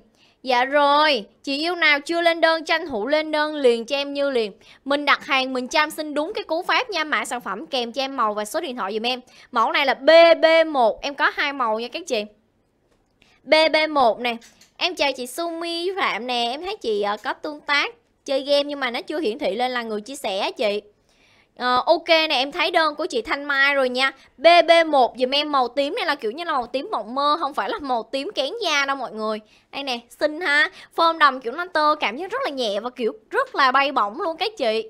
Dạ rồi, chị yêu nào chưa lên đơn tranh thủ lên đơn liền cho em như liền Mình đặt hàng mình chăm xin đúng cái cú pháp nha Mã sản phẩm kèm cho em màu và số điện thoại dùm em Mẫu này là BB1, em có hai màu nha các chị BB1 nè Em chào chị Sumi Phạm nè Em thấy chị ờ, có tương tác chơi game nhưng mà nó chưa hiển thị lên là người chia sẻ chị Uh, ok nè em thấy đơn của chị Thanh Mai rồi nha BB1 dùm em màu tím này là kiểu như là màu tím mộng mơ Không phải là màu tím kén da đâu mọi người Đây nè xinh ha Form đầm kiểu nó tơ cảm giác rất là nhẹ Và kiểu rất là bay bổng luôn các chị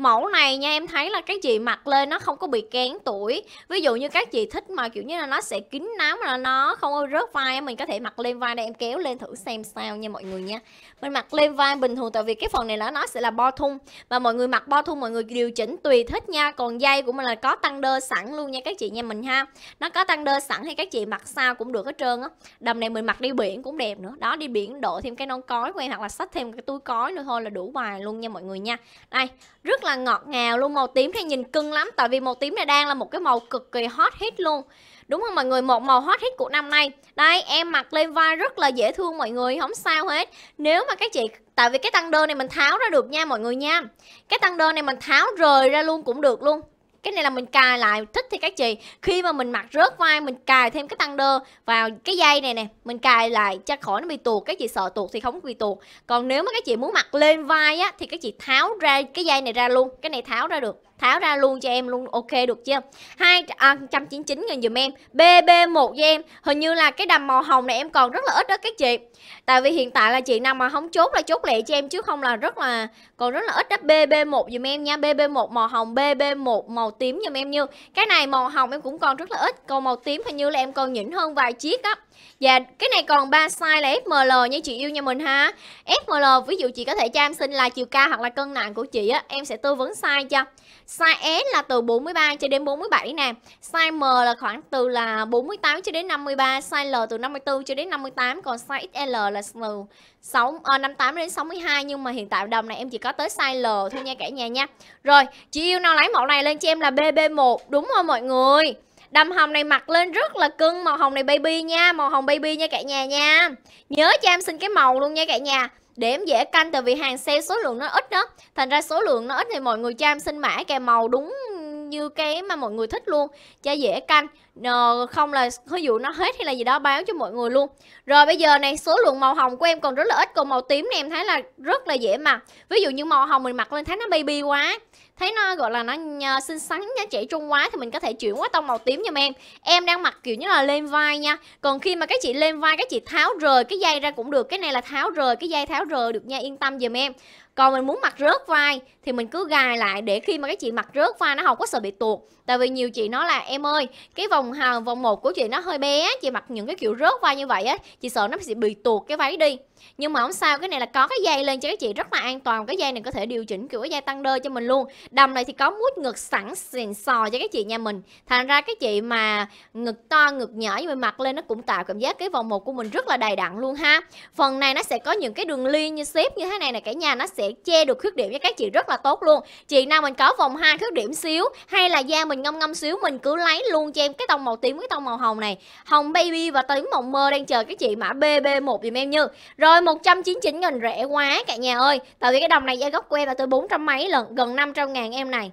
mẫu này nha em thấy là các chị mặc lên nó không có bị kén tuổi ví dụ như các chị thích mà kiểu như là nó sẽ kín náo mà nó không rớt vai mình có thể mặc lên vai đây em kéo lên thử xem sao nha mọi người nha mình mặc lên vai bình thường tại vì cái phần này là nó sẽ là bo thun và mọi người mặc bo thun mọi người điều chỉnh tùy thích nha còn dây của mình là có tăng đơ sẵn luôn nha các chị nha mình ha nó có tăng đơ sẵn hay các chị mặc sao cũng được hết trơn á đầm này mình mặc đi biển cũng đẹp nữa đó đi biển độ thêm cái nón cói của em hoặc là xách thêm cái túi cói nữa thôi là đủ bài luôn nha mọi người nha đây rất là ngọt ngào luôn màu tím thì nhìn cưng lắm tại vì màu tím này đang là một cái màu cực kỳ hot hit luôn đúng không mọi người một màu hot hit của năm nay đây em mặc lên vai rất là dễ thương mọi người không sao hết nếu mà các chị tại vì cái tăng đơn này mình tháo ra được nha mọi người nha cái tăng đơn này mình tháo rời ra luôn cũng được luôn cái này là mình cài lại thích thì các chị khi mà mình mặc rớt vai mình cài thêm cái tăng đơ vào cái dây này nè mình cài lại cho khỏi nó bị tuột các chị sợ tuột thì không bị tuột còn nếu mà các chị muốn mặc lên vai á thì các chị tháo ra cái dây này ra luôn cái này tháo ra được tháo ra luôn cho em luôn ok được chưa hai 199 nghìn dùm em BB1 cho em hình như là cái đầm màu hồng này em còn rất là ít đó các chị tại vì hiện tại là chị nào mà không chốt là chốt lẹ cho em chứ không là rất là còn rất là ít đó BB1 dùm em nha BB1 màu hồng BB1 màu tím dùm em như cái này màu hồng em cũng còn rất là ít còn màu tím hình như là em còn nhỉnh hơn vài chiếc á Dạ, cái này còn 3 size là FML nha chị yêu nha mình ha. FML ví dụ chị có thể cho em xin là chiều cao hoặc là cân nặng của chị á, em sẽ tư vấn size cho. Size S là từ 43 cho đến 47 nè. Size M là khoảng từ là 48 cho đến 53, size L từ 54 cho đến 58, còn size XL là từ 6 à, 58 đến 62 nhưng mà hiện tại đồng này em chỉ có tới size L thôi nha cả nhà nha. Rồi, chị yêu nào lấy mẫu này lên cho em là BB1 đúng không mọi người? Đầm hồng này mặc lên rất là cưng Màu hồng này baby nha Màu hồng baby nha cả nhà nha Nhớ cho em xin cái màu luôn nha cả nhà để em dễ canh tại vì hàng xe số lượng nó ít đó thành ra số lượng nó ít thì mọi người cho em xin mã kèm màu đúng như cái mà mọi người thích luôn cho dễ canh Nờ, không là ví dụ nó hết hay là gì đó báo cho mọi người luôn rồi bây giờ này số lượng màu hồng của em còn rất là ít còn màu tím này em thấy là rất là dễ mặc ví dụ như màu hồng mình mặc lên thấy nó baby quá thấy nó gọi là nó ờ, xinh xắn nha chị Trung Hóa thì mình có thể chuyển qua tông màu tím giùm em em đang mặc kiểu như là lên vai nha còn khi mà các chị lên vai các chị tháo rời cái dây ra cũng được cái này là tháo rời cái dây tháo rời được nha yên tâm giùm em còn mình muốn mặc rớt vai thì mình cứ gài lại để khi mà cái chị mặc rớt vai nó không có sợ bị tuột tại vì nhiều chị nói là em ơi cái vòng hàng vòng một của chị nó hơi bé chị mặc những cái kiểu rớt vai như vậy á chị sợ nó sẽ bị tuột cái váy đi nhưng mà không sao cái này là có cái dây lên cho các chị rất là an toàn cái dây này có thể điều chỉnh kiểu cái dây tăng đơ cho mình luôn đầm này thì có mút ngực sẵn xịn sò cho các chị nhà mình thành ra các chị mà ngực to ngực nhỏ như mình mặc lên nó cũng tạo cảm giác cái vòng một của mình rất là đầy đặn luôn ha phần này nó sẽ có những cái đường liên như xếp như thế này này cả nhà nó sẽ che được khuyết điểm cho các chị rất là tốt luôn chị nào mình có vòng hai khuyết điểm xíu hay là da mình ngâm ngâm xíu mình cứ lấy luôn cho em cái tông màu tím cái tông màu hồng này hồng baby và tím mộng mơ đang chờ các chị mã bb một dùm em như rồi ơi 199 nghìn rẻ quá cả nhà ơi Tại vì cái đồng này giá gốc của và là tới 400 mấy lần Gần 500 ngàn em này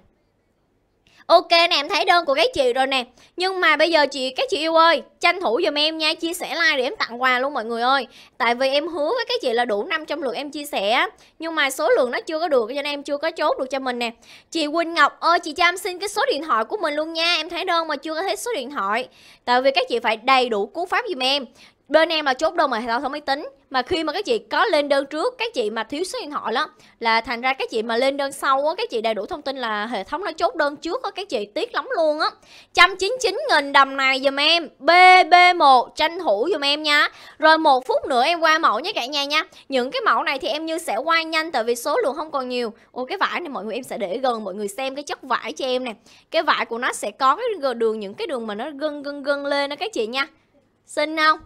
Ok nè em thấy đơn của các chị rồi nè Nhưng mà bây giờ chị các chị yêu ơi Tranh thủ giùm em nha Chia sẻ like để em tặng quà luôn mọi người ơi Tại vì em hứa với các chị là đủ 500 lượt em chia sẻ Nhưng mà số lượng nó chưa có được Cho nên em chưa có chốt được cho mình nè Chị Quỳnh Ngọc ơi chị cho em xin cái số điện thoại của mình luôn nha Em thấy đơn mà chưa có thấy số điện thoại Tại vì các chị phải đầy đủ cú pháp giùm em bên em là chốt đơn mà hệ thống máy tính mà khi mà các chị có lên đơn trước các chị mà thiếu số điện thoại đó là thành ra các chị mà lên đơn sau á các chị đầy đủ thông tin là hệ thống nó chốt đơn trước á các chị tiếc lắm luôn á trăm chín chín nghìn đầm này dùm em bb 1 tranh thủ dùm em nha rồi một phút nữa em qua mẫu nhé cả nhà nha những cái mẫu này thì em như sẽ quay nhanh tại vì số lượng không còn nhiều ô cái vải này mọi người em sẽ để gần mọi người xem cái chất vải cho em nè cái vải của nó sẽ có cái đường những cái đường mà nó gân gân gân lên đó các chị nha xinh không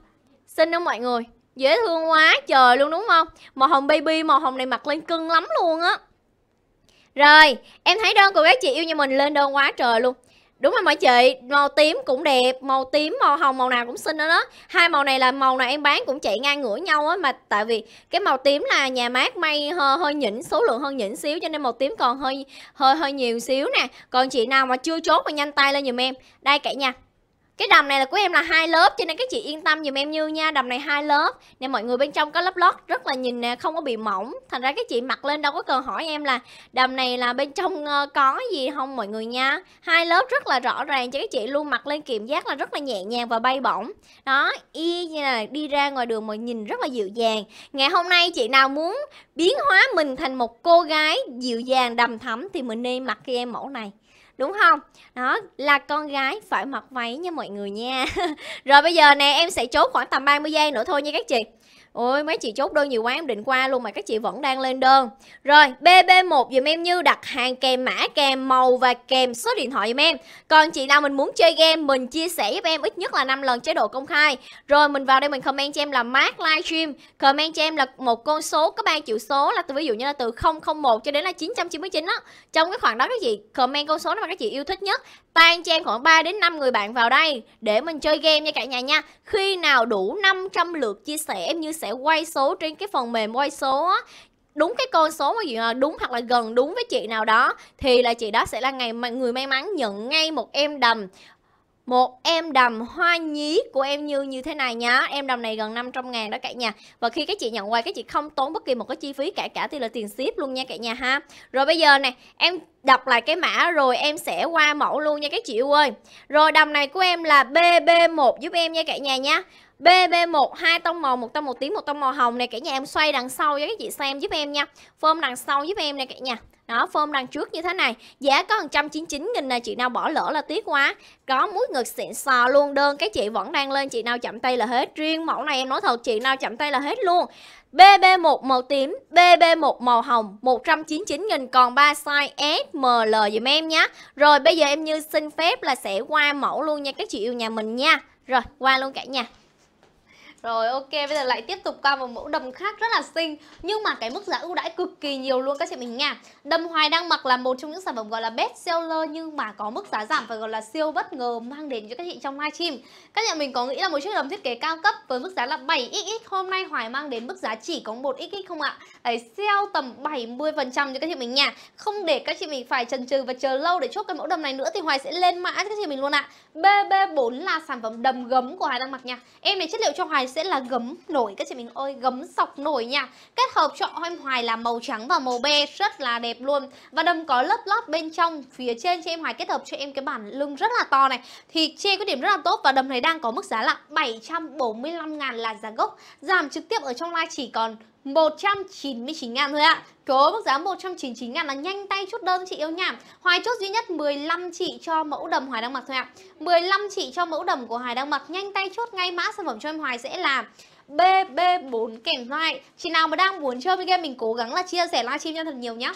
xinh không mọi người dễ thương quá trời luôn đúng không màu hồng baby màu hồng này mặc lên cưng lắm luôn á rồi em thấy đơn của các chị yêu như mình lên đơn quá trời luôn đúng không mọi chị màu tím cũng đẹp màu tím màu hồng màu nào cũng xinh đó đó hai màu này là màu nào em bán cũng chạy ngang ngửa nhau á mà tại vì cái màu tím là nhà mát may hơi, hơi nhỉnh số lượng hơn nhỉnh xíu cho nên màu tím còn hơi hơi hơi nhiều xíu nè còn chị nào mà chưa chốt mà nhanh tay lên giùm em đây cả nhà cái đầm này là của em là hai lớp cho nên các chị yên tâm dùm em như nha đầm này hai lớp nên mọi người bên trong có lớp lót rất là nhìn nè à, không có bị mỏng thành ra các chị mặc lên đâu có cần hỏi em là đầm này là bên trong ờ, có gì không mọi người nha hai lớp rất là rõ ràng cho các chị luôn mặc lên kiểm giác là rất là nhẹ nhàng và bay bổng đó y như là đi ra ngoài đường mà nhìn rất là dịu dàng ngày hôm nay chị nào muốn biến hóa mình thành một cô gái dịu dàng đầm thắm thì mình nên mặc cái em mẫu này đúng không đó là con gái phải mặc váy nha mọi người nha rồi bây giờ nè em sẽ chốt khoảng tầm 30 giây nữa thôi nha các chị Ôi mấy chị chốt đơn nhiều quá em định qua luôn mà các chị vẫn đang lên đơn Rồi BB1 dùm em như đặt hàng kèm mã kèm màu và kèm số điện thoại dùm em Còn chị nào mình muốn chơi game mình chia sẻ giúp em ít nhất là 5 lần chế độ công khai Rồi mình vào đây mình comment cho em là mát livestream Comment cho em là một con số có ba chữ số là từ ví dụ như là từ 001 cho đến là 999 á Trong cái khoảng đó các chị comment con số đó mà các chị yêu thích nhất Tan cho em khoảng 3 đến 5 người bạn vào đây Để mình chơi game nha cả nhà nha Khi nào đủ 500 lượt chia sẻ Em như sẽ quay số trên cái phần mềm quay số á đúng cái con số mà chị à, đúng hoặc là gần đúng với chị nào đó thì là chị đó sẽ là ngày người may mắn nhận ngay một em đầm một em đầm hoa nhí của em Như như thế này nhá Em đầm này gần 500 ngàn đó cả nhà Và khi các chị nhận quà các chị không tốn bất kỳ một cái chi phí cả cả thì là tiền ship luôn nha cả nhà ha Rồi bây giờ này em đọc lại cái mã rồi em sẽ qua mẫu luôn nha các chị yêu ơi Rồi đầm này của em là BB1 giúp em nha cả nhà nha BB1 hai tông màu, một tông màu tím, một tông màu hồng này cả nhà em xoay đằng sau cho các chị xem giúp em nha. Form đằng sau giúp em nè cả nhà đó form đằng trước như thế này giá có 199 nghìn này chị nào bỏ lỡ là tiếc quá có mũi ngực xịn sò luôn đơn cái chị vẫn đang lên chị nào chậm tay là hết riêng mẫu này em nói thật chị nào chậm tay là hết luôn BB1 màu tím, BB1 màu hồng 199 nghìn còn 3 size S, M, L dùm em nhé Rồi bây giờ em Như xin phép là sẽ qua mẫu luôn nha các chị yêu nhà mình nha Rồi qua luôn cả nhà rồi ok, bây giờ lại tiếp tục qua một mẫu đầm khác rất là xinh Nhưng mà cái mức giá ưu đãi cực kỳ nhiều luôn các chị mình nha Đầm Hoài đang mặc là một trong những sản phẩm gọi là best seller Nhưng mà có mức giá giảm và gọi là siêu bất ngờ mang đến cho các chị trong livestream Các chị mình có nghĩ là một chiếc đầm thiết kế cao cấp với mức giá là 7xx Hôm nay Hoài mang đến mức giá chỉ có 1xx không ạ Đấy, sale tầm 70% cho các chị mình nha Không để các chị mình phải chần chừ và chờ lâu để chốt cái mẫu đầm này nữa Thì Hoài sẽ lên mã cho các chị mình luôn ạ BB4 là sản phẩm đầm gấm của Hoài đang mặc nha Em này chất liệu cho Hoài sẽ là gấm nổi các chị mình ơi gấm sọc nổi nha kết hợp cho em hoài là màu trắng và màu be rất là đẹp luôn và đầm có lớp lót bên trong phía trên cho em hoài kết hợp cho em cái bản lưng rất là to này thì che có điểm rất là tốt và đầm này đang có mức giá là 745 ngàn là giá gốc giảm trực tiếp ở trong live chỉ còn 199 ngàn thôi ạ à. Trời ơi, mức giá 199 ngàn là nhanh tay chút đơn chị yêu nha Hoài chốt duy nhất 15 chị cho mẫu đầm Hoài đang mặc thôi ạ à. 15 chị cho mẫu đầm của Hoài đang mặc Nhanh tay chốt ngay mã sản phẩm cho em Hoài sẽ là BB4 kèm like Chị nào mà đang muốn chơi với game mình cố gắng là chia sẻ livestream cho thật nhiều nhé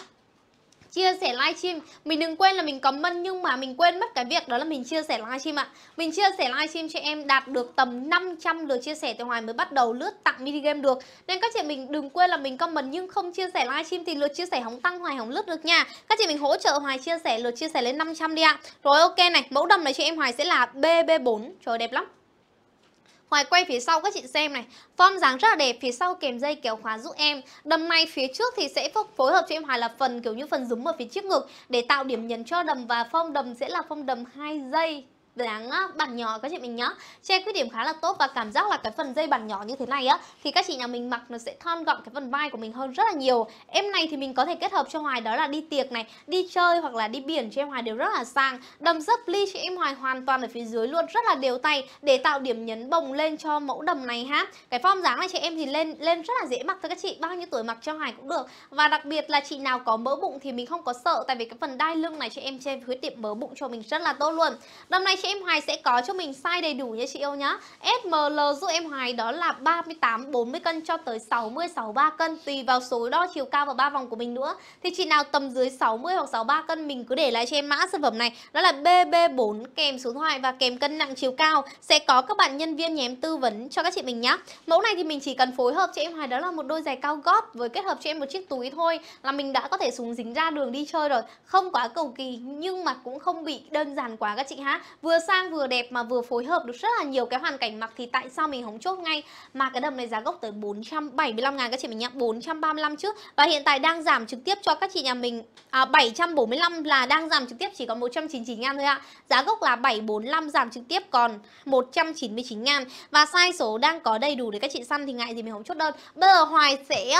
chia sẻ livestream mình đừng quên là mình comment nhưng mà mình quên mất cái việc đó là mình chia sẻ livestream ạ mình chia sẻ livestream cho em đạt được tầm 500 lượt chia sẻ thì hoài mới bắt đầu lướt tặng mini game được nên các chị mình đừng quên là mình comment nhưng không chia sẻ livestream thì lượt chia sẻ không tăng hoài không lướt được nha các chị mình hỗ trợ hoài chia sẻ lượt chia sẻ lên 500 đi ạ rồi ok này mẫu đầm này cho em hoài sẽ là bb4 trời đẹp lắm Hoài quay phía sau các chị xem này Form dáng rất là đẹp, phía sau kèm dây kéo khóa giúp em Đầm may phía trước thì sẽ phối hợp cho em Hoài là phần kiểu như phần rúm ở phía trước ngực Để tạo điểm nhấn cho đầm và form đầm sẽ là form đầm hai dây dáng bàn nhỏ các chị mình nhá Che khuyết điểm khá là tốt và cảm giác là cái phần dây bản nhỏ như thế này á Thì các chị nhà mình mặc nó sẽ thon gọn cái phần vai của mình hơn rất là nhiều Em này thì mình có thể kết hợp cho Hoài đó là đi tiệc này, đi chơi hoặc là đi biển cho em Hoài đều rất là sang Đầm dấp ly cho em Hoài hoàn toàn ở phía dưới luôn rất là đều tay để tạo điểm nhấn bồng lên cho mẫu đầm này ha Cái form dáng này chị em thì lên lên rất là dễ mặc thôi các chị, bao nhiêu tuổi mặc cho Hoài cũng được Và đặc biệt là chị nào có mỡ bụng thì mình không có sợ tại vì cái phần đai lưng này chị em che khuyết điểm mỡ bụng cho mình rất là tốt luôn Đầm này chị em Hoài sẽ có cho mình size đầy đủ nha chị yêu nhá. SML giúp em Hoài đó là 38 40 cân cho tới 60 63 cân tùy vào số đo chiều cao và ba vòng của mình nữa. Thì chị nào tầm dưới 60 hoặc 63 cân mình cứ để lại cho em mã sản phẩm này đó là BB4 kèm số điện thoại và kèm cân nặng chiều cao sẽ có các bạn nhân viên nhà em tư vấn cho các chị mình nhá. Mẫu này thì mình chỉ cần phối hợp cho em Hoài đó là một đôi giày cao gót với kết hợp cho em một chiếc túi thôi là mình đã có thể xuống dính ra đường đi chơi rồi. Không quá cầu kỳ nhưng mà cũng không bị đơn giản quá các chị ha. Vừa vừa sang vừa đẹp mà vừa phối hợp được rất là nhiều cái hoàn cảnh mặc thì tại sao mình không chốt ngay mà cái đầm này giá gốc tới 475 ngàn các chị mình nhá 435 trước và hiện tại đang giảm trực tiếp cho các chị nhà mình à, 745 là đang giảm trực tiếp chỉ còn 199 ngàn thôi ạ giá gốc là 745 giảm trực tiếp còn 199 ngàn và size số đang có đầy đủ để các chị săn thì ngại gì mình không chốt đơn bây giờ Hoài sẽ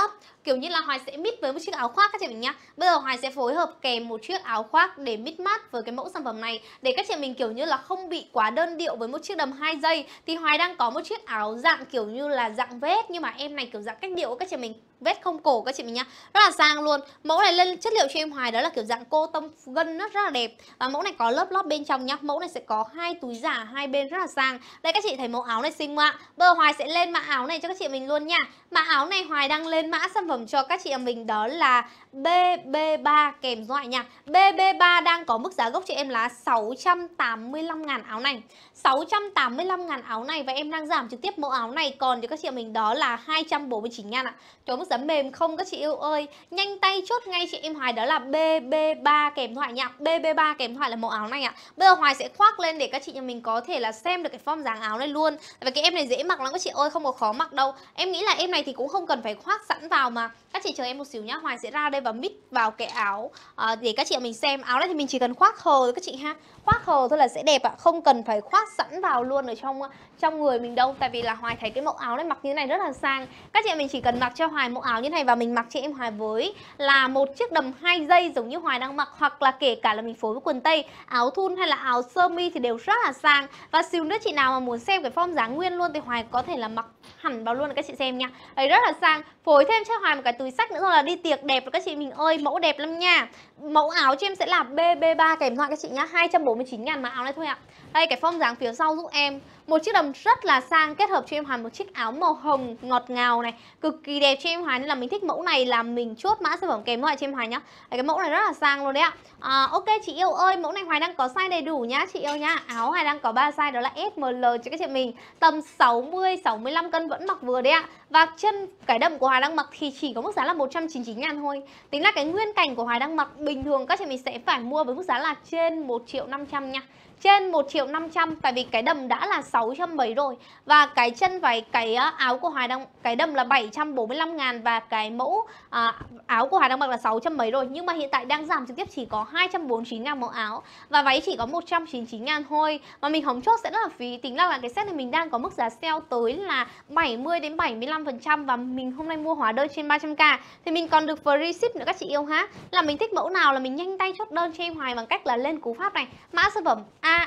kiểu như là Hoài sẽ mix với một chiếc áo khoác các chị mình nhá bây giờ Hoài sẽ phối hợp kèm một chiếc áo khoác để mix match với cái mẫu sản phẩm này để các chị mình kiểu như là không bị quá đơn điệu với một chiếc đầm hai dây thì Hoài đang có một chiếc áo dạng kiểu như là dạng vest nhưng mà em này kiểu dạng cách điệu các chị mình vest không cổ các chị mình nhá rất là sang luôn mẫu này lên chất liệu cho em hoài đó là kiểu dạng cô tông gân rất, là đẹp và mẫu này có lớp lót bên trong nhá mẫu này sẽ có hai túi giả hai bên rất là sang đây các chị thấy mẫu áo này xinh không ạ? bây giờ hoài sẽ lên mã áo này cho các chị mình luôn nha Mã áo này Hoài đăng lên mã sản phẩm cho các chị em mình đó là BB3 kèm loại nha. BB3 đang có mức giá gốc cho em là 685 ngàn áo này. 685 ngàn áo này và em đang giảm trực tiếp mẫu áo này còn cho các chị mình đó là 249 ngàn ạ. Trời mức giá mềm không các chị yêu ơi. Nhanh tay chốt ngay chị em Hoài đó là BB3 kèm thoại nha. BB3 kèm thoại là mẫu áo này ạ. Bây giờ Hoài sẽ khoác lên để các chị nhà mình có thể là xem được cái form dáng áo này luôn. Và cái em này dễ mặc lắm các chị ơi, không có khó mặc đâu. Em nghĩ là em này thì cũng không cần phải khoác sẵn vào mà. Các chị chờ em một xíu nhá. Hoài sẽ ra đây và và mix vào cái áo à, để các chị mình xem áo này thì mình chỉ cần khoác hờ các chị ha khoác hờ thôi là sẽ đẹp ạ à. không cần phải khoác sẵn vào luôn ở trong trong người mình đâu tại vì là hoài thấy cái mẫu áo này mặc như này rất là sang các chị em mình chỉ cần mặc cho hoài mẫu áo như này và mình mặc cho em hoài với là một chiếc đầm hai dây giống như hoài đang mặc hoặc là kể cả là mình phối với quần tây áo thun hay là áo sơ mi thì đều rất là sang và xíu nữa chị nào mà muốn xem cái form dáng nguyên luôn thì hoài có thể là mặc hẳn vào luôn các chị xem nha đấy rất là sang phối thêm cho hoài một cái túi sách nữa rồi là đi tiệc đẹp rồi các chị mình ơi mẫu đẹp lắm nha mẫu áo cho em sẽ là bb 3 kèm thoại các chị nhá 240 của mình chín ngàn mà áo này thôi ạ Đây cái phong dáng phía sau giúp em Một chiếc đầm rất là sang kết hợp cho em hoàn một chiếc áo màu hồng ngọt ngào này Cực kỳ đẹp cho em Hoài nên là mình thích mẫu này là mình chốt mã sản phẩm kèm loại cho em Hoài nhá Đấy, Cái mẫu này rất là sang luôn đấy ạ à, Ok chị yêu ơi mẫu này Hoài đang có size đầy đủ nhá chị yêu nhá Áo Hoài đang có 3 size đó là SML cho các chị mình Tầm 60-65 cân vẫn mặc vừa đấy ạ Và chân cái đầm của Hoài đang mặc thì chỉ có mức giá là 199 ngàn thôi Tính là cái nguyên cảnh của Hoài đang mặc bình thường các chị mình sẽ phải mua với mức giá là trên 1 triệu 500 nha trên 1 triệu 500 tại vì cái đầm đã là 600 mấy rồi và cái chân váy cái áo của Hoài Đăng cái đầm là 745 ngàn và cái mẫu à, áo của Hoài Đăng Bạc là 600 mấy rồi nhưng mà hiện tại đang giảm trực tiếp chỉ có 249 ngàn mẫu áo và váy chỉ có 199 ngàn thôi và mình hóng chốt sẽ rất là phí tính là, là cái set này mình đang có mức giá sale tới là 70 đến 75% và mình hôm nay mua hóa đơn trên 300k thì mình còn được free ship nữa các chị yêu ha là mình thích mẫu nào là mình nhanh tay chốt đơn cho em Hoài bằng cách là lên cú pháp này mã sản phẩm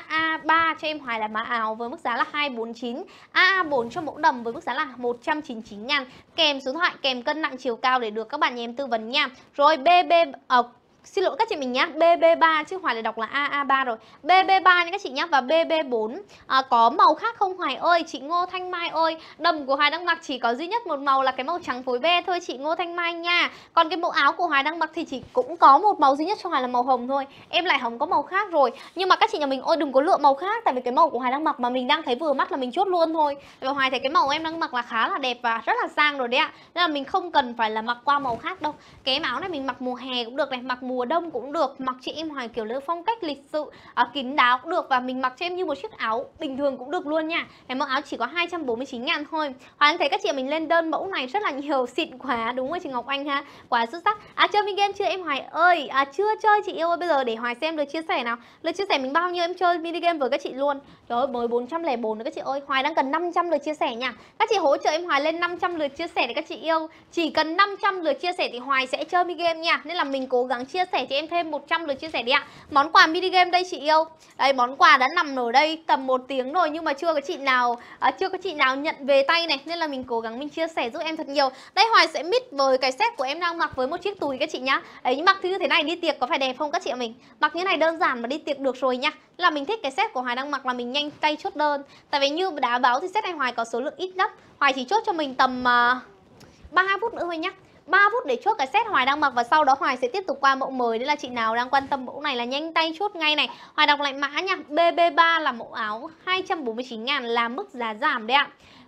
AA3 cho em Hoài là mã áo với mức giá là 249, AA4 cho mẫu đầm với mức giá là 199 ngàn kèm số thoại, kèm cân nặng chiều cao để được các bạn nhà em tư vấn nha. Rồi BB uh, Xin lỗi các chị mình nhá, BB3 chứ Hoài lại đọc là AA3 rồi. BB3 nha các chị nhá và BB4 à, có màu khác không Hoài ơi? Chị Ngô Thanh Mai ơi, đầm của Hoài đang mặc chỉ có duy nhất một màu là cái màu trắng phối B thôi chị Ngô Thanh Mai nha. Còn cái bộ áo của Hoài đang mặc thì chỉ cũng có một màu duy nhất cho Hoài là màu hồng thôi. Em lại hồng có màu khác rồi. Nhưng mà các chị nhà mình ôi đừng có lựa màu khác tại vì cái màu của Hoài đang mặc mà mình đang thấy vừa mắt là mình chốt luôn thôi. Và Hoài thấy cái màu em đang mặc là khá là đẹp và rất là sang rồi đấy ạ. Nên là mình không cần phải là mặc qua màu khác đâu. Cái áo này mình mặc mùa hè cũng được này, mặc mùa mùa đông cũng được mặc cho em hoài kiểu Lữ phong cách lịch sự à, kín đáo cũng được và mình mặc cho em như một chiếc áo bình thường cũng được luôn nha cái mẫu áo chỉ có 249 ngàn thôi hoài Hoàng thấy các chị mình lên đơn mẫu này rất là nhiều xịn quá đúng rồi chị Ngọc Anh ha quá xuất sắc à chơi mini game chưa em Hoài ơi à chưa chơi chị yêu ơi bây giờ để Hoài xem được chia sẻ nào lượt chia sẻ mình bao nhiêu em chơi mini game với các chị luôn trời ơi mới 404 nữa các chị ơi Hoài đang cần 500 lượt chia sẻ nha các chị hỗ trợ em Hoài lên 500 lượt chia sẻ để các chị yêu chỉ cần 500 lượt chia sẻ thì Hoài sẽ chơi mini game nha nên là mình cố gắng chia chia sẻ cho em thêm 100 lượt chia sẻ đi ạ Món quà mini game đây chị yêu Đây món quà đã nằm ở đây tầm một tiếng rồi nhưng mà chưa có chị nào à, Chưa có chị nào nhận về tay này Nên là mình cố gắng mình chia sẻ giúp em thật nhiều Đây Hoài sẽ mix với cái set của em đang mặc với một chiếc túi các chị nhá Đấy mặc như thế này đi tiệc có phải đẹp không các chị ạ mình Mặc như này đơn giản mà đi tiệc được rồi nhá Là mình thích cái set của Hoài đang mặc là mình nhanh tay chốt đơn Tại vì như đã báo thì set này Hoài có số lượng ít lắm Hoài chỉ chốt cho mình tầm uh, à, 3 phút nữa thôi nhá 3 phút để chốt cái set Hoài đang mặc và sau đó Hoài sẽ tiếp tục qua mẫu mới đấy là chị nào đang quan tâm mẫu này là nhanh tay chốt ngay này Hoài đọc lại mã nha BB3 là mẫu áo 249 ngàn là mức giá giảm đấy ạ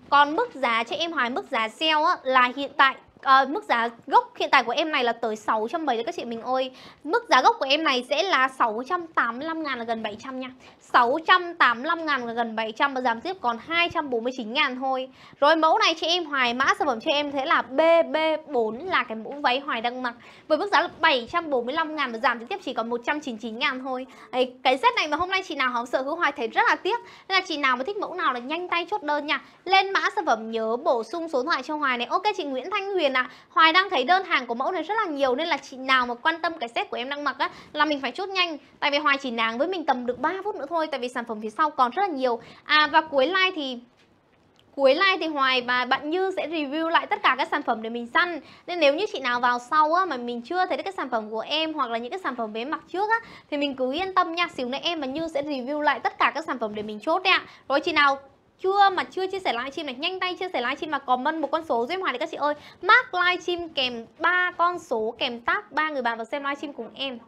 còn mức giá cho em Hoài mức giá sale á, là hiện tại uh, mức giá gốc hiện tại của em này là tới 670 các chị mình ơi Mức giá gốc của em này sẽ là 685 ngàn là gần 700 nha 685 ngàn là gần 700 và giảm tiếp còn 249 ngàn thôi Rồi mẫu này chị em hoài mã sản phẩm cho em thế là BB4 là cái mũ váy hoài đang mặc Với mức giá là 745 ngàn và giảm tiếp chỉ còn 199 ngàn thôi Đấy, Cái set này mà hôm nay chị nào hóng sở hữu hoài thấy rất là tiếc Nên là chị nào mà thích mẫu nào là nhanh tay chốt đơn nha Lên mã sản phẩm nhớ bổ sung số thoại cho hoài này Ok chị Nguyễn Thanh Huyền ạ Hoài đang thấy đơn hàng của mẫu này rất là nhiều nên là chị nào mà quan tâm cái set của em đang mặc á là mình phải chốt nhanh tại vì Hoài chỉ nàng với mình tầm được 3 phút nữa thôi tại vì sản phẩm phía sau còn rất là nhiều à và cuối like thì cuối like thì Hoài và bạn Như sẽ review lại tất cả các sản phẩm để mình săn Nên nếu như chị nào vào sau á, mà mình chưa thấy được cái sản phẩm của em hoặc là những cái sản phẩm bé mặc trước á Thì mình cứ yên tâm nha, xíu nữa em và Như sẽ review lại tất cả các sản phẩm để mình chốt đấy ạ Rồi chị nào chưa mà chưa chia sẻ livestream này nhanh tay chia sẻ livestream và comment một con số Duy Hoài đấy các chị ơi mark livestream kèm ba con số kèm tag ba người bạn vào xem livestream cùng em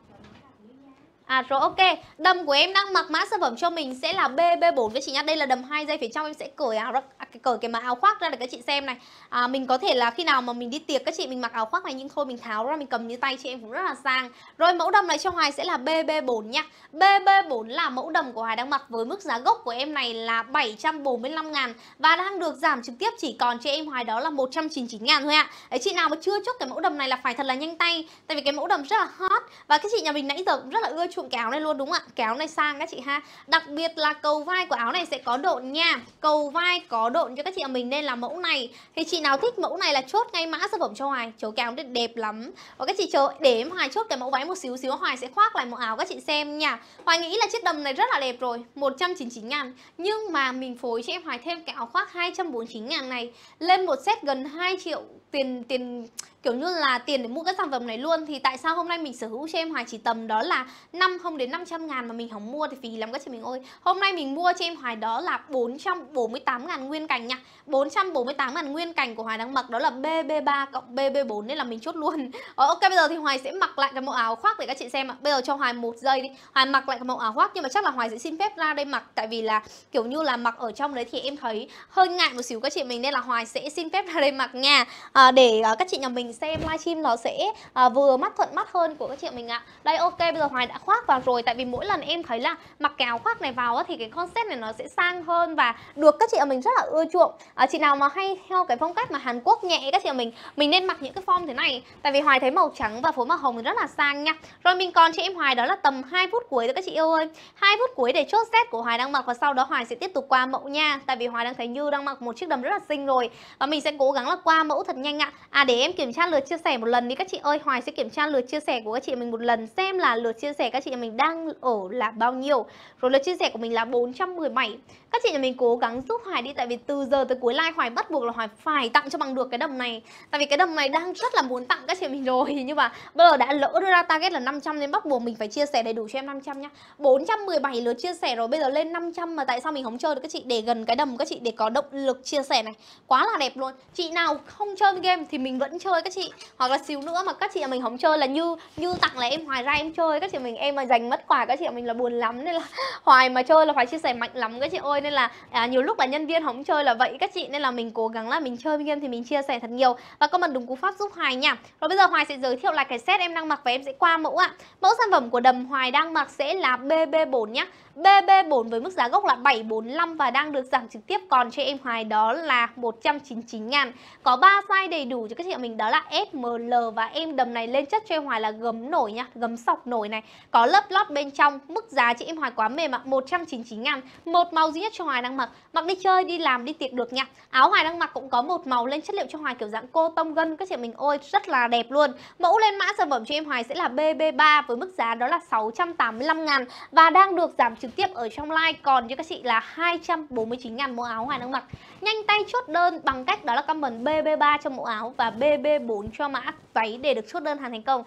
À rồi ok, đầm của em đang mặc mã sản phẩm cho mình sẽ là BB4 với chị nhá. Đây là đầm hai dây phía trong em sẽ cởi áo à, cởi cái mà áo khoác ra để các chị xem này. À, mình có thể là khi nào mà mình đi tiệc các chị mình mặc áo khoác này nhưng thôi mình tháo ra mình cầm như tay chị em cũng rất là sang. Rồi mẫu đầm này cho Hoài sẽ là BB4 nha. BB4 là mẫu đầm của Hoài đang mặc với mức giá gốc của em này là 745 ngàn và đang được giảm trực tiếp chỉ còn cho em Hoài đó là 199 ngàn thôi ạ. À. Đấy, chị nào mà chưa chốt cái mẫu đầm này là phải thật là nhanh tay tại vì cái mẫu đầm rất là hot và các chị nhà mình nãy giờ cũng rất là ưa chuộng cái áo này luôn đúng không ạ? Cái áo này sang các chị ha. Đặc biệt là cầu vai của áo này sẽ có độn nha. Cầu vai có độn cho các chị ở mình nên là mẫu này. Thì chị nào thích mẫu này là chốt ngay mã sản phẩm cho Hoài. chỗ cái áo này đẹp lắm. Và các chị chờ để em Hoài chốt cái mẫu váy một xíu xíu Hoài sẽ khoác lại mẫu áo các chị xem nha. Hoài nghĩ là chiếc đầm này rất là đẹp rồi, 199 ngàn Nhưng mà mình phối cho em Hoài thêm cái áo khoác 249 ngàn này lên một set gần 2 triệu tiền tiền kiểu như là tiền để mua các sản phẩm này luôn thì tại sao hôm nay mình sở hữu cho em Hoài chỉ tầm đó là năm không đến 500 ngàn mà mình không mua thì phí lắm các chị mình ơi hôm nay mình mua cho em Hoài đó là 448 ngàn nguyên cành nha 448 ngàn nguyên cành của Hoài đang mặc đó là BB3 cộng BB4 nên là mình chốt luôn ờ, ok bây giờ thì Hoài sẽ mặc lại cái mẫu áo khoác để các chị xem ạ bây giờ cho Hoài một giây đi Hoài mặc lại cái mẫu áo khoác nhưng mà chắc là Hoài sẽ xin phép ra đây mặc tại vì là kiểu như là mặc ở trong đấy thì em thấy hơi ngại một xíu các chị mình nên là Hoài sẽ xin phép ra đây mặc nha à, Ờ, để à, các chị nhà mình xem livestream nó sẽ à, vừa mắt thuận mắt hơn của các chị mình ạ. Đây ok bây giờ Hoài đã khoác vào rồi tại vì mỗi lần em thấy là mặc áo khoác này vào thì cái concept này nó sẽ sang hơn và được các chị nhà mình rất là ưa chuộng. À, chị nào mà hay theo cái phong cách mà Hàn Quốc nhẹ các chị nhà mình mình nên mặc những cái form thế này tại vì Hoài thấy màu trắng và phối màu hồng thì rất là sang nha. Rồi mình còn chị em Hoài đó là tầm 2 phút cuối thôi các chị yêu ơi. 2 phút cuối để chốt set của Hoài đang mặc và sau đó Hoài sẽ tiếp tục qua mẫu nha. Tại vì Hoài đang thấy Như đang mặc một chiếc đầm rất là xinh rồi và mình sẽ cố gắng là qua mẫu thật nhanh anh ạ à để em kiểm tra lượt chia sẻ một lần đi các chị ơi hoài sẽ kiểm tra lượt chia sẻ của các chị mình một lần xem là lượt chia sẻ các chị mình đang ở là bao nhiêu rồi lượt chia sẻ của mình là 417 các chị nhà mình cố gắng giúp hoài đi tại vì từ giờ tới cuối live hoài bắt buộc là hoài phải tặng cho bằng được cái đầm này tại vì cái đầm này đang rất là muốn tặng các chị mình rồi nhưng mà bây giờ đã lỡ đưa ra target là 500 nên bắt buộc mình phải chia sẻ đầy đủ cho em 500 nhá 417 lượt chia sẻ rồi bây giờ lên 500 mà tại sao mình không chơi được các chị để gần cái đầm các chị để có động lực chia sẻ này quá là đẹp luôn chị nào không chơi hơn game thì mình vẫn chơi các chị hoặc là xíu nữa mà các chị mình không chơi là như như tặng là em hoài ra em chơi các chị mình em mà giành mất quà các chị mình là buồn lắm nên là hoài mà chơi là phải chia sẻ mạnh lắm các chị ơi nên là à, nhiều lúc là nhân viên không chơi là vậy các chị nên là mình cố gắng là mình chơi game thì mình chia sẻ thật nhiều và comment đúng cú pháp giúp hoài nha rồi bây giờ hoài sẽ giới thiệu lại cái set em đang mặc và em sẽ qua mẫu ạ à. mẫu sản phẩm của đầm hoài đang mặc sẽ là bb 4 nhá BB4 với mức giá gốc là 745 và đang được giảm trực tiếp còn cho em Hoài đó là 199 ngàn. Có 3 size đầy đủ cho các chị em mình đó là S, M, L và em đầm này lên chất cho em Hoài là gấm nổi nha, gấm sọc nổi này. Có lớp lót bên trong, mức giá chị em Hoài quá mềm ạ, 199 ngàn. Một màu duy nhất cho Hoài đang mặc, mặc đi chơi, đi làm, đi tiệc được nha. Áo Hoài đang mặc cũng có một màu lên chất liệu cho Hoài kiểu dạng cô tông gân các chị em mình ôi rất là đẹp luôn. Mẫu lên mã sản phẩm cho em Hoài sẽ là BB3 với mức giá đó là 685 ngàn và đang được giảm trực trực tiếp ở trong live còn cho các chị là 249 ngàn mẫu áo ngoài đang mặc. Nhanh tay chốt đơn bằng cách đó là comment BB3 cho mẫu áo và BB4 cho mã váy để được chốt đơn hàng thành công.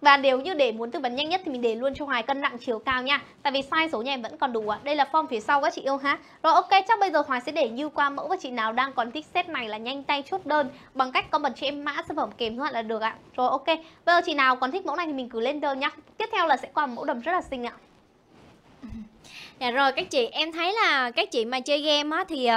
Và nếu như để muốn tư vấn nhanh nhất thì mình để luôn cho Hoài cân nặng chiều cao nha Tại vì size số nhà em vẫn còn đủ ạ à. Đây là form phía sau các chị yêu ha Rồi ok chắc bây giờ Hoài sẽ để như qua mẫu và chị nào đang còn thích set này là nhanh tay chốt đơn Bằng cách comment cho em mã sản phẩm kèm các bạn là được ạ à. Rồi ok Bây giờ chị nào còn thích mẫu này thì mình cứ lên đơn nhá Tiếp theo là sẽ qua mẫu đầm rất là xinh ạ à. Dạ rồi các chị, em thấy là các chị mà chơi game á thì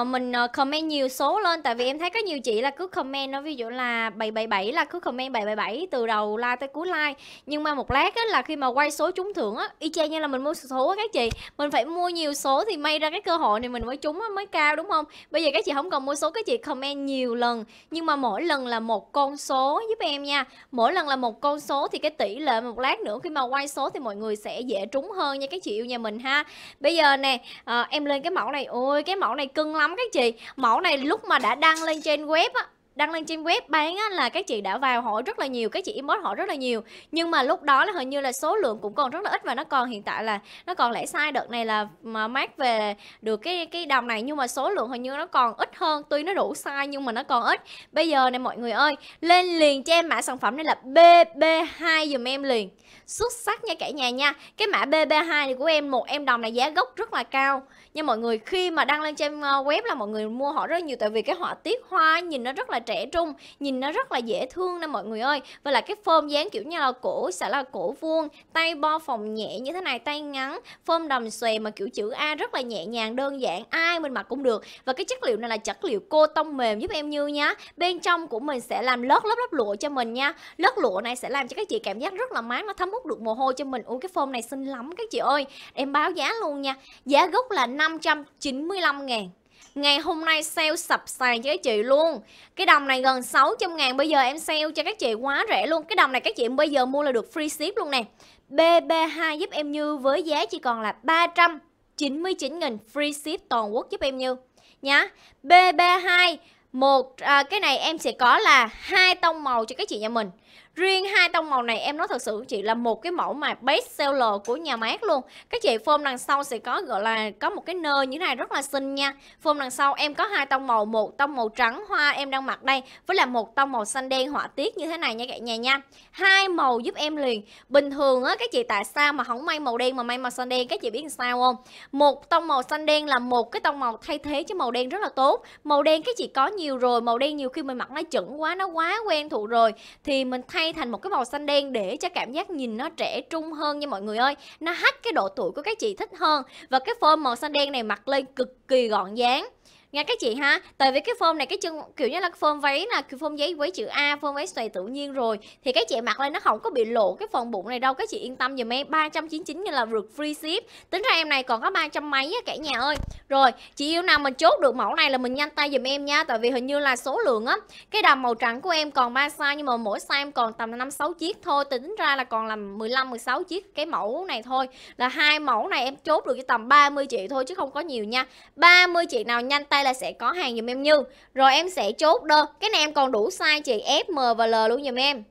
uh, mình ờ, comment nhiều số lên tại vì em thấy có nhiều chị là cứ comment nó ví dụ là 777 là cứ comment 777 từ đầu like tới cuối like. Nhưng mà một lát á là khi mà quay số trúng thưởng á y chang như là mình mua số á các chị, mình phải mua nhiều số thì may ra cái cơ hội này mình mới trúng mới cao đúng không? Bây giờ các chị không còn mua số các chị comment nhiều lần nhưng mà mỗi lần là một con số giúp em nha. Mỗi lần là một con số thì cái tỷ lệ một lát nữa khi mà quay số thì mọi người sẽ dễ trúng hơn nha các chị yêu nhà mình ha ha bây giờ nè à, em lên cái mẫu này ôi cái mẫu này cưng lắm các chị mẫu này lúc mà đã đăng lên trên web á đăng lên trên web bán á, là các chị đã vào hỏi rất là nhiều các chị inbox hỏi rất là nhiều nhưng mà lúc đó là hình như là số lượng cũng còn rất là ít và nó còn hiện tại là nó còn lẽ sai đợt này là mà mát về được cái cái đồng này nhưng mà số lượng hình như nó còn ít hơn tuy nó đủ sai nhưng mà nó còn ít bây giờ này mọi người ơi lên liền cho em mã sản phẩm này là bb 2 dùm em liền xuất sắc nha cả nhà nha Cái mã BB2 này của em một em đồng này giá gốc rất là cao Nhưng mọi người khi mà đăng lên trên ờ, web là mọi người mua họ rất nhiều Tại vì cái họa tiết hoa nhìn nó rất là trẻ trung Nhìn nó rất là dễ thương nè mọi người ơi Và là cái form dáng kiểu như là cổ sẽ là cổ vuông Tay bo phòng nhẹ như thế này tay ngắn Form đầm xòe mà kiểu chữ A rất là nhẹ nhàng đơn giản Ai mình mặc cũng được Và cái chất liệu này là chất liệu cô tông mềm giúp em như nhá Bên trong của mình sẽ làm lót lớp lớp lụa cho mình nha Lớp lụa này sẽ làm cho các chị cảm giác rất là mát Nó thấm hút hút được mồ hôi cho mình Ui cái phôm này xinh lắm các chị ơi Em báo giá luôn nha Giá gốc là 595 ngàn Ngày hôm nay sale sập sàn cho các chị luôn Cái đồng này gần 600 ngàn Bây giờ em sale cho các chị quá rẻ luôn Cái đồng này các chị bây giờ mua là được free ship luôn nè BB2 giúp em như với giá chỉ còn là 399 nghìn free ship toàn quốc giúp em như nhá BB2 một à, cái này em sẽ có là hai tông màu cho các chị nhà mình riêng hai tông màu này em nói thật sự chị là một cái mẫu mà best seller của nhà mát luôn các chị phôm đằng sau sẽ có gọi là có một cái nơ như thế này rất là xinh nha phôm đằng sau em có hai tông màu một tông màu trắng hoa em đang mặc đây với là một tông màu xanh đen họa tiết như thế này nha cả nhà nha hai màu giúp em liền bình thường á các chị tại sao mà không may màu đen mà may màu xanh đen các chị biết làm sao không một tông màu xanh đen là một cái tông màu thay thế cho màu đen rất là tốt màu đen các chị có nhiều rồi màu đen nhiều khi mình mặc nó chuẩn quá nó quá quen thuộc rồi thì mình thay hay thành một cái màu xanh đen để cho cảm giác nhìn nó trẻ trung hơn nha mọi người ơi nó hắt cái độ tuổi của các chị thích hơn và cái phơm màu xanh đen này mặc lên cực kỳ gọn dáng Nghe các chị ha, tại vì cái form này cái chân kiểu như là form váy là kiểu form giấy với chữ A, form váy xòe tự nhiên rồi thì các chị mặc lên nó không có bị lộ cái phần bụng này đâu. Các chị yên tâm giùm em 399 như là được free ship. Tính ra em này còn có 300 mấy á cả nhà ơi. Rồi, chị yêu nào mình chốt được mẫu này là mình nhanh tay giùm em nha, tại vì hình như là số lượng á. Cái đầm màu trắng của em còn ba size nhưng mà mỗi size em còn tầm năm sáu chiếc thôi, tính ra là còn là 15 16 chiếc cái mẫu này thôi. Là hai mẫu này em chốt được cái tầm 30 chị thôi chứ không có nhiều nha. 30 chị nào nhanh tay đây là sẽ có hàng dùm em Như Rồi em sẽ chốt đơn Cái này em còn đủ size chị F, M và L luôn dùm em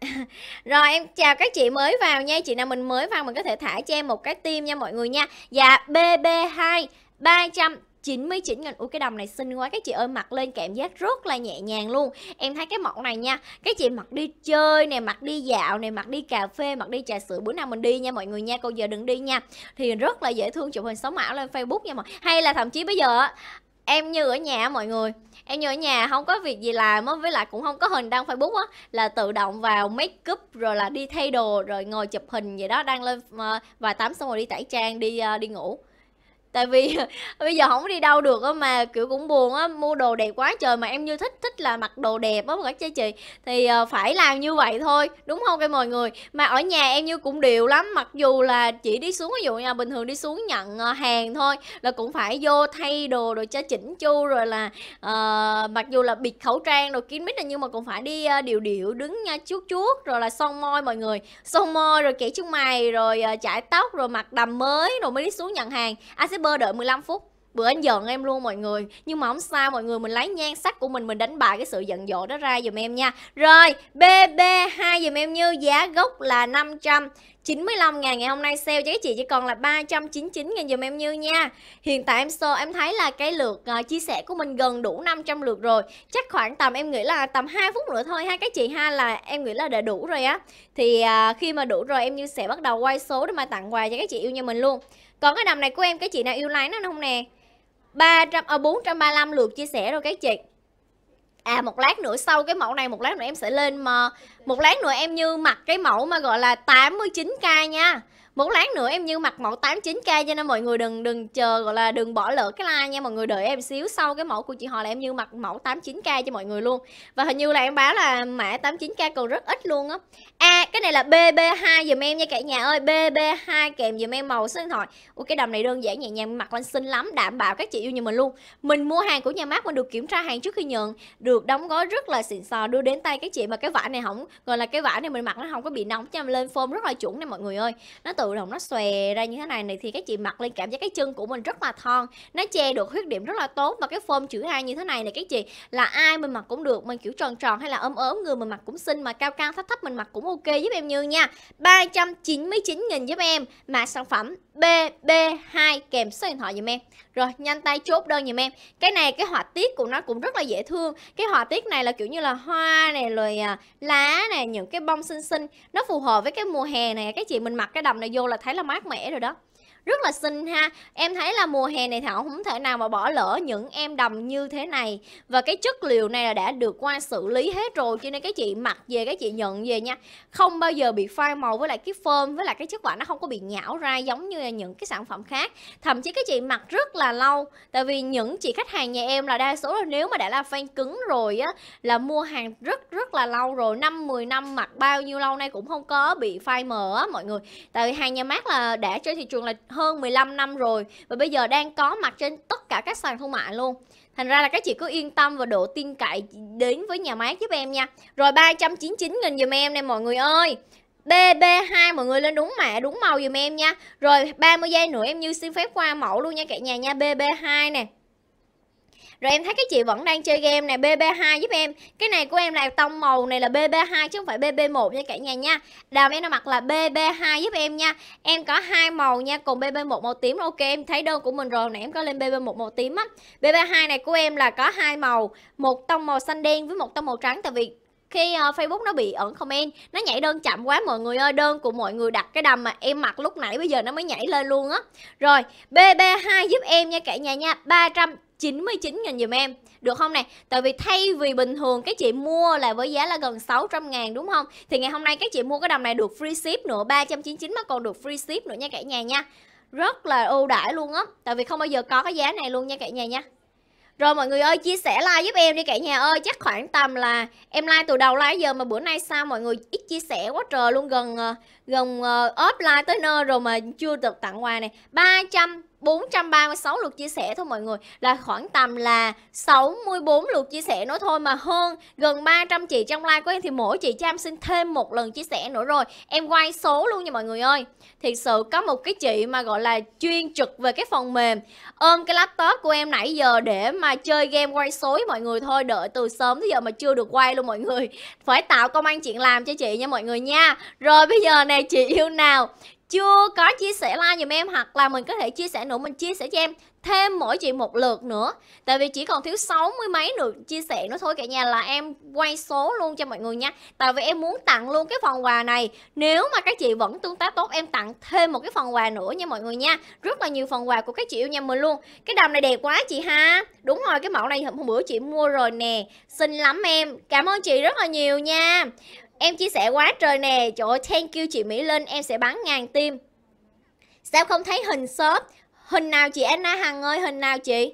rồi em chào các chị mới vào nha Chị nào mình mới vào mình có thể thả cho em một cái tim nha mọi người nha Dạ BB2 300 99 nghìn Ui cái đầm này xinh quá Các chị ơi mặc lên cảm giác rất là nhẹ nhàng luôn Em thấy cái mẫu này nha Các chị mặc đi chơi nè, mặc đi dạo nè Mặc đi cà phê, mặc đi trà sữa Bữa nào mình đi nha mọi người nha, cô giờ đừng đi nha Thì rất là dễ thương chụp hình sống ảo lên Facebook nha mọi Hay là thậm chí bây giờ em như ở nhà mọi người em như ở nhà không có việc gì làm á với lại cũng không có hình đăng facebook á là tự động vào make up rồi là đi thay đồ rồi ngồi chụp hình vậy đó đăng lên ờ, vài tắm xong rồi đi tẩy trang đi ờ, đi ngủ tại vì bây giờ không đi đâu được á mà kiểu cũng buồn á mua đồ đẹp quá trời mà em như thích thích là mặc đồ đẹp á các chị chị thì ờ, phải làm như vậy thôi đúng không các mọi người mà ở nhà em như cũng đều lắm mặc dù là chỉ đi xuống ví dụ nhà bình thường đi xuống nhận ờ, hàng thôi là cũng phải vô thay đồ rồi cho chỉnh chu rồi là uh, mặc dù là bịt khẩu trang rồi kín mít là nhưng mà cũng phải đi uh, điều điệu đứng nha chuốt chuốt rồi là son môi mọi người son môi rồi kẻ chân mày rồi uh, chải tóc rồi mặc đầm mới rồi mới đi xuống nhận hàng anh sẽ bơ đợi 15 phút bữa anh giận em luôn mọi người nhưng mà không sao mọi người mình lấy nhan sắc của mình mình đánh bại cái sự giận dỗi đó ra dùm em nha rồi bb 2 dùm em như giá gốc là 500 95 ngàn ngày hôm nay sale cho các chị chỉ còn là 399 ngàn dùm em như nha Hiện tại em sơ em thấy là cái lượt uh, chia sẻ của mình gần đủ 500 lượt rồi Chắc khoảng tầm em nghĩ là tầm 2 phút nữa thôi ha các chị ha là em nghĩ là đã đủ rồi á Thì uh, khi mà đủ rồi em như sẽ bắt đầu quay số để mà tặng quà cho các chị yêu nhà mình luôn còn cái đầm này của em cái chị nào yêu lái nó không nè 300 à, 435 lượt chia sẻ rồi các chị à một lát nữa sau cái mẫu này một lát nữa em sẽ lên mà ờ, một lát nữa em như mặc cái mẫu mà gọi là 89k nha một lát nữa em như mặc mẫu 89k cho nên mọi người đừng đừng chờ gọi là đừng bỏ lỡ cái like nha mọi người đợi em xíu sau cái mẫu của chị họ là em như mặc mẫu 89k cho mọi người luôn và hình như là em báo là mã 89k còn rất ít luôn á à cái này là bb2 dùm em nha cả nhà ơi bb2 kèm dùm em màu số điện thoại ủa cái đầm này đơn giản nhẹ nhàng mặc lên xinh lắm đảm bảo các chị yêu như mình luôn mình mua hàng của nhà mát mình được kiểm tra hàng trước khi nhận được đóng gói rất là xịn sò đưa đến tay các chị mà cái vải này không gọi là cái vải này mình mặc nó không có bị nóng cho nên lên form rất là chuẩn nè mọi người ơi nó tự tự động nó xòe ra như thế này này thì các chị mặc lên cảm giác cái chân của mình rất là thon nó che được khuyết điểm rất là tốt và cái form chữ A như thế này này các chị là ai mình mặc cũng được mình kiểu tròn tròn hay là ốm ốm người mình mặc cũng xinh mà cao cao thấp thấp mình mặc cũng ok giúp em Như nha 399 nghìn giúp em mã sản phẩm BB2 kèm số điện thoại giùm em rồi nhanh tay chốt đơn giùm em cái này cái họa tiết của nó cũng rất là dễ thương cái họa tiết này là kiểu như là hoa này rồi à, lá này những cái bông xinh xinh nó phù hợp với cái mùa hè này các chị mình mặc cái đầm này vô là thấy là mát mẻ rồi đó rất là xinh ha em thấy là mùa hè này thảo không thể nào mà bỏ lỡ những em đầm như thế này và cái chất liệu này là đã được qua xử lý hết rồi cho nên cái chị mặc về cái chị nhận về nha không bao giờ bị phai màu với lại cái phơm với lại cái chất vải nó không có bị nhão ra giống như là những cái sản phẩm khác thậm chí cái chị mặc rất là lâu tại vì những chị khách hàng nhà em là đa số là nếu mà đã là fan cứng rồi á là mua hàng rất rất là lâu rồi năm 10 năm mặc bao nhiêu lâu nay cũng không có bị phai mờ á mọi người tại vì hàng nhà mát là đã trên thị trường là hơn 15 năm rồi và bây giờ đang có mặt trên tất cả các sàn thương mại luôn Thành ra là các chị cứ yên tâm và độ tin cậy đến với nhà máy giúp em nha Rồi 399 nghìn dùm em nè mọi người ơi BB2 mọi người lên đúng mẹ đúng màu dùm em nha Rồi 30 giây nữa em như xin phép qua mẫu luôn nha cả nhà nha BB2 nè rồi em thấy cái chị vẫn đang chơi game này BB2 giúp em Cái này của em là tông màu này là BB2 chứ không phải BB1 nha cả nhà nha Đàm em đang mặc là BB2 giúp em nha Em có hai màu nha cùng BB1 màu tím Ok em thấy đơn của mình rồi này em có lên BB1 màu tím á BB2 này của em là có hai màu Một tông màu xanh đen với một tông màu trắng Tại vì khi uh, Facebook nó bị ẩn comment nó nhảy đơn chậm quá mọi người ơi đơn của mọi người đặt cái đầm mà em mặc lúc nãy bây giờ nó mới nhảy lên luôn á rồi BB2 giúp em nha cả nhà nha 300 99 nghìn dùm em Được không này Tại vì thay vì bình thường các chị mua là với giá là gần 600 ngàn đúng không Thì ngày hôm nay các chị mua cái đầm này được free ship nữa 399 mà còn được free ship nữa nha cả nhà nha Rất là ưu đãi luôn á Tại vì không bao giờ có cái giá này luôn nha cả nhà nha rồi mọi người ơi chia sẻ like giúp em đi cả nhà ơi Chắc khoảng tầm là em like từ đầu like giờ Mà bữa nay sao mọi người ít chia sẻ quá trời luôn Gần ờ, gần uh, offline tới nơi rồi mà chưa được tặng quà này 300 436 lượt chia sẻ thôi mọi người là khoảng tầm là 64 lượt chia sẻ nữa thôi mà hơn gần 300 chị trong like của em thì mỗi chị cho em xin thêm một lần chia sẻ nữa rồi em quay số luôn nha mọi người ơi thiệt sự có một cái chị mà gọi là chuyên trực về cái phần mềm ôm cái laptop của em nãy giờ để mà chơi game quay số với mọi người thôi đợi từ sớm tới giờ mà chưa được quay luôn mọi người phải tạo công an chuyện làm cho chị nha mọi người nha rồi bây giờ này chị yêu nào chưa có chia sẻ like dùm em hoặc là mình có thể chia sẻ nữa mình chia sẻ cho em thêm mỗi chị một lượt nữa tại vì chỉ còn thiếu sáu mươi mấy lượt chia sẻ nữa thôi cả nhà là em quay số luôn cho mọi người nha tại vì em muốn tặng luôn cái phần quà này nếu mà các chị vẫn tương tác tốt em tặng thêm một cái phần quà nữa nha mọi người nha rất là nhiều phần quà của các chị yêu nhà mình luôn cái đầm này đẹp quá chị ha đúng rồi cái mẫu này hôm bữa chị mua rồi nè xinh lắm em cảm ơn chị rất là nhiều nha Em chia sẻ quá trời nè, chỗ ơi, thank you chị Mỹ Linh, em sẽ bắn ngàn tim. Sao không thấy hình shop? Hình nào chị Anna Hằng ơi, hình nào chị?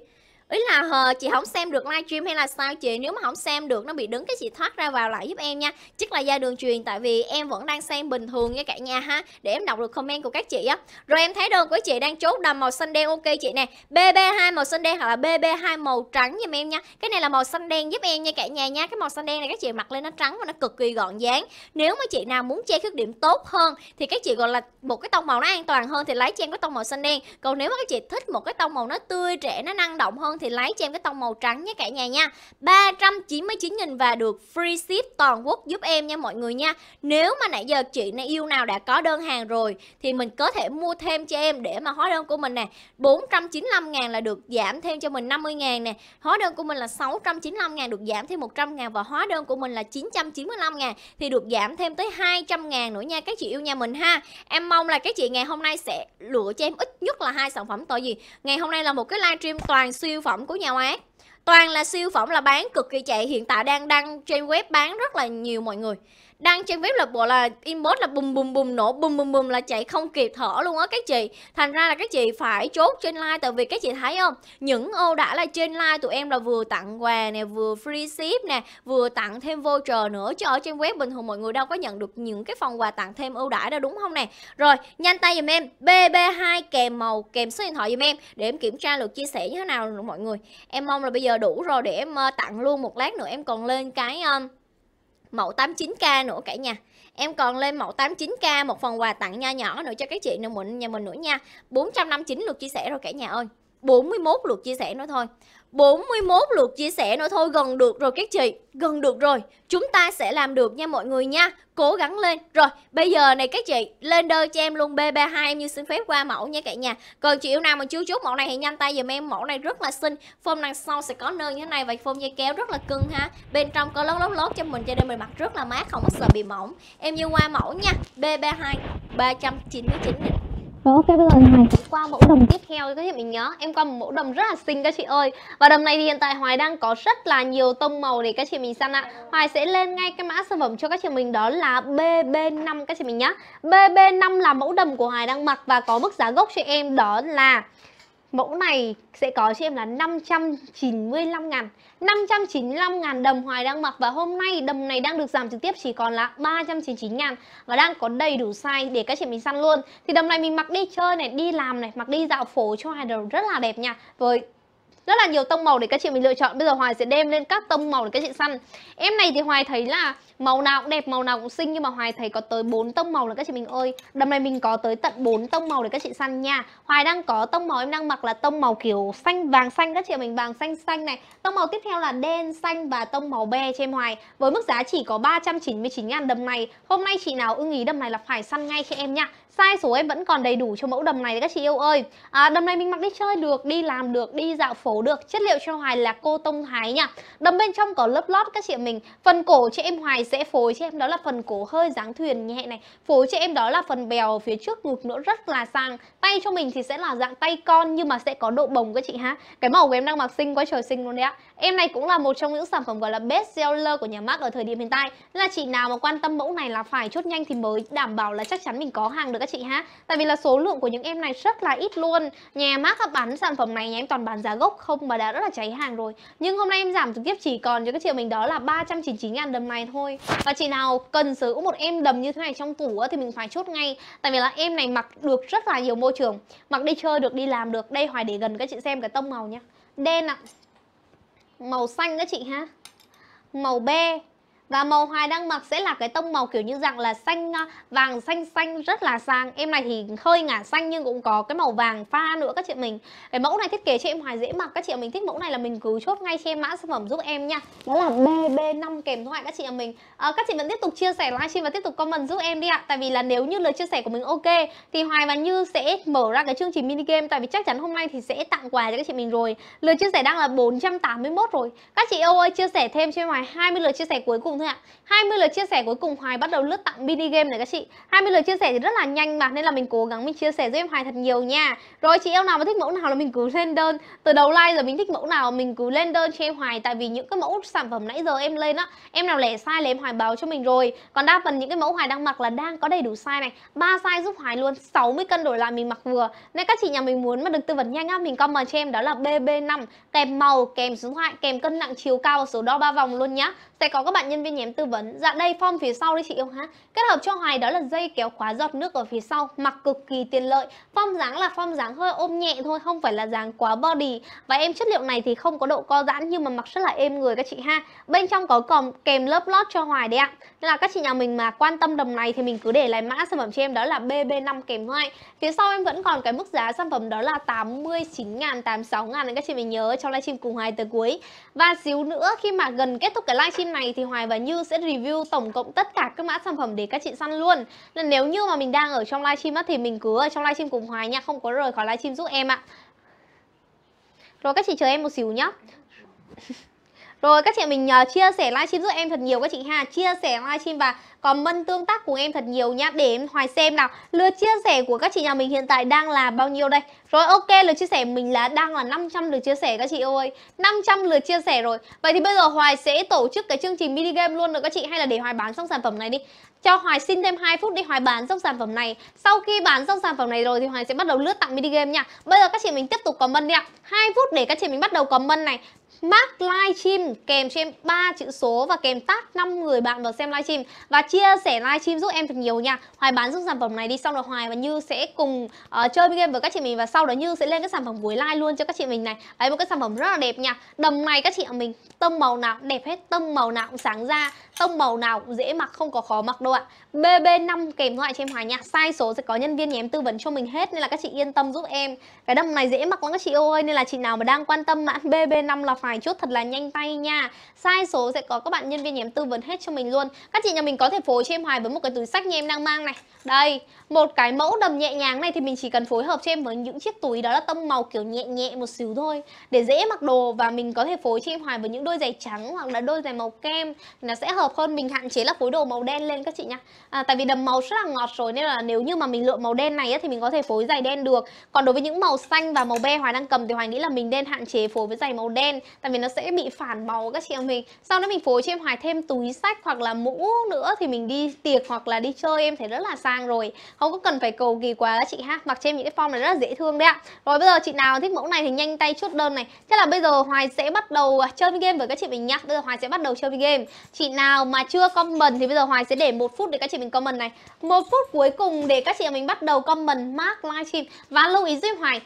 ý là hờ chị không xem được livestream hay là sao chị nếu mà không xem được nó bị đứng cái chị thoát ra vào lại giúp em nha chắc là gia đường truyền tại vì em vẫn đang xem bình thường nha cả nhà ha để em đọc được comment của các chị á rồi em thấy đơn của chị đang chốt đầm màu xanh đen ok chị nè bb 2 màu xanh đen hoặc là bb 2 màu trắng giùm em nha cái này là màu xanh đen giúp em nha cả nhà nha cái màu xanh đen này các chị mặc lên nó trắng và nó cực kỳ gọn dáng nếu mà chị nào muốn che khuyết điểm tốt hơn thì các chị gọi là một cái tông màu nó an toàn hơn thì lấy cho em cái tông màu xanh đen còn nếu mà các chị thích một cái tông màu nó tươi trẻ nó năng động hơn thì lấy cho em cái tông màu trắng nhé cả nhà nha 399 nghìn và được free ship toàn quốc giúp em nha mọi người nha Nếu mà nãy giờ chị này yêu nào đã có đơn hàng rồi Thì mình có thể mua thêm cho em để mà hóa đơn của mình nè 495 ngàn là được giảm thêm cho mình 50 ngàn nè Hóa đơn của mình là 695 ngàn được giảm thêm 100 ngàn Và hóa đơn của mình là 995 ngàn Thì được giảm thêm tới 200 ngàn nữa nha các chị yêu nhà mình ha Em mong là các chị ngày hôm nay sẽ lựa cho em ít nhất là hai sản phẩm tội gì ngày hôm nay là một cái livestream toàn siêu phẩm của nhà ác toàn là siêu phẩm là bán cực kỳ chạy hiện tại đang đăng trên web bán rất là nhiều mọi người đăng trên web là bộ là inbox là bùm bùm bùm nổ bùm bùm bùm là chạy không kịp thở luôn á các chị thành ra là các chị phải chốt trên like tại vì các chị thấy không những ô đã là trên like tụi em là vừa tặng quà nè vừa free ship nè vừa tặng thêm voucher nữa chứ ở trên web bình thường mọi người đâu có nhận được những cái phần quà tặng thêm ưu đãi đâu đúng không nè rồi nhanh tay giùm em bb2 kèm màu kèm số điện thoại giùm em để em kiểm tra lượt chia sẻ như thế nào mọi người em mong là bây giờ đủ rồi để em ờ, tặng luôn một lát nữa em còn lên cái um, mẫu 89k nữa cả nhà Em còn lên mẫu 89k một phần quà tặng nho nhỏ nữa cho các chị nữa mình nhà mình nữa nha 459 lượt chia sẻ rồi cả nhà ơi 41 lượt chia sẻ nữa thôi 41 lượt chia sẻ nữa thôi, gần được rồi các chị, gần được rồi. Chúng ta sẽ làm được nha mọi người nha, cố gắng lên. Rồi, bây giờ này các chị, lên đơn cho em luôn B32 em như xin phép qua mẫu nha cả nhà. Còn chị yêu nào mà chưa chút mẫu này thì nhanh tay dùm em, mẫu này rất là xinh. Phông đằng sau sẽ có nơ như thế này và phông dây kéo rất là cưng ha. Bên trong có lót lót lót cho mình cho nên mình mặc rất là mát, không có sợ bị mỏng. Em như qua mẫu nha, B32 399 định rồi ok bây giờ Hoài sẽ qua mẫu đầm tiếp theo các chị mình nhớ Em qua một mẫu đầm rất là xinh các chị ơi Và đầm này thì hiện tại Hoài đang có rất là nhiều tông màu để các chị mình săn ạ Hoài sẽ lên ngay cái mã sản phẩm cho các chị mình đó là BB5 các chị mình nhá BB5 là mẫu đầm của Hoài đang mặc và có mức giá gốc cho em đó là Mẫu này sẽ có cho em là 595 ngàn 595 ngàn đầm hoài đang mặc Và hôm nay đầm này đang được giảm trực tiếp chỉ còn là 399 ngàn Và đang có đầy đủ size để các chị mình săn luôn Thì đầm này mình mặc đi chơi này, đi làm này, mặc đi dạo phố cho hai đầu rất là đẹp nha Với rất là nhiều tông màu để các chị mình lựa chọn bây giờ hoài sẽ đem lên các tông màu để các chị săn em này thì hoài thấy là màu nào cũng đẹp màu nào cũng xinh nhưng mà hoài thấy có tới 4 tông màu là các chị mình ơi đầm này mình có tới tận 4 tông màu để các chị săn nha hoài đang có tông màu em đang mặc là tông màu kiểu xanh vàng xanh các chị mình vàng xanh xanh này tông màu tiếp theo là đen xanh và tông màu be cho em hoài với mức giá chỉ có 399 ngàn đầm này hôm nay chị nào ưng ý đầm này là phải săn ngay cho em nha size số em vẫn còn đầy đủ cho mẫu đầm này các chị yêu ơi à, đầm này mình mặc đi chơi được đi làm được đi dạo phố được chất liệu cho hoài là cô tông thái nha đầm bên trong có lớp lót các chị mình phần cổ cho em hoài sẽ phối cho em đó là phần cổ hơi dáng thuyền nhẹ này phối cho em đó là phần bèo phía trước ngực nữa rất là sang tay cho mình thì sẽ là dạng tay con nhưng mà sẽ có độ bồng các chị ha cái màu của em đang mặc xinh quá trời xinh luôn đấy ạ Em này cũng là một trong những sản phẩm gọi là best seller của nhà mác ở thời điểm hiện tại. Là chị nào mà quan tâm mẫu này là phải chốt nhanh thì mới đảm bảo là chắc chắn mình có hàng được các chị ha. Tại vì là số lượng của những em này rất là ít luôn. Nhà mác bán sản phẩm này nhà em toàn bán giá gốc không mà đã rất là cháy hàng rồi. Nhưng hôm nay em giảm trực tiếp chỉ còn cho các chị mình đó là 399 000 đầm này thôi. Và chị nào cần sở hữu một em đầm như thế này trong tủ thì mình phải chốt ngay. Tại vì là em này mặc được rất là nhiều môi trường. Mặc đi chơi được, đi làm được. Đây hoài để gần các chị xem cái tông màu nhá. Đen ạ. À màu xanh đó chị ha màu be và màu Hoài đang mặc sẽ là cái tông màu kiểu như dạng là xanh à, vàng xanh xanh rất là sang em này thì hơi ngả xanh nhưng cũng có cái màu vàng pha nữa các chị mình cái mẫu này thiết kế cho em Hoài dễ mặc các chị mình thích mẫu này là mình cứ chốt ngay cho em mã sản phẩm giúp em nha đó là BB5 kèm thoại các chị mình à, các chị vẫn tiếp tục chia sẻ livestream và tiếp tục comment giúp em đi ạ tại vì là nếu như lời chia sẻ của mình ok thì Hoài và Như sẽ mở ra cái chương trình mini game tại vì chắc chắn hôm nay thì sẽ tặng quà cho các chị mình rồi lời chia sẻ đang là 481 rồi các chị ơi chia sẻ thêm cho em Hoài 20 lượt chia sẻ cuối cùng thôi ạ. 20 lượt chia sẻ cuối cùng Hoài bắt đầu lướt tặng mini game này các chị. 20 lượt chia sẻ thì rất là nhanh mà nên là mình cố gắng mình chia sẻ giúp em Hoài thật nhiều nha. Rồi chị em nào mà thích mẫu nào là mình cứ lên đơn. Từ đầu like rồi mình thích mẫu nào mình cứ lên đơn cho em Hoài tại vì những cái mẫu sản phẩm nãy giờ em lên á, em nào lẻ sai là em Hoài báo cho mình rồi. Còn đa phần những cái mẫu Hoài đang mặc là đang có đầy đủ size này. ba size giúp Hoài luôn 60 cân đổi lại mình mặc vừa. Nên các chị nhà mình muốn mà được tư vấn nhanh á, mình comment cho em đó là BB5 kèm màu, kèm số thoại, kèm cân nặng chiều cao và số đo ba vòng luôn nhá. Sẽ có các bạn nhân viên bên nhém tư vấn. Dạ đây form phía sau đi chị Dung ha. Kết hợp cho hoài đó là dây kéo khóa giọt nước ở phía sau, mặc cực kỳ tiện lợi. Form dáng là form dáng hơi ôm nhẹ thôi, không phải là dáng quá body. Và em chất liệu này thì không có độ co giãn nhưng mà mặc rất là êm người các chị ha. Bên trong có còn kèm lớp lót cho hoài đấy ạ. Nên là các chị nhà mình mà quan tâm đầm này thì mình cứ để lại mã sản phẩm cho em đó là BB5 kèm hoài. Phía sau em vẫn còn cái mức giá sản phẩm đó là 89 ngàn 86 ngàn nên các chị mình nhớ trong livestream cùng hoài tới cuối. Và xíu nữa khi mà gần kết thúc cái livestream này thì hoài và như sẽ review tổng cộng tất cả các mã sản phẩm để các chị săn luôn Nên nếu như mà mình đang ở trong livestream thì mình cứ ở trong livestream cùng Hoài nha Không có rời khỏi livestream giúp em ạ Rồi các chị chờ em một xíu nhá rồi các chị mình nhờ chia sẻ livestream giúp em thật nhiều các chị ha Chia sẻ livestream và comment tương tác cùng em thật nhiều nhá Để em hoài xem nào Lượt chia sẻ của các chị nhà mình hiện tại đang là bao nhiêu đây Rồi ok lượt chia sẻ mình là đang là 500 lượt chia sẻ các chị ơi 500 lượt chia sẻ rồi Vậy thì bây giờ Hoài sẽ tổ chức cái chương trình mini game luôn rồi các chị Hay là để Hoài bán xong sản phẩm này đi cho Hoài xin thêm 2 phút đi Hoài bán xong sản phẩm này Sau khi bán xong sản phẩm này rồi thì Hoài sẽ bắt đầu lướt tặng mini game nha Bây giờ các chị mình tiếp tục comment đi ạ 2 phút để các chị mình bắt đầu comment này mark livestream kèm cho em ba chữ số và kèm tag 5 người bạn vào xem livestream và chia sẻ livestream giúp em thật nhiều nha. Hoài bán giúp sản phẩm này đi xong rồi Hoài và Như sẽ cùng uh, chơi game với các chị mình và sau đó Như sẽ lên cái sản phẩm buổi live luôn cho các chị mình này. Đấy một cái sản phẩm rất là đẹp nha. Đầm này các chị mình tông màu nào đẹp hết, tông màu nào cũng sáng ra Tông màu nào cũng dễ mặc không có khó mặc đâu ạ. BB5 kèm thoại cho em Hòa nha. Size số sẽ có nhân viên nhà em tư vấn cho mình hết nên là các chị yên tâm giúp em. Cái đầm này dễ mặc lắm các chị ơi nên là chị nào mà đang quan tâm mã BB5 là phải chốt thật là nhanh tay nha. Size số sẽ có các bạn nhân viên nhà em tư vấn hết cho mình luôn. Các chị nhà mình có thể phối cho em Hoài với một cái túi sách như em đang mang này. Đây, một cái mẫu đầm nhẹ nhàng này thì mình chỉ cần phối hợp cho em với những chiếc túi đó là tông màu kiểu nhẹ nhẹ một xíu thôi để dễ mặc đồ và mình có thể phối cho em Hoài với những đôi giày trắng hoặc là đôi giày màu kem thì nó sẽ hợp hợp hơn mình hạn chế là phối đồ màu đen lên các chị nhá à, tại vì đầm màu rất là ngọt rồi nên là nếu như mà mình lựa màu đen này ấy, thì mình có thể phối giày đen được còn đối với những màu xanh và màu be hoài đang cầm thì hoài nghĩ là mình nên hạn chế phối với giày màu đen tại vì nó sẽ bị phản màu các chị em mình sau đó mình phối cho em hoài thêm túi sách hoặc là mũ nữa thì mình đi tiệc hoặc là đi chơi em thấy rất là sang rồi không có cần phải cầu kỳ quá các chị ha mặc trên những cái form này rất là dễ thương đấy ạ rồi bây giờ chị nào thích mẫu này thì nhanh tay chốt đơn này chắc là bây giờ hoài sẽ bắt đầu à, chơi game với các chị mình nhá bây giờ hoài sẽ bắt đầu chơi game chị nào nào mà chưa comment thì bây giờ Hoài sẽ để một phút để các chị mình comment này một phút cuối cùng để các chị mình bắt đầu comment mark livestream và lưu ý giúp Hoài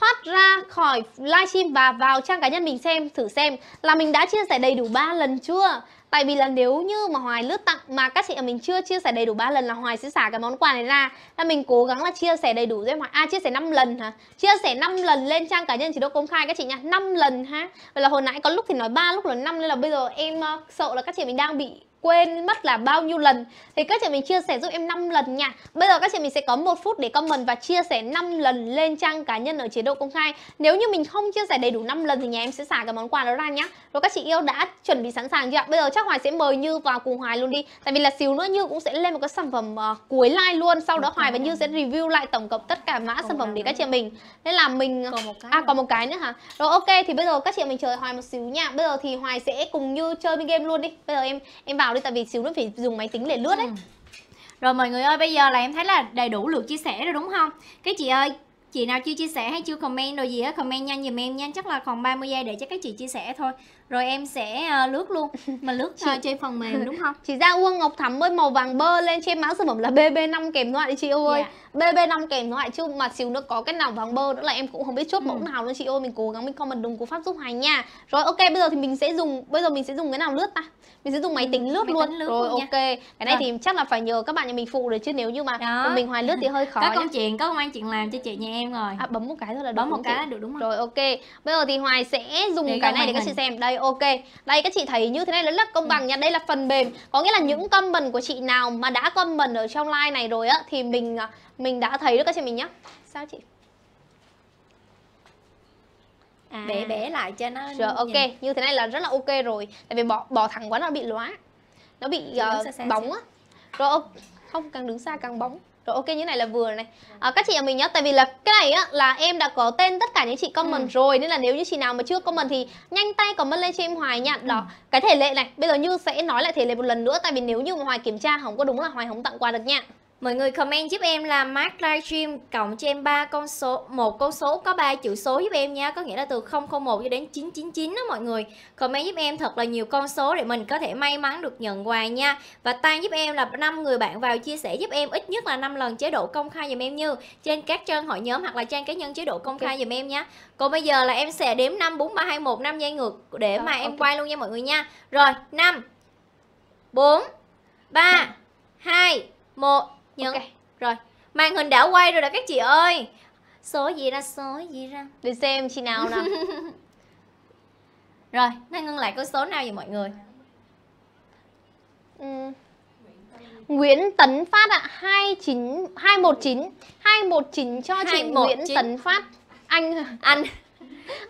thoát ra khỏi livestream và vào trang cá nhân mình xem thử xem là mình đã chia sẻ đầy đủ 3 lần chưa Tại vì là nếu như mà Hoài lướt tặng mà các chị nhà mình chưa chia sẻ đầy đủ ba lần là Hoài sẽ xả cái món quà này ra Là mình cố gắng là chia sẻ đầy đủ cho Hoài À chia sẻ 5 lần hả? Chia sẻ 5 lần lên trang cá nhân chỉ độ công khai các chị nha 5 lần ha Vậy là hồi nãy có lúc thì nói ba lúc là năm nên là bây giờ em ờ, sợ là các chị mình đang bị quên mất là bao nhiêu lần thì các chị mình chia sẻ giúp em 5 lần nha bây giờ các chị mình sẽ có một phút để comment và chia sẻ 5 lần lên trang cá nhân ở chế độ công khai nếu như mình không chia sẻ đầy đủ 5 lần thì nhà em sẽ xả cái món quà đó ra nhá rồi các chị yêu đã chuẩn bị sẵn sàng chưa ạ bây giờ chắc hoài sẽ mời như vào cùng hoài luôn đi tại vì là xíu nữa như cũng sẽ lên một cái sản phẩm uh, cuối like luôn sau đó hoài và như sẽ review lại tổng cộng tất cả mã sản phẩm để các chị mình nên là mình còn một cái à còn một cái nữa hả rồi ok thì bây giờ các chị mình chờ hoài một xíu nha bây giờ thì hoài sẽ cùng như chơi game luôn đi bây giờ em em vào vào đi tại vì xíu nữa phải dùng máy tính để lướt đấy ừ. Rồi mọi người ơi, bây giờ là em thấy là đầy đủ lượt chia sẻ rồi đúng không? Cái chị ơi, chị nào chưa chia sẻ hay chưa comment đồ gì á, comment nhanh dùm em nhanh chắc là còn 30 giây để cho các chị chia sẻ thôi rồi em sẽ uh, lướt luôn mà lướt chị... trên phần mềm đúng không chị ra uông ngọc thắm với màu vàng bơ lên trên mã sản phẩm là bb 5 kèm loại đi chị ơi yeah. bb 5 kèm loại chứ mà xíu nữa có cái nào vàng bơ nữa là em cũng không biết chốt ừ. mẫu nào nữa chị ơi mình cố gắng mình comment đúng cú pháp giúp hành nha rồi ok bây giờ thì mình sẽ dùng bây giờ mình sẽ dùng cái nào lướt ta mình sẽ dùng máy ừ, tính lướt máy luôn lướt rồi ok nha. cái này rồi. thì chắc là phải nhờ các bạn nhà mình phụ được chứ nếu như mà mình hoài lướt thì hơi khó có công nhá. chuyện có công an chuyện làm cho chị nhà em rồi à, bấm một cái thôi là bấm một cái là được đúng không rồi ok bây giờ thì hoài sẽ dùng cái này để các chị xem đây ok đây các chị thấy như thế này rất công ừ. bằng nha đây là phần mềm có nghĩa là ừ. những comment của chị nào mà đã comment ở trong like này rồi á thì mình à, mình đã thấy được các chị mình nhá sao chị à. bé bé lại cho nó rồi ok nhìn. như thế này là rất là ok rồi tại vì bỏ bỏ thẳng quá nó bị lóa nó bị uh, bóng á rồi không càng đứng xa càng bóng rồi ok như này là vừa này vâng. à, các chị nhà mình nhá tại vì là cái này á là em đã có tên tất cả những chị comment ừ. rồi nên là nếu như chị nào mà chưa comment thì nhanh tay comment lên cho em hoài nha đó ừ. cái thể lệ này bây giờ như sẽ nói lại thể lệ một lần nữa tại vì nếu như mà hoài kiểm tra không có đúng là hoài không tặng quà được nha Mọi người comment giúp em là mark livestream cộng cho em ba con số một con số có ba chữ số giúp em nha, có nghĩa là từ 001 cho đến 999 đó mọi người. Comment giúp em thật là nhiều con số để mình có thể may mắn được nhận quà nha. Và tan giúp em là năm người bạn vào chia sẻ giúp em ít nhất là 5 lần chế độ công khai dùm em như trên các trang hội nhóm hoặc là trang cá nhân chế độ công khai okay. dùm em nha. Còn bây giờ là em sẽ đếm 5 4 3 2 1 5 giây ngược để Đó, mà em quay luôn nha mọi người nha. Rồi, 5 4 3 2 1 nhưng okay. rồi màn hình đã quay rồi đã các chị ơi số gì ra số gì ra để xem chị nào nào rồi nó ngưng lại có số nào vậy mọi người ừ. Nguyễn Tấn Phát ạ hai hai chín một chín hai một chín cho chị Nguyễn Tấn Phát anh anh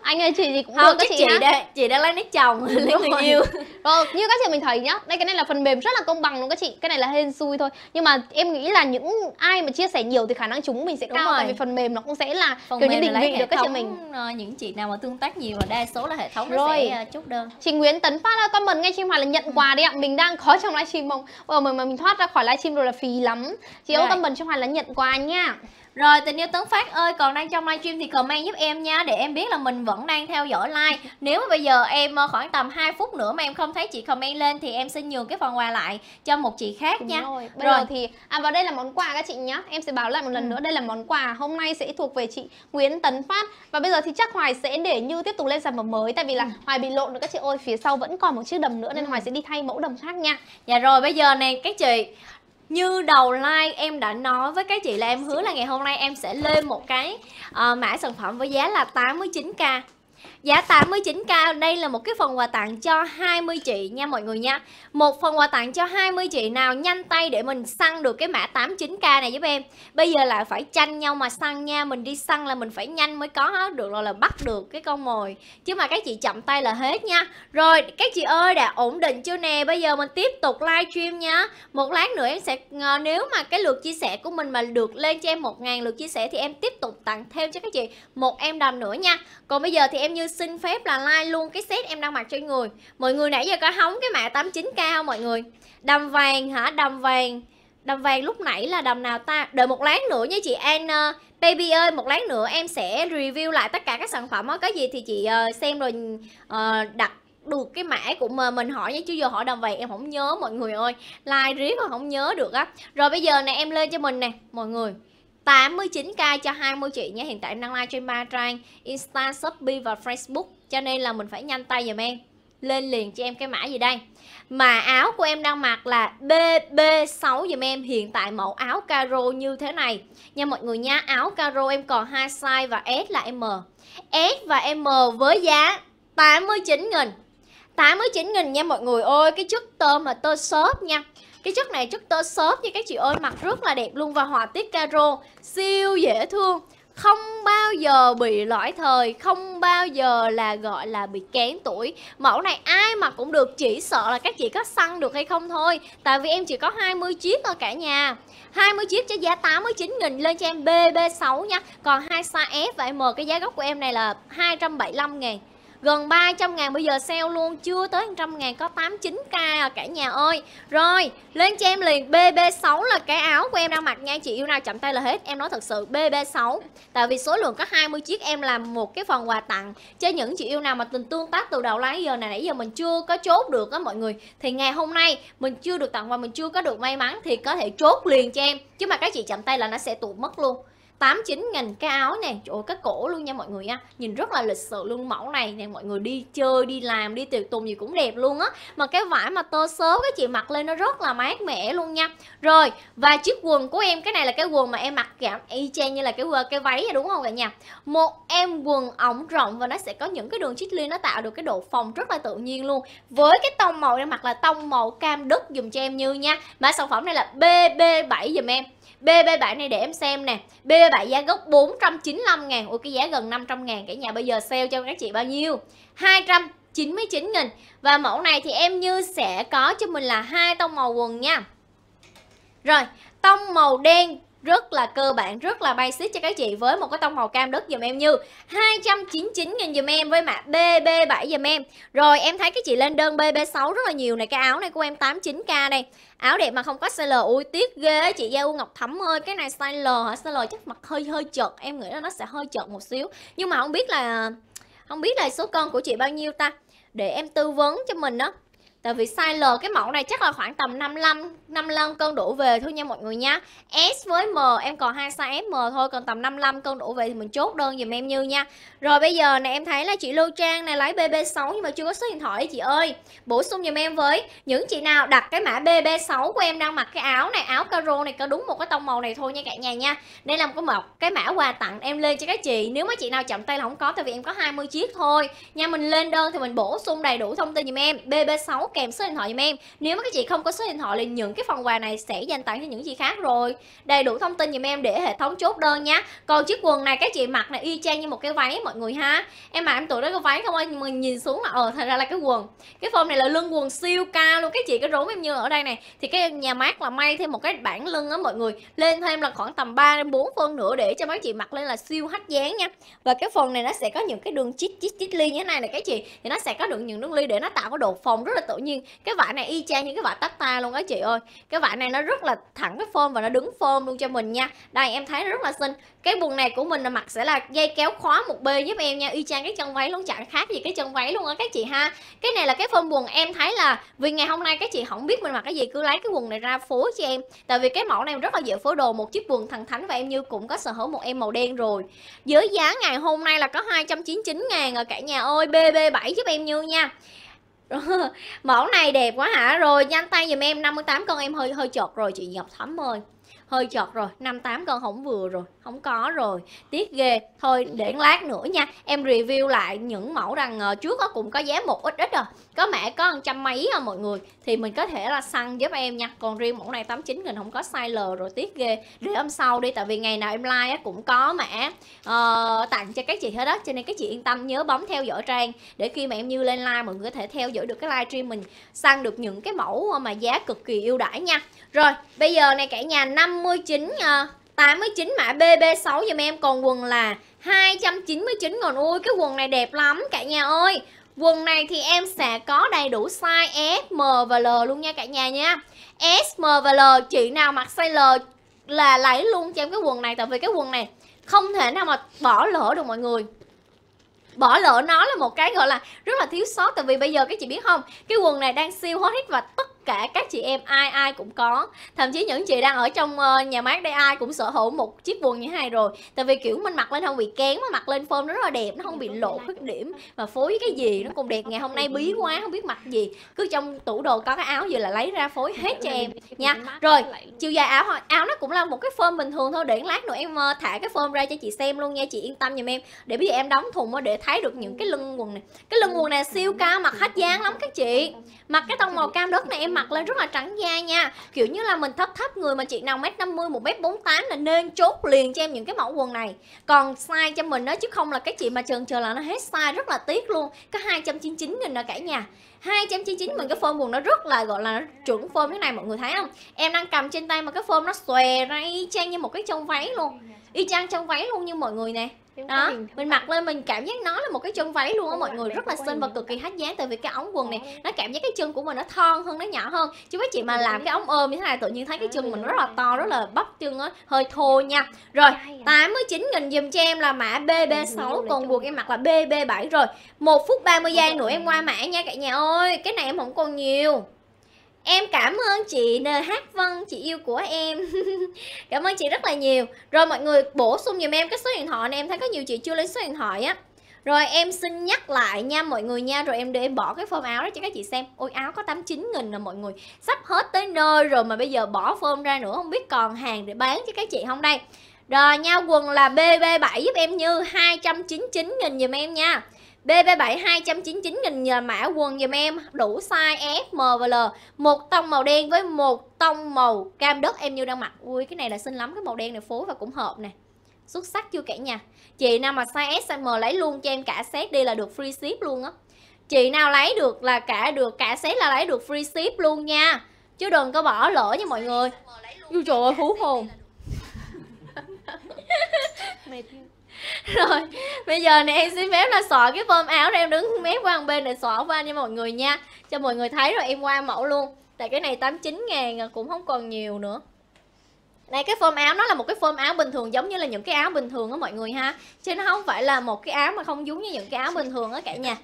anh ơi chị gì cũng không, được các chị, chị đây chị đã lấy lấy chồng lấy Đúng người yêu rồi như các chị mình thấy nhá đây cái này là phần mềm rất là công bằng luôn các chị cái này là hên xui thôi nhưng mà em nghĩ là những ai mà chia sẻ nhiều thì khả năng chúng mình sẽ Đúng cao rồi. tại vì phần mềm nó cũng sẽ là phần kiểu như định vị được các chị mình ờ, những chị nào mà tương tác nhiều và đa số là hệ thống nó sẽ ờ, chốt đơn chị Nguyễn Tấn Phát là comment ngay trên màn là nhận ừ. quà đi ạ mình đang khó trong livestream không ờ mà, mà mình thoát ra khỏi livestream rồi là phí lắm chị ơi comment trong màn là nhận quà nha rồi tình yêu Tấn Phát ơi còn đang trong livestream thì comment giúp em nha để em biết là mình vẫn đang theo dõi like. Nếu mà bây giờ em ờ, khoảng tầm 2 phút nữa mà em không thấy chị comment lên thì em xin nhường cái phần quà lại cho một chị khác Đúng nha. Rồi, bây rồi. giờ thì à và đây là món quà các chị nhá. Em sẽ báo lại một lần ừ. nữa đây là món quà hôm nay sẽ thuộc về chị Nguyễn Tấn Phát và bây giờ thì chắc Hoài sẽ để như tiếp tục lên sản phẩm mới tại vì là ừ. Hoài bị lộn được các chị ơi phía sau vẫn còn một chiếc đầm nữa nên ừ. Hoài sẽ đi thay mẫu đầm khác nha. Dạ rồi bây giờ nè các chị như đầu like em đã nói với các chị là em hứa là ngày hôm nay em sẽ lên một cái uh, mã sản phẩm với giá là 89k Giá dạ, 89k, đây là một cái phần quà tặng cho 20 chị nha mọi người nha Một phần quà tặng cho 20 chị nào nhanh tay để mình săn được cái mã 89k này giúp em Bây giờ là phải tranh nhau mà săn nha Mình đi săn là mình phải nhanh mới có được rồi là bắt được cái con mồi Chứ mà các chị chậm tay là hết nha Rồi các chị ơi đã ổn định chưa nè Bây giờ mình tiếp tục live stream nha Một lát nữa em sẽ ờ, nếu mà cái lượt chia sẻ của mình mà được lên cho em 1.000 lượt chia sẻ Thì em tiếp tục tặng thêm cho các chị một em đầm nữa nha Còn bây giờ thì em như xin phép là like luôn cái set em đang mặc trên người Mọi người nãy giờ có hóng cái mã 89k không mọi người Đầm vàng hả đầm vàng Đầm vàng lúc nãy là đầm nào ta Đợi một lát nữa nha chị Anna ờ, Baby ơi một lát nữa em sẽ review lại tất cả các sản phẩm đó. Có gì thì chị ờ, xem rồi ờ, đặt được cái mã của mình hỏi nha chứ giờ hỏi đầm vàng em không nhớ mọi người ơi like riết mà không nhớ được á rồi bây giờ nè em lên cho mình nè mọi người 89k cho 20 chị nha Hiện tại em đang live trên ba trang Insta, Shopee và Facebook Cho nên là mình phải nhanh tay dùm em Lên liền cho em cái mã gì đây Mà áo của em đang mặc là BB6 dùm em Hiện tại mẫu áo caro như thế này Nha mọi người nha Áo caro em còn hai size và S là M S và M với giá 89 nghìn 89 nghìn nha mọi người ơi Cái chất tôm mà tơ xốp nha cái chất này chất tơ xốp nha các chị ơi mặt rất là đẹp luôn và họa tiết caro Siêu dễ thương không bao giờ bị lõi thời không bao giờ là gọi là bị kén tuổi mẫu này ai mặc cũng được chỉ sợ là các chị có săn được hay không thôi tại vì em chỉ có 20 chiếc thôi cả nhà 20 chiếc cho giá 89 nghìn lên cho em BB6 nha còn hai size f và M cái giá gốc của em này là 275 nghìn gần 300 ngàn bây giờ sale luôn chưa tới 100 ngàn có 89k à cả nhà ơi rồi lên cho em liền BB6 là cái áo của em đang mặc nha chị yêu nào chậm tay là hết em nói thật sự BB6 tại vì số lượng có 20 chiếc em làm một cái phần quà tặng cho những chị yêu nào mà tình tương tác từ đầu lái giờ này nãy giờ mình chưa có chốt được á mọi người thì ngày hôm nay mình chưa được tặng quà mình chưa có được may mắn thì có thể chốt liền cho em chứ mà các chị chậm tay là nó sẽ tụt mất luôn tám chín nghìn cái áo này chỗ cái cổ luôn nha mọi người nha Nhìn rất là lịch sự luôn mẫu này nè Mọi người đi chơi, đi làm, đi tiệc tùng gì cũng đẹp luôn á Mà cái vải mà tơ sớ Cái chị mặc lên nó rất là mát mẻ luôn nha Rồi, và chiếc quần của em Cái này là cái quần mà em mặc giảm y chang như là cái cái váy vậy đúng không cả nhà Một em quần ống rộng Và nó sẽ có những cái đường chích liên Nó tạo được cái độ phòng rất là tự nhiên luôn Với cái tông màu em mặc là tông màu cam đất dùng cho em như nha Mã sản phẩm này là BB7 dùm em BB7 này để em xem nè BB7 giá gốc 495 ngàn Ủa cái giá gần 500 ngàn Cả nhà bây giờ sale cho các chị bao nhiêu 299 nghìn Và mẫu này thì em như sẽ có cho mình là hai tông màu quần nha Rồi tông màu đen rất là cơ bản rất là basic cho các chị với một cái tông màu cam đất dùm em như 299 000 dùm em với mã BB7 dùm em. Rồi em thấy cái chị lên đơn BB6 rất là nhiều này, cái áo này của em 89k đây. Áo đẹp mà không có size L ui tiếc ghê chị Giao Ngọc Thắm ơi, cái này size L hả? Size L chắc mặc hơi hơi chật, em nghĩ là nó sẽ hơi chật một xíu. Nhưng mà không biết là không biết là số con của chị bao nhiêu ta để em tư vấn cho mình đó Tại vì size L cái mẫu này chắc là khoảng tầm 55 55 cân đổ về thôi nha mọi người nha. S với M em còn hai size M thôi còn tầm 55 cân đổ về thì mình chốt đơn giùm em Như nha. Rồi bây giờ này em thấy là chị Lưu Trang này lấy BB6 nhưng mà chưa có số điện thoại chị ơi. Bổ sung giùm em với những chị nào đặt cái mã BB6 của em đang mặc cái áo này, áo caro này có đúng một cái tông màu này thôi nha cả nhà nha. Đây là một cái mộc cái mã quà tặng em lên cho các chị. Nếu mà chị nào chậm tay là không có tại vì em có 20 chiếc thôi. Nha mình lên đơn thì mình bổ sung đầy đủ thông tin giùm em. BB6 kèm số điện thoại giùm em nếu mà các chị không có số điện thoại thì những cái phần quà này sẽ dành tặng cho những chị khác rồi đầy đủ thông tin giùm em để hệ thống chốt đơn nha còn chiếc quần này các chị mặc là y chang như một cái váy mọi người ha em mà em tụi đó có váy không ơi nhưng mà nhìn xuống là ờ thật ra là cái quần cái form này là lưng quần siêu cao luôn các chị có rốn em như ở đây này thì cái nhà mát là may thêm một cái bản lưng á mọi người lên thêm là khoảng tầm 3 đến bốn phân nữa để cho mấy chị mặc lên là siêu hách dáng nha và cái phần này nó sẽ có những cái đường chít chít chít ly như thế này này các chị thì nó sẽ có được những đường ly để nó tạo cái độ phồng rất là tự nhiên cái vải này y chang như cái vải tách ta luôn á chị ơi cái vải này nó rất là thẳng cái form và nó đứng form luôn cho mình nha đây em thấy nó rất là xinh cái quần này của mình là mặc sẽ là dây kéo khóa một b giúp em nha y chang cái chân váy luôn chẳng khác gì cái chân váy luôn á các chị ha cái này là cái form quần em thấy là vì ngày hôm nay các chị không biết mình mặc cái gì cứ lấy cái quần này ra phố cho em tại vì cái mẫu này rất là dễ phối đồ một chiếc quần thần thánh và em như cũng có sở hữu một em màu đen rồi với giá ngày hôm nay là có 299 ngàn rồi cả nhà ơi BB7 giúp em như nha mẫu này đẹp quá hả rồi nhanh tay giùm em 58 con em hơi hơi chọt rồi chị ngọc thắm ơi hơi chọt rồi 58 con không vừa rồi không có rồi tiếc ghê thôi để lát nữa nha em review lại những mẫu đằng ờ, trước đó cũng có giá một ít ít rồi à có mã có trăm mấy à mọi người thì mình có thể là săn giúp em nha còn riêng mẫu này 89 nghìn không có size L rồi tiếc ghê để hôm sau đi tại vì ngày nào em like cũng có mã uh, ờ, tặng cho các chị hết đó cho nên các chị yên tâm nhớ bấm theo dõi trang để khi mà em như lên like mọi người có thể theo dõi được cái live stream mình săn được những cái mẫu mà giá cực kỳ ưu đãi nha rồi bây giờ này cả nhà 59 uh, 89 mã BB6 giùm em còn quần là 299 còn ui cái quần này đẹp lắm cả nhà ơi Quần này thì em sẽ có đầy đủ size S, M và L luôn nha cả nhà nha S, M và L Chị nào mặc size L là lấy luôn cho em cái quần này Tại vì cái quần này không thể nào mà bỏ lỡ được mọi người bỏ lỡ nó là một cái gọi là rất là thiếu sót tại vì bây giờ các chị biết không cái quần này đang siêu hot hết và tất cả các chị em ai ai cũng có thậm chí những chị đang ở trong ờ, nhà mát đây ai cũng sở hữu một chiếc quần như này rồi tại vì kiểu mình mặc lên không bị kén mà mặc lên form nó rất là đẹp nó không bị lộ khuyết điểm mà phối cái gì nó cũng đẹp ngày hôm nay bí quá không biết mặc gì cứ trong tủ đồ có cái áo gì là lấy ra phối hết cho em nha rồi chiều dài áo áo nó cũng là một cái form bình thường thôi để lát nữa em ờ, thả cái form ra cho chị xem luôn nha chị yên tâm giùm em để bây giờ em đóng thùng để thấy được những cái lưng quần này cái lưng quần này siêu cao mặc hết dáng lắm các chị mặc cái tông màu cam đất này em mặt lên rất là trắng da nha kiểu như là mình thấp thấp người mà chị nào mét năm mươi một mét bốn tám là nên chốt liền cho em những cái mẫu quần này còn size cho mình đó chứ không là cái chị mà chần chờ là nó hết size rất là tiếc luôn cái 299 nghìn là cả nhà 299 mình cái form quần nó rất là gọi là chuẩn form thế này mọi người thấy không em đang cầm trên tay mà cái form nó xòe ra y chang như một cái trong váy luôn y chang trong váy luôn như mọi người nè đó mình mặc lên mình cảm giác nó là một cái chân váy luôn á mọi người rất là xinh và cực kỳ hách dáng tại vì cái ống quần này nó cảm giác cái chân của mình nó thon hơn nó nhỏ hơn chứ mấy chị mà làm cái ống ôm như thế này tự nhiên thấy cái chân mình rất là to rất là bắp chân á hơi thô nha rồi 89 nghìn dùm cho em là mã BB6 còn buộc em mặc là BB7 rồi một phút 30 giây nữa em qua mã nha cả nhà ơi cái này em không còn nhiều Em cảm ơn chị NH Vân, chị yêu của em Cảm ơn chị rất là nhiều Rồi mọi người bổ sung dùm em cái số điện thoại này Em thấy có nhiều chị chưa lấy số điện thoại á Rồi em xin nhắc lại nha mọi người nha Rồi em để em bỏ cái form áo đó cho các chị xem Ôi áo có 89 nghìn rồi mọi người Sắp hết tới nơi rồi mà bây giờ bỏ form ra nữa Không biết còn hàng để bán cho các chị không đây rồi nhau quần là BB7 giúp em Như 299 nghìn dùm em nha. BB7 299 nghìn là mã quần dùm em đủ size S, M và L. Một tông màu đen với một tông màu cam đất em Như đang mặc. Ui cái này là xinh lắm, cái màu đen này phối và cũng hợp nè. Xuất sắc chưa cả nha Chị nào mà size S M lấy luôn cho em cả set đi là được free ship luôn á. Chị nào lấy được là cả được cả set là lấy được free ship luôn nha. Chứ đừng có bỏ lỡ nha mọi người. Ui trời ơi hú hồn mệt rồi bây giờ này em xin phép là xỏ cái form áo này em đứng mép qua một bên để xỏ qua cho mọi người nha cho mọi người thấy rồi em qua mẫu luôn tại cái này 89 ngàn à, cũng không còn nhiều nữa này cái form áo nó là một cái form áo bình thường giống như là những cái áo bình thường á mọi người ha Chứ nó không phải là một cái áo mà không giống như những cái áo bình thường á cả nhà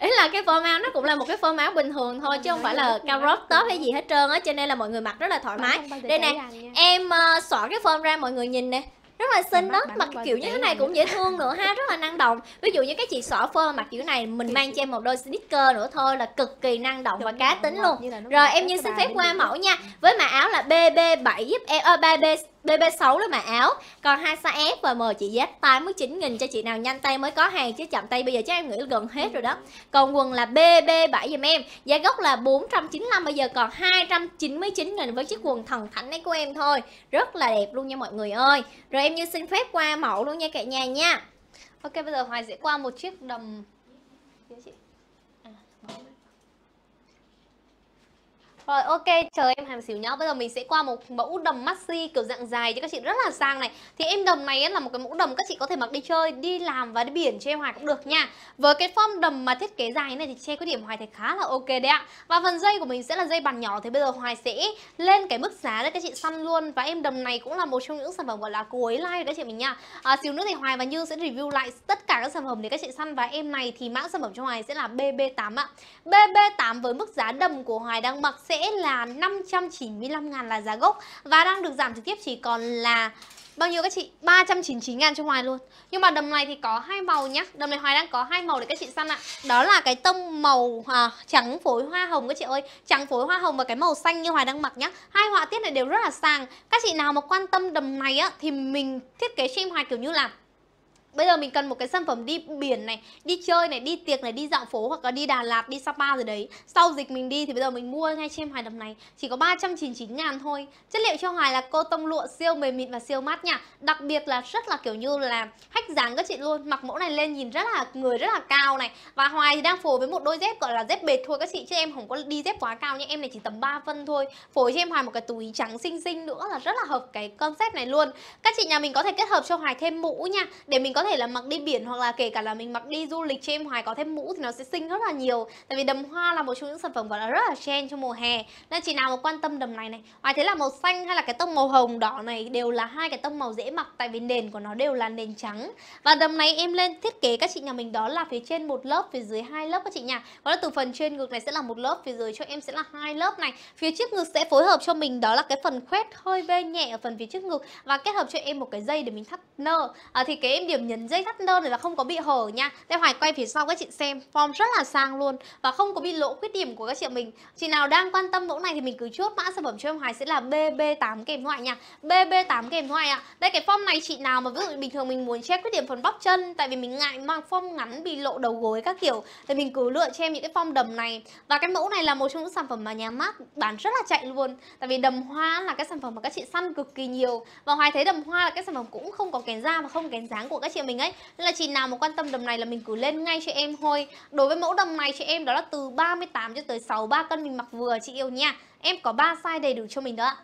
ý là cái áo nó cũng là một cái áo bình thường thôi chứ không phải là cao crop top hay gì hết trơn á cho nên là mọi người mặc rất là thoải mái đây nè em ờ, xỏ cái form ra mọi người nhìn nè rất là xinh đó mặc kiểu như thế này cũng dễ thương nữa ha rất là năng động ví dụ như các chị xỏ phơ mặc kiểu này mình mang cho em một đôi sneaker nữa thôi là cực kỳ năng động và cá tính luôn rồi em như xin phép qua mẫu nha với mã áo là bb bảy giúp em ờ, ba b BB6 là mà áo Còn hai size S và M chị giá 89 nghìn cho chị nào nhanh tay mới có hàng chứ chậm tay bây giờ chắc em nghĩ gần hết rồi đó Còn quần là BB7 dùm em Giá gốc là 495 bây giờ còn 299 nghìn với chiếc quần thần thánh ấy của em thôi Rất là đẹp luôn nha mọi người ơi Rồi em như xin phép qua mẫu luôn nha cả nhà nha Ok bây giờ Hoài sẽ qua một chiếc đầm dạ, Chị Rồi ok, chờ em hàm xíu nhá. Bây giờ mình sẽ qua một mẫu đầm maxi kiểu dạng dài cho các chị rất là sang này. Thì em đầm này là một cái mẫu đầm các chị có thể mặc đi chơi, đi làm và đi biển chơi hoài cũng được nha. Với cái form đầm mà thiết kế dài này thì che có điểm hoài thì khá là ok đấy ạ. Và phần dây của mình sẽ là dây bàn nhỏ thì bây giờ hoài sẽ lên cái mức giá đấy các chị săn luôn và em đầm này cũng là một trong những sản phẩm gọi là cuối like đấy chị mình nha. À, xíu nữa thì Hoài và Như sẽ review lại tất cả các sản phẩm để các chị săn và em này thì mã sản phẩm cho Hoài sẽ là BB8 ạ. BB8 với mức giá đầm của Hoài đang mặc sẽ lễ là 595 ngàn là giá gốc và đang được giảm trực tiếp chỉ còn là bao nhiêu các chị 399 ngàn cho Hoài luôn nhưng mà đầm này thì có hai màu nhá đầm này Hoài đang có hai màu để các chị săn ạ đó là cái tông màu à, trắng phối hoa hồng các chị ơi trắng phối hoa hồng và cái màu xanh như Hoài đang mặc nhá hai họa tiết này đều rất là sàng các chị nào mà quan tâm đầm này á thì mình thiết kế chim Hoài kiểu như là Bây giờ mình cần một cái sản phẩm đi biển này, đi chơi này, đi tiệc này, đi dạo phố hoặc là đi Đà Lạt, đi Sapa rồi đấy. Sau dịch mình đi thì bây giờ mình mua ngay trên Hoài đầm này chỉ có 399 ngàn thôi. Chất liệu cho Hoài là cô tông lụa siêu mềm mịn và siêu mát nha. Đặc biệt là rất là kiểu như là hách dáng các chị luôn. Mặc mẫu này lên nhìn rất là người rất là cao này. Và Hoài thì đang phối với một đôi dép gọi là dép bệt thôi các chị chứ em không có đi dép quá cao nha. Em này chỉ tầm 3 phân thôi. Phối cho em Hoài một cái túi trắng xinh xinh nữa là rất là hợp cái concept này luôn. Các chị nhà mình có thể kết hợp cho Hoài thêm mũ nha để mình có có thể là mặc đi biển hoặc là kể cả là mình mặc đi du lịch em hoài có thêm mũ thì nó sẽ xinh rất là nhiều tại vì đầm hoa là một trong những sản phẩm gọi là rất là trend cho mùa hè nên chị nào mà quan tâm đầm này này ngoài thế là màu xanh hay là cái tông màu hồng đỏ này đều là hai cái tông màu dễ mặc tại vì nền của nó đều là nền trắng và đầm này em lên thiết kế các chị nhà mình đó là phía trên một lớp phía dưới hai lớp các chị nhà đó là từ phần trên ngực này sẽ là một lớp phía dưới cho em sẽ là hai lớp này phía trước ngực sẽ phối hợp cho mình đó là cái phần khoét hơi vê nhẹ ở phần phía trước ngực và kết hợp cho em một cái dây để mình thắt nơ à, thì cái em điểm nhấn dây thắt đơn này là không có bị hở nha Đây Hoài quay phía sau các chị xem Form rất là sang luôn Và không có bị lỗ khuyết điểm của các chị mình Chị nào đang quan tâm mẫu này thì mình cứ chốt mã sản phẩm cho em Hoài sẽ là BB8 kèm thoại nha BB8 kèm thoại ạ à. Đây cái form này chị nào mà ví dụ bình thường mình muốn che khuyết điểm phần bắp chân Tại vì mình ngại mang form ngắn bị lộ đầu gối các kiểu Thì mình cứ lựa cho em những cái form đầm này Và cái mẫu này là một trong những sản phẩm mà nhà mát bán rất là chạy luôn Tại vì đầm hoa là cái sản phẩm mà các chị săn cực kỳ nhiều Và Hoài thấy đầm hoa là cái sản phẩm cũng không có kén da và không kén dáng của các chị cho mình ấy là chị nào mà quan tâm đầm này là mình cứ lên ngay cho em thôi Đối với mẫu đầm này cho em đó là từ 38 cho tới 63 cân mình mặc vừa chị yêu nha Em có 3 size đầy đủ cho mình đó ạ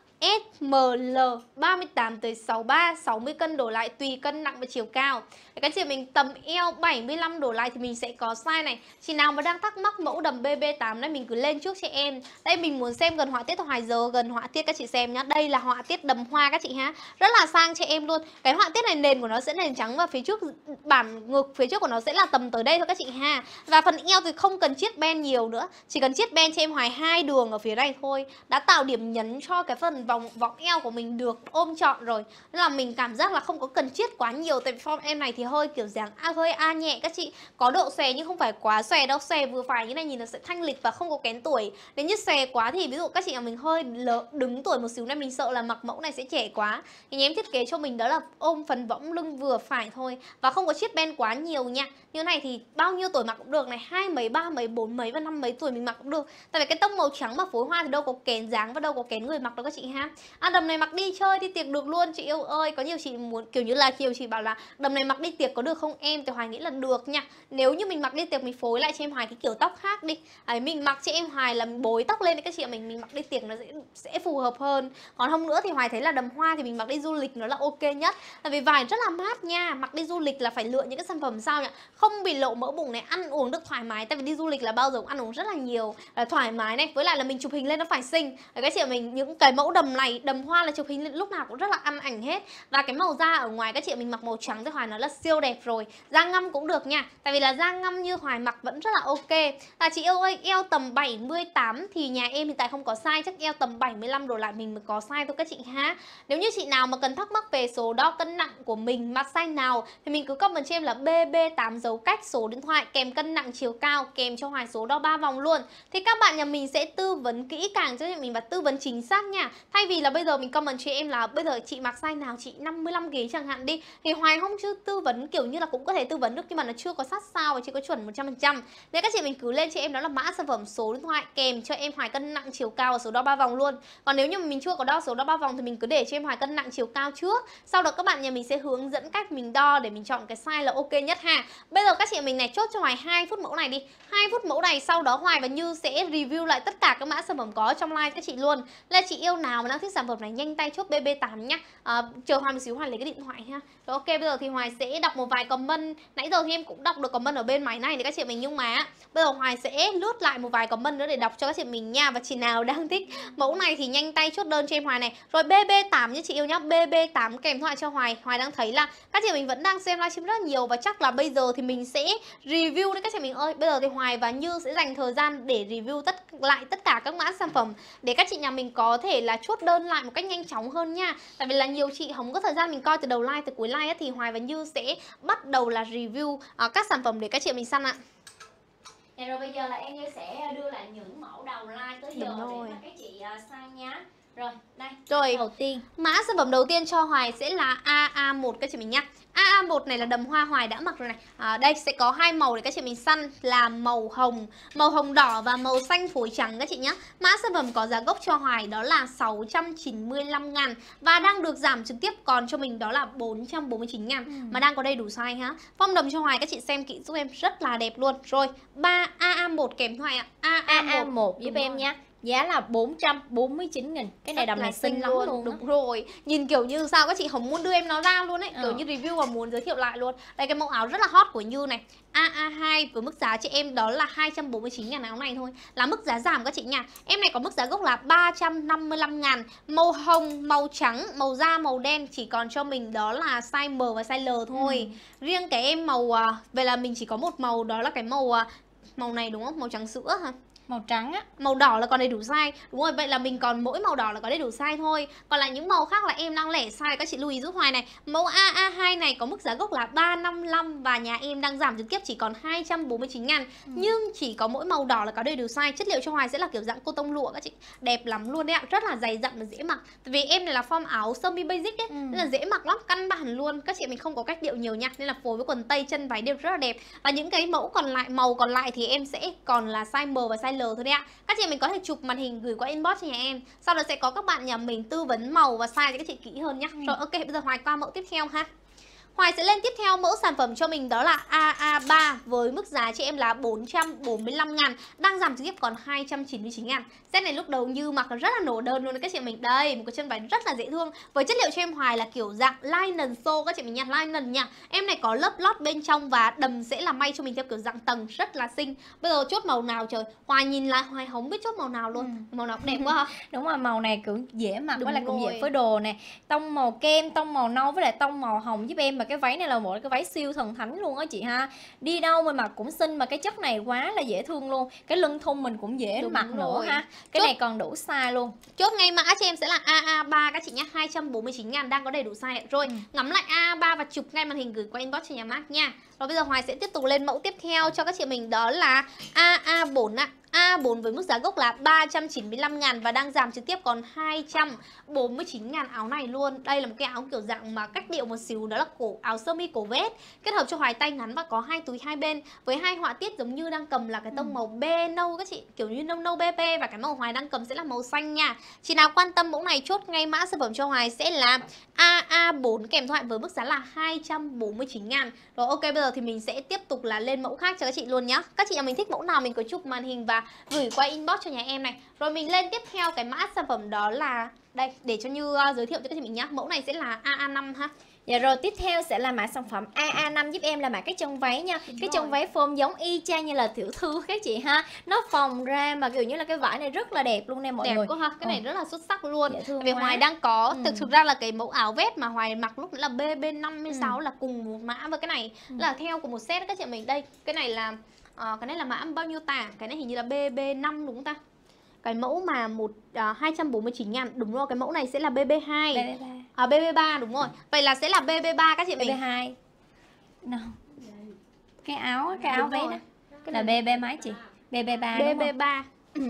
SML 38 tới 63 60 cân đổ lại tùy cân nặng và chiều cao các chị mình tầm eo 75 đổ lại thì mình sẽ có size này chị nào mà đang thắc mắc mẫu đầm BB8 này mình cứ lên trước cho em đây mình muốn xem gần họa tiết hoài giờ gần họa tiết các chị xem nhá đây là họa tiết đầm hoa các chị ha rất là sang cho em luôn cái họa tiết này nền của nó sẽ nền trắng và phía trước bản ngực phía trước của nó sẽ là tầm tới đây thôi các chị ha và phần eo thì không cần chiết ben nhiều nữa chỉ cần chiết ben cho em hoài hai đường ở phía này thôi đã tạo điểm nhấn cho cái phần vòng vòng eo của mình được ôm trọn rồi nên là mình cảm giác là không có cần chiết quá nhiều tại vì form em này thì hơi kiểu dáng a à, hơi a nhẹ các chị Có độ xòe nhưng không phải quá xòe đâu Xòe vừa phải như này nhìn nó sẽ thanh lịch và không có kén tuổi Nếu như xòe quá thì ví dụ các chị nhà mình hơi lỡ, đứng tuổi một xíu nên Mình sợ là mặc mẫu này sẽ trẻ quá Thì nhà thiết kế cho mình đó là ôm phần võng lưng vừa phải thôi Và không có chiếc ben quá nhiều nha Như này thì bao nhiêu tuổi mặc cũng được này hai mấy, ba mấy, bốn mấy và năm mấy tuổi mình mặc cũng được Tại vì cái tông màu trắng mà phối hoa thì đâu có kén dáng và đâu có kén người mặc đâu các chị ha À đầm này mặc đi chơi đi tiệc được luôn chị yêu ơi Có nhiều chị muốn kiểu như là kiểu chị bảo là đầm này mặc đi tiệc có được không em thì hoài nghĩ là được nha nếu như mình mặc đi tiệc mình phối lại cho em hoài cái kiểu tóc khác đi ấy mình mặc cho em hoài là mình bối tóc lên đấy các chị ạ mình mình mặc đi tiệc nó sẽ sẽ phù hợp hơn còn không nữa thì hoài thấy là đầm hoa thì mình mặc đi du lịch nó là ok nhất tại vì vải rất là mát nha mặc đi du lịch là phải lựa những cái sản phẩm sao nhỉ không bị lộ mỡ bụng này ăn uống được thoải mái tại vì đi du lịch là bao giờ cũng ăn uống rất là nhiều là thoải mái này với lại là mình chụp hình lên nó phải xinh Đấy, các chị ạ mình những cái mẫu đầm này đầm hoa là chụp hình lúc nào cũng rất là ăn ảnh hết và cái màu da ở ngoài các chị ạ mình mặc màu trắng thì hoài nó là siêu đẹp rồi da ngâm cũng được nha tại vì là da ngâm như hoài mặc vẫn rất là ok là chị yêu ơi eo tầm 78 thì nhà em hiện tại không có size chắc eo tầm 75 đổ lại mình mới có size thôi các chị ha nếu như chị nào mà cần thắc mắc về số đo cân nặng của mình mặt size nào thì mình cứ comment cho em là BB8 dấu cách số điện thoại kèm cân nặng chiều cao kèm cho hoài số đo ba vòng luôn thì các bạn nhà mình sẽ tư vấn kỹ càng cho mình và tư vấn chính xác nha thay vì là bây giờ mình comment cho em là bây giờ chị mặc size nào chị 55 kg chẳng hạn đi thì hoài không chứ tư vấn vấn kiểu như là cũng có thể tư vấn được nhưng mà nó chưa có sát sao và chưa có chuẩn 100% nên các chị mình cứ lên cho em đó là mã sản phẩm số điện thoại kèm cho em hoài cân nặng chiều cao và số đo ba vòng luôn còn nếu như mình chưa có đo số đo ba vòng thì mình cứ để cho em hoài cân nặng chiều cao trước sau đó các bạn nhà mình sẽ hướng dẫn cách mình đo để mình chọn cái size là ok nhất ha bây giờ các chị mình này chốt cho hoài 2 phút mẫu này đi 2 phút mẫu này sau đó hoài và như sẽ review lại tất cả các mã sản phẩm có trong live các chị luôn là chị yêu nào mà đang thích sản phẩm này nhanh tay chốt bb8 nhá à, chờ hoài một xíu hoài lấy cái điện thoại ha ok bây giờ thì hoài sẽ đọc một vài comment nãy giờ thì em cũng đọc được comment ở bên máy này để các chị mình nhưng mà bây giờ hoài sẽ lướt lại một vài comment nữa để đọc cho các chị mình nha và chị nào đang thích mẫu này thì nhanh tay chốt đơn cho em hoài này rồi bb 8 như chị yêu nhá bb 8 kèm thoại cho hoài hoài đang thấy là các chị mình vẫn đang xem livestream rất nhiều và chắc là bây giờ thì mình sẽ review đấy các chị mình ơi bây giờ thì hoài và như sẽ dành thời gian để review tất lại tất cả các mã sản phẩm để các chị nhà mình có thể là chốt đơn lại một cách nhanh chóng hơn nha tại vì là nhiều chị không có thời gian mình coi từ đầu like từ cuối like ấy, thì hoài và như sẽ bắt đầu là review à, các sản phẩm để các chị mình săn ạ Dạ rồi bây giờ là em Như sẽ đưa lại những mẫu đầu like tới giờ để các chị uh, à, sang nhá rồi đây rồi đầu tiên mã sản phẩm đầu tiên cho hoài sẽ là aa 1 các chị mình nhá AA1 này là đầm hoa hoài đã mặc rồi này à, Đây sẽ có hai màu để các chị mình săn là màu hồng Màu hồng đỏ và màu xanh phối trắng các chị nhé Mã sản phẩm có giá gốc cho hoài đó là 695 ngàn Và đang được giảm trực tiếp còn cho mình đó là 449 ngàn ừ. Mà đang có đầy đủ size ha Phong đầm cho hoài các chị xem kỹ giúp em rất là đẹp luôn Rồi 3AA1 kèm cho hoài ạ AA1, giúp em nhé giá là 449 nghìn cái này đầm này xinh lắm luôn, luôn đúng đó. rồi nhìn kiểu như sao các chị không muốn đưa em nó ra luôn ấy kiểu ờ. như review và muốn giới thiệu lại luôn đây cái mẫu áo rất là hot của Như này AA2 với mức giá chị em đó là 249 ngàn áo này thôi là mức giá giảm các chị nha em này có mức giá gốc là 355 ngàn màu hồng màu trắng màu da màu đen chỉ còn cho mình đó là size M và size L thôi ừ. riêng cái em màu à, về là mình chỉ có một màu đó là cái màu à, màu này đúng không màu trắng sữa hả màu trắng á màu đỏ là còn đầy đủ size đúng rồi vậy là mình còn mỗi màu đỏ là có đầy đủ size thôi còn là những màu khác là em đang lẻ size các chị lưu ý giúp hoài này mẫu AA2 này có mức giá gốc là 355 và nhà em đang giảm trực tiếp chỉ còn 249 ngàn ừ. nhưng chỉ có mỗi màu đỏ là có đầy đủ size chất liệu cho hoài sẽ là kiểu dạng cô tông lụa các chị đẹp lắm luôn đấy ạ rất là dày dặn và dễ mặc tại vì em này là form áo sơ mi basic đấy ừ. nên là dễ mặc lắm căn bản luôn các chị mình không có cách điệu nhiều nha nên là phối với quần tây chân váy đều rất là đẹp và những cái mẫu còn lại màu còn lại thì em sẽ còn là size M và size L thôi đấy ạ Các chị mình có thể chụp màn hình gửi qua inbox cho nhà em Sau đó sẽ có các bạn nhà mình tư vấn màu và size cho các chị kỹ hơn nhé ừ. Rồi ok bây giờ hoài qua mẫu tiếp theo ha Hoài sẽ lên tiếp theo mẫu sản phẩm cho mình đó là AA3 với mức giá chị em là 445 ngàn Đang giảm trực tiếp còn 299 ngàn Set này lúc đầu như mặc rất là nổ đơn luôn các chị mình Đây, một cái chân váy rất là dễ thương Với chất liệu cho em Hoài là kiểu dạng linen xô các chị mình nha Linen nha Em này có lớp lót bên trong và đầm sẽ là may cho mình theo kiểu dạng tầng rất là xinh Bây giờ chốt màu nào trời Hoài nhìn lại Hoài không biết chốt màu nào luôn ừ. Màu nào cũng đẹp quá ha Đúng rồi, màu này cũng dễ mặc Đúng với lại cũng dễ với đồ này. Tông màu kem, tông màu nâu với lại tông màu hồng giúp em mà cái váy này là một cái váy siêu thần thánh luôn á chị ha đi đâu mà mặc cũng xinh mà cái chất này quá là dễ thương luôn cái lưng thun mình cũng dễ Đúng mặc rồi. nữa ha cái chốt. này còn đủ size luôn chốt ngay mã cho em sẽ là AA3 các chị nhá 249 ngàn đang có đầy đủ size rồi ừ. ngắm lại AA3 và chụp ngay màn hình gửi qua inbox cho nhà mát nha rồi bây giờ Hoài sẽ tiếp tục lên mẫu tiếp theo cho các chị mình đó là AA4 ạ. A4 với mức giá gốc là 395 ngàn và đang giảm trực tiếp còn 249 ngàn áo này luôn. Đây là một cái áo kiểu dạng mà cách điệu một xíu đó là cổ áo sơ mi cổ vét kết hợp cho hoài tay ngắn và có hai túi hai bên với hai họa tiết giống như đang cầm là cái tông ừ. màu be nâu các chị, kiểu như nâu nâu be be và cái màu hoài đang cầm sẽ là màu xanh nha. Chị nào quan tâm mẫu này chốt ngay mã sản phẩm cho hoài sẽ là AA4 kèm thoại với mức giá là 249 ngàn Rồi ok bây giờ giờ thì mình sẽ tiếp tục là lên mẫu khác cho các chị luôn nhá Các chị nhà mình thích mẫu nào mình có chụp màn hình và gửi qua inbox cho nhà em này Rồi mình lên tiếp theo cái mã sản phẩm đó là Đây, để cho Như à, giới thiệu cho các chị mình nhá Mẫu này sẽ là AA5 ha Dạ rồi tiếp theo sẽ là mã sản phẩm AA5 giúp em là mã cái chân váy nha. cái chân váy form giống y chang như là tiểu thư các chị ha. Nó phồng ra mà kiểu như là cái vải này rất là đẹp luôn nè mọi đẹp người. Đẹp quá ha. Cái ừ. này ờ. rất là xuất sắc luôn. Dạ, Vì Hoài đang có ừ. thực thực ra là cái mẫu áo vest mà Hoài mặc lúc là BB56 ừ. là cùng một mã với cái này ừ. là theo của một set các chị mình. Đây, cái này là uh, cái này là mã bao nhiêu tả? Cái này hình như là BB5 đúng không ta? cái mẫu mà một uh, à, 249 ngàn đúng rồi cái mẫu này sẽ là BB2 BB3 À BB3 đúng rồi. Vậy là sẽ là BB3 các chị BB2. mình. BB2. No. Cái áo, cái áo váy đó. Cái là BB mấy chị? BB3 BB3 BB3.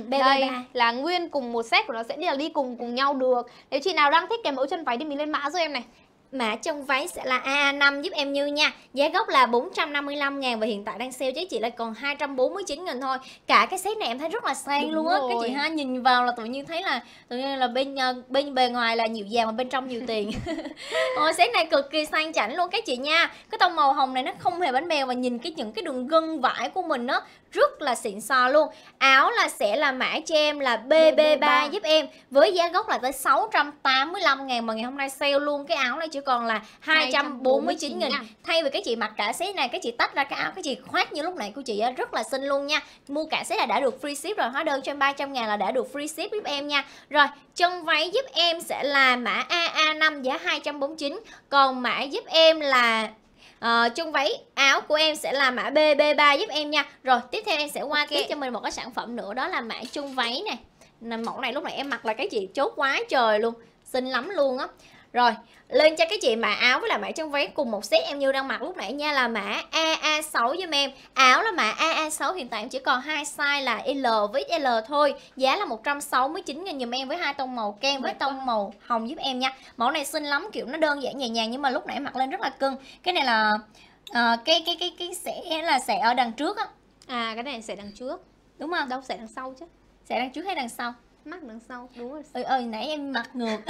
Đây là nguyên cùng một set của nó sẽ đi là đi cùng cùng nhau được Nếu chị nào đang thích cái mẫu chân váy thì mình lên mã giúp em này Mã trong váy sẽ là AA5 giúp em Như nha Giá gốc là 455 ngàn Và hiện tại đang sale với chị là còn 249 ngàn thôi Cả cái set này em thấy rất là sang luôn á Các chị ha nhìn vào là tự nhiên thấy là Tự nhiên là bên ờ, bên bề ngoài là nhiều vàng Mà bên trong nhiều tiền Ôi set này cực kỳ sang chảnh luôn các chị nha Cái tông màu hồng này nó không hề bánh bèo Và nhìn cái những cái đường gân vải của mình á rất là xịn sò luôn áo là sẽ là mã cho em là BB3 giúp em với giá gốc là tới 685 ngàn mà ngày hôm nay sale luôn cái áo này chỉ còn là 249 nghìn thay vì cái chị mặc cả set này cái chị tách ra cái áo cái chị khoác như lúc nãy của chị rất là xinh luôn nha mua cả set là đã được free ship rồi hóa đơn cho em 300 ngàn là đã được free ship giúp em nha rồi chân váy giúp em sẽ là mã AA5 giá 249 còn mã giúp em là Ờ, chung váy áo của em sẽ là mã BB3 giúp em nha rồi tiếp theo em sẽ qua okay. tiếp cho mình một cái sản phẩm nữa đó là mã chung váy này mẫu này lúc này em mặc là cái gì chốt quá trời luôn xinh lắm luôn á rồi lên cho các chị mã áo với là mã chân váy cùng một set em như đang mặc lúc nãy nha là mã AA6 giùm em áo là mã AA6 hiện tại em chỉ còn hai size là L với L thôi giá là 169 000 giùm em với hai tông màu kem với tông màu hồng giúp em nha mẫu này xinh lắm kiểu nó đơn giản nhẹ nhàng nhưng mà lúc nãy mặc lên rất là cưng cái này là à, cái cái cái cái sẽ là sẽ ở đằng trước á à cái này sẽ đằng trước đúng không đâu sẽ đằng sau chứ sẽ đằng trước hay đằng sau mắt đằng sau đúng rồi ơi ừ, ơi ừ, nãy em mặc ngược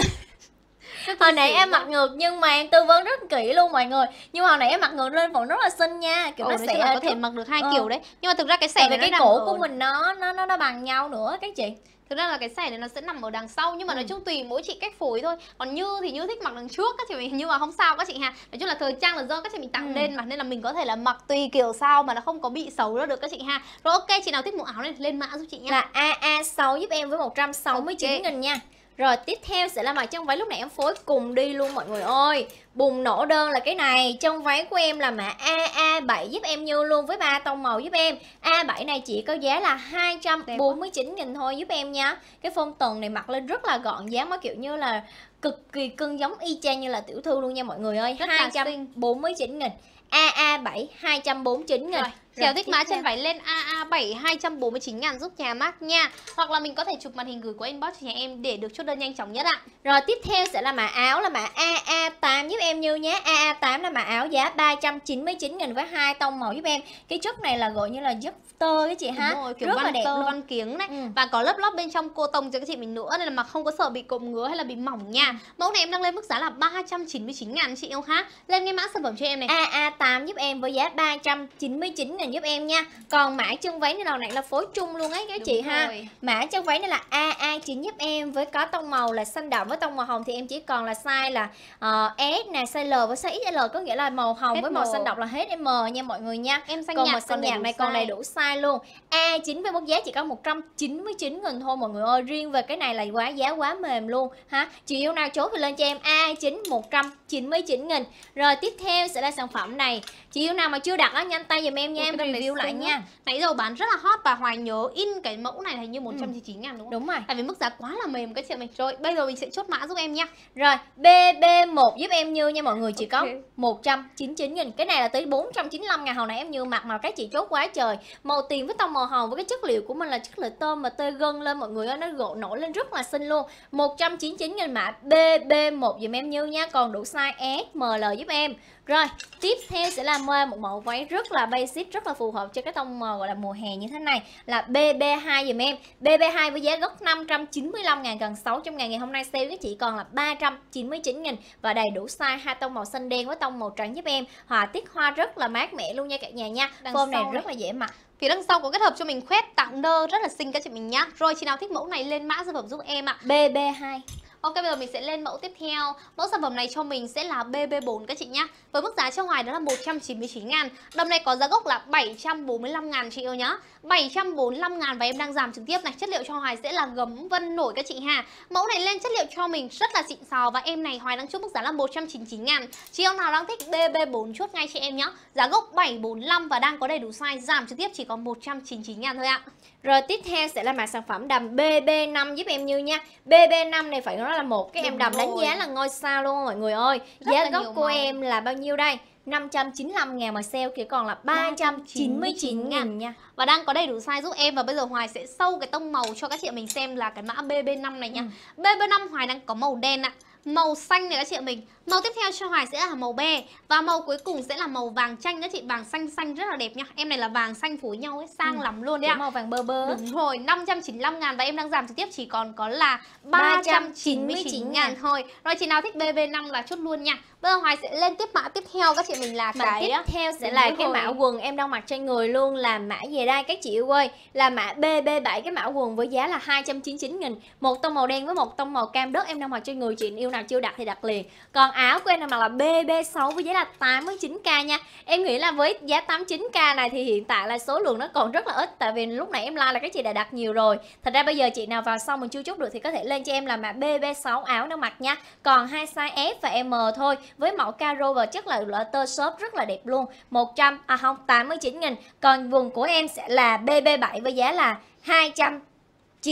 hồi nãy em mặc ngược nhưng mà em tư vấn rất kỹ luôn mọi người nhưng mà hồi nãy em mặc ngược lên vẫn rất là xinh nha kiểu Ồ, nó sẽ có thể mặc được hai ừ. kiểu đấy nhưng mà thực ra cái sẻ này cái cổ của mình nó nó nó nó bằng nhau nữa các chị thực ra là cái sẻ này nó sẽ nằm ở đằng sau nhưng mà ừ. nói chung tùy mỗi chị cách phối thôi còn như thì như thích mặc đằng trước các chị mình nhưng mà không sao các chị ha nói chung là thời trang là do các chị mình tặng ừ. nên mà nên là mình có thể là mặc tùy kiểu sao mà nó không có bị xấu đâu được các chị ha rồi ok chị nào thích mẫu áo này lên mã giúp chị nha là aa 6 giúp em với 169 trăm okay. nghìn nha rồi tiếp theo sẽ là mặt chân váy lúc này em phối cùng đi luôn mọi người ơi Bùng nổ đơn là cái này Chân váy của em là mã AA7 giúp em như luôn với ba tông màu giúp em A7 này chỉ có giá là 249 nghìn thôi giúp em nha Cái phông tuần này mặc lên rất là gọn dáng Nó kiểu như là cực kỳ cưng giống y chang như là tiểu thư luôn nha mọi người ơi rất 249 nghìn AA7 249 nghìn Dạ, Kéo thích mã trên váy lên AA7 249 ngàn giúp nhà mát nha Hoặc là mình có thể chụp màn hình gửi qua inbox cho nhà em để được chốt đơn nhanh chóng nhất ạ Rồi tiếp theo sẽ là mã áo là mã AA8 giúp em như nhé AA8 là mã áo giá 399 ngàn với hai tông màu giúp em Cái chất này là gọi như là giúp tơ cái chị ha Rất là đẹp tơ, văn kiếng này ừ. Và có lớp lót bên trong cô tông cho các chị mình nữa Nên là mà không có sợ bị cộm ngứa hay là bị mỏng nha ừ. Mẫu này em đang lên mức giá là 399 ngàn chị yêu ha Lên ngay mã sản phẩm cho em này AA8 giúp em với giá 399 000 dành giúp em nha còn mã chân váy này đầu này là phối chung luôn ấy các Đúng chị rồi. ha mã chân váy này là AA chỉ giúp em với có tông màu là xanh đậm với tông màu hồng thì em chỉ còn là size là uh, S nè size L với size XL có nghĩa là màu hồng với màu xanh đậm là hết M nha mọi người nha em xanh còn nhạt, màu xanh nhạt này còn đầy đủ size luôn A9 với mức giá chỉ có 199 nghìn thôi mọi người ơi riêng về cái này là quá giá quá mềm luôn ha chị yêu nào chốt thì lên cho em A9 199 nghìn rồi tiếp theo sẽ là sản phẩm này chị yêu nào mà chưa đặt á nhanh tay giùm em nha em em review lại nha Nãy giờ bán rất là hot và Hoài nhớ in cái mẫu này hình như 199 ừ. ngàn đúng không? Đúng rồi Tại vì mức giá quá là mềm cái chuyện này Rồi bây giờ mình sẽ chốt mã giúp em nha Rồi BB1 giúp em như nha mọi người chỉ okay. có 199 nghìn Cái này là tới 495 ngàn Hồi nãy em như mặc mà các chị chốt quá trời Màu tiền với tông màu hồng với cái chất liệu của mình là chất liệu tôm mà tơi gân lên mọi người ơi Nó gộ nổi lên rất là xinh luôn 199 nghìn mã BB1 dùm em như nha Còn đủ size S, ML giúp em rồi, tiếp theo sẽ là một mẫu váy rất là basic, rất là phù hợp cho cái tông màu gọi là mùa hè như thế này là BB2 dùm em. BB2 với giá gốc 595 ngàn gần 600 ngàn ngày hôm nay sale các chị còn là 399 000 và đầy đủ size hai tông màu xanh đen với tông màu trắng giúp em. Hòa tiết hoa rất là mát mẻ luôn nha cả nhà nha. Form này rất là dễ mặc. Phía đằng sau có kết hợp cho mình khoét tặng nơ rất là xinh các chị mình nhá. Rồi chị nào thích mẫu này lên mã sản phẩm giúp em ạ. À. BB2 Ok bây giờ mình sẽ lên mẫu tiếp theo Mẫu sản phẩm này cho mình sẽ là BB4 các chị nhá Với mức giá cho ngoài đó là 199 ngàn Đầm này có giá gốc là 745 ngàn chị yêu nhá 745 ngàn và em đang giảm trực tiếp này chất liệu cho Hoài sẽ là gấm vân nổi các chị hà mẫu này lên chất liệu cho mình rất là xịn sò và em này Hoài đang chốt mức giá là 199 ngàn chị em nào đang thích BB4 chốt ngay chị em nhé giá gốc 745 và đang có đầy đủ size giảm trực tiếp chỉ còn 199 ngàn thôi ạ rồi tiếp theo sẽ là mã sản phẩm đầm BB5 giúp em Như nha BB5 này phải nói là một cái em đầm đánh giá là ngôi sao luôn mọi người ơi rất Giá gốc của màu. em là bao nhiêu đây 595 ngàn mà sale kia còn là 399 ngàn nha Và đang có đầy đủ size giúp em và bây giờ Hoài sẽ sâu cái tông màu cho các chị mình xem là cái mã BB5 này nha ừ. BB5 Hoài đang có màu đen ạ à. Màu xanh này các chị mình Màu tiếp theo cho Hoài sẽ là màu be và màu cuối cùng sẽ là màu vàng chanh nữa chị, vàng xanh xanh rất là đẹp nhá Em này là vàng xanh phối nhau ấy, sang ừ. lắm luôn đấy ạ. Màu vàng bơ bơ. Đúng rồi, 595 ngàn và em đang giảm trực tiếp chỉ còn có là 399 ngàn thôi. Rồi chị nào thích BB5 là chốt luôn nha. Bây giờ Hoài sẽ lên tiếp mã tiếp theo các chị mình là mã cái tiếp theo sẽ là cái mã quần em đang mặc trên người luôn là mã về đây các chị yêu ơi, là mã BB7 cái mã quần với giá là 299 nghìn một tông màu đen với một tông màu cam đất em đang mặc trên người chị yêu nào chưa đặt thì đặt liền. Còn áo của em này mặc là BB6 với giá là 89k nha Em nghĩ là với giá 89k này thì hiện tại là số lượng nó còn rất là ít Tại vì lúc nãy em like là các chị đã đặt nhiều rồi Thật ra bây giờ chị nào vào xong mình chưa chút được thì có thể lên cho em là mã BB6 áo đang mặc nha Còn hai size F và M thôi Với mẫu caro và chất là loại tơ shop rất là đẹp luôn 100, à không, 89 nghìn Còn vùng của em sẽ là BB7 với giá là 200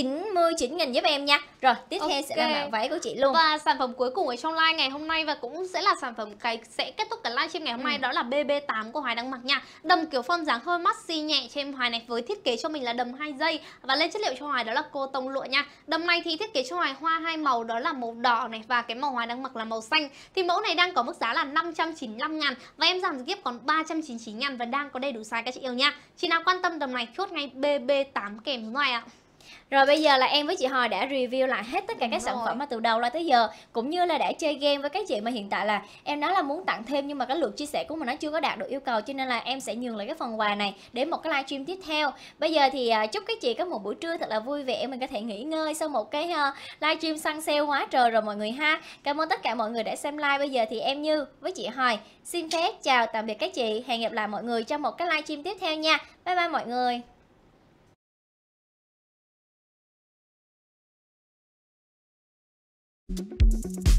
99 nghìn giúp em nha Rồi tiếp okay. theo sẽ là mã váy của chị luôn Và sản phẩm cuối cùng ở trong live ngày hôm nay Và cũng sẽ là sản phẩm cái sẽ kết thúc cả live stream ngày hôm ừ. nay Đó là BB8 của Hoài đang mặc nha Đầm kiểu phong dáng hơi maxi nhẹ cho em Hoài này Với thiết kế cho mình là đầm 2 dây Và lên chất liệu cho Hoài đó là cô tông lụa nha Đầm này thì thiết kế cho Hoài hoa hai màu Đó là màu đỏ này và cái màu Hoài đang mặc là màu xanh Thì mẫu này đang có mức giá là 595 ngàn Và em giảm tiếp còn 399 ngàn Và đang có đầy đủ size các chị yêu nha Chị nào quan tâm đầm này chốt ngay BB8 kèm dưới ngoài ạ rồi bây giờ là em với chị Hồi đã review lại hết tất cả Đúng các rồi. sản phẩm mà từ đầu ra tới giờ cũng như là đã chơi game với các chị mà hiện tại là em nói là muốn tặng thêm nhưng mà cái lượt chia sẻ của mình nó chưa có đạt được yêu cầu cho nên là em sẽ nhường lại cái phần quà này để một cái live stream tiếp theo. Bây giờ thì à, chúc các chị có một buổi trưa thật là vui vẻ mình có thể nghỉ ngơi sau một cái ờ, live stream săn sale hóa trời rồi mọi người ha. Cảm ơn tất cả mọi người đã xem live. Bây giờ thì em Như với chị Hồi xin phép chào tạm biệt các chị. Hẹn gặp lại mọi người trong một cái live stream tiếp theo nha. Bye bye mọi người. Thank you.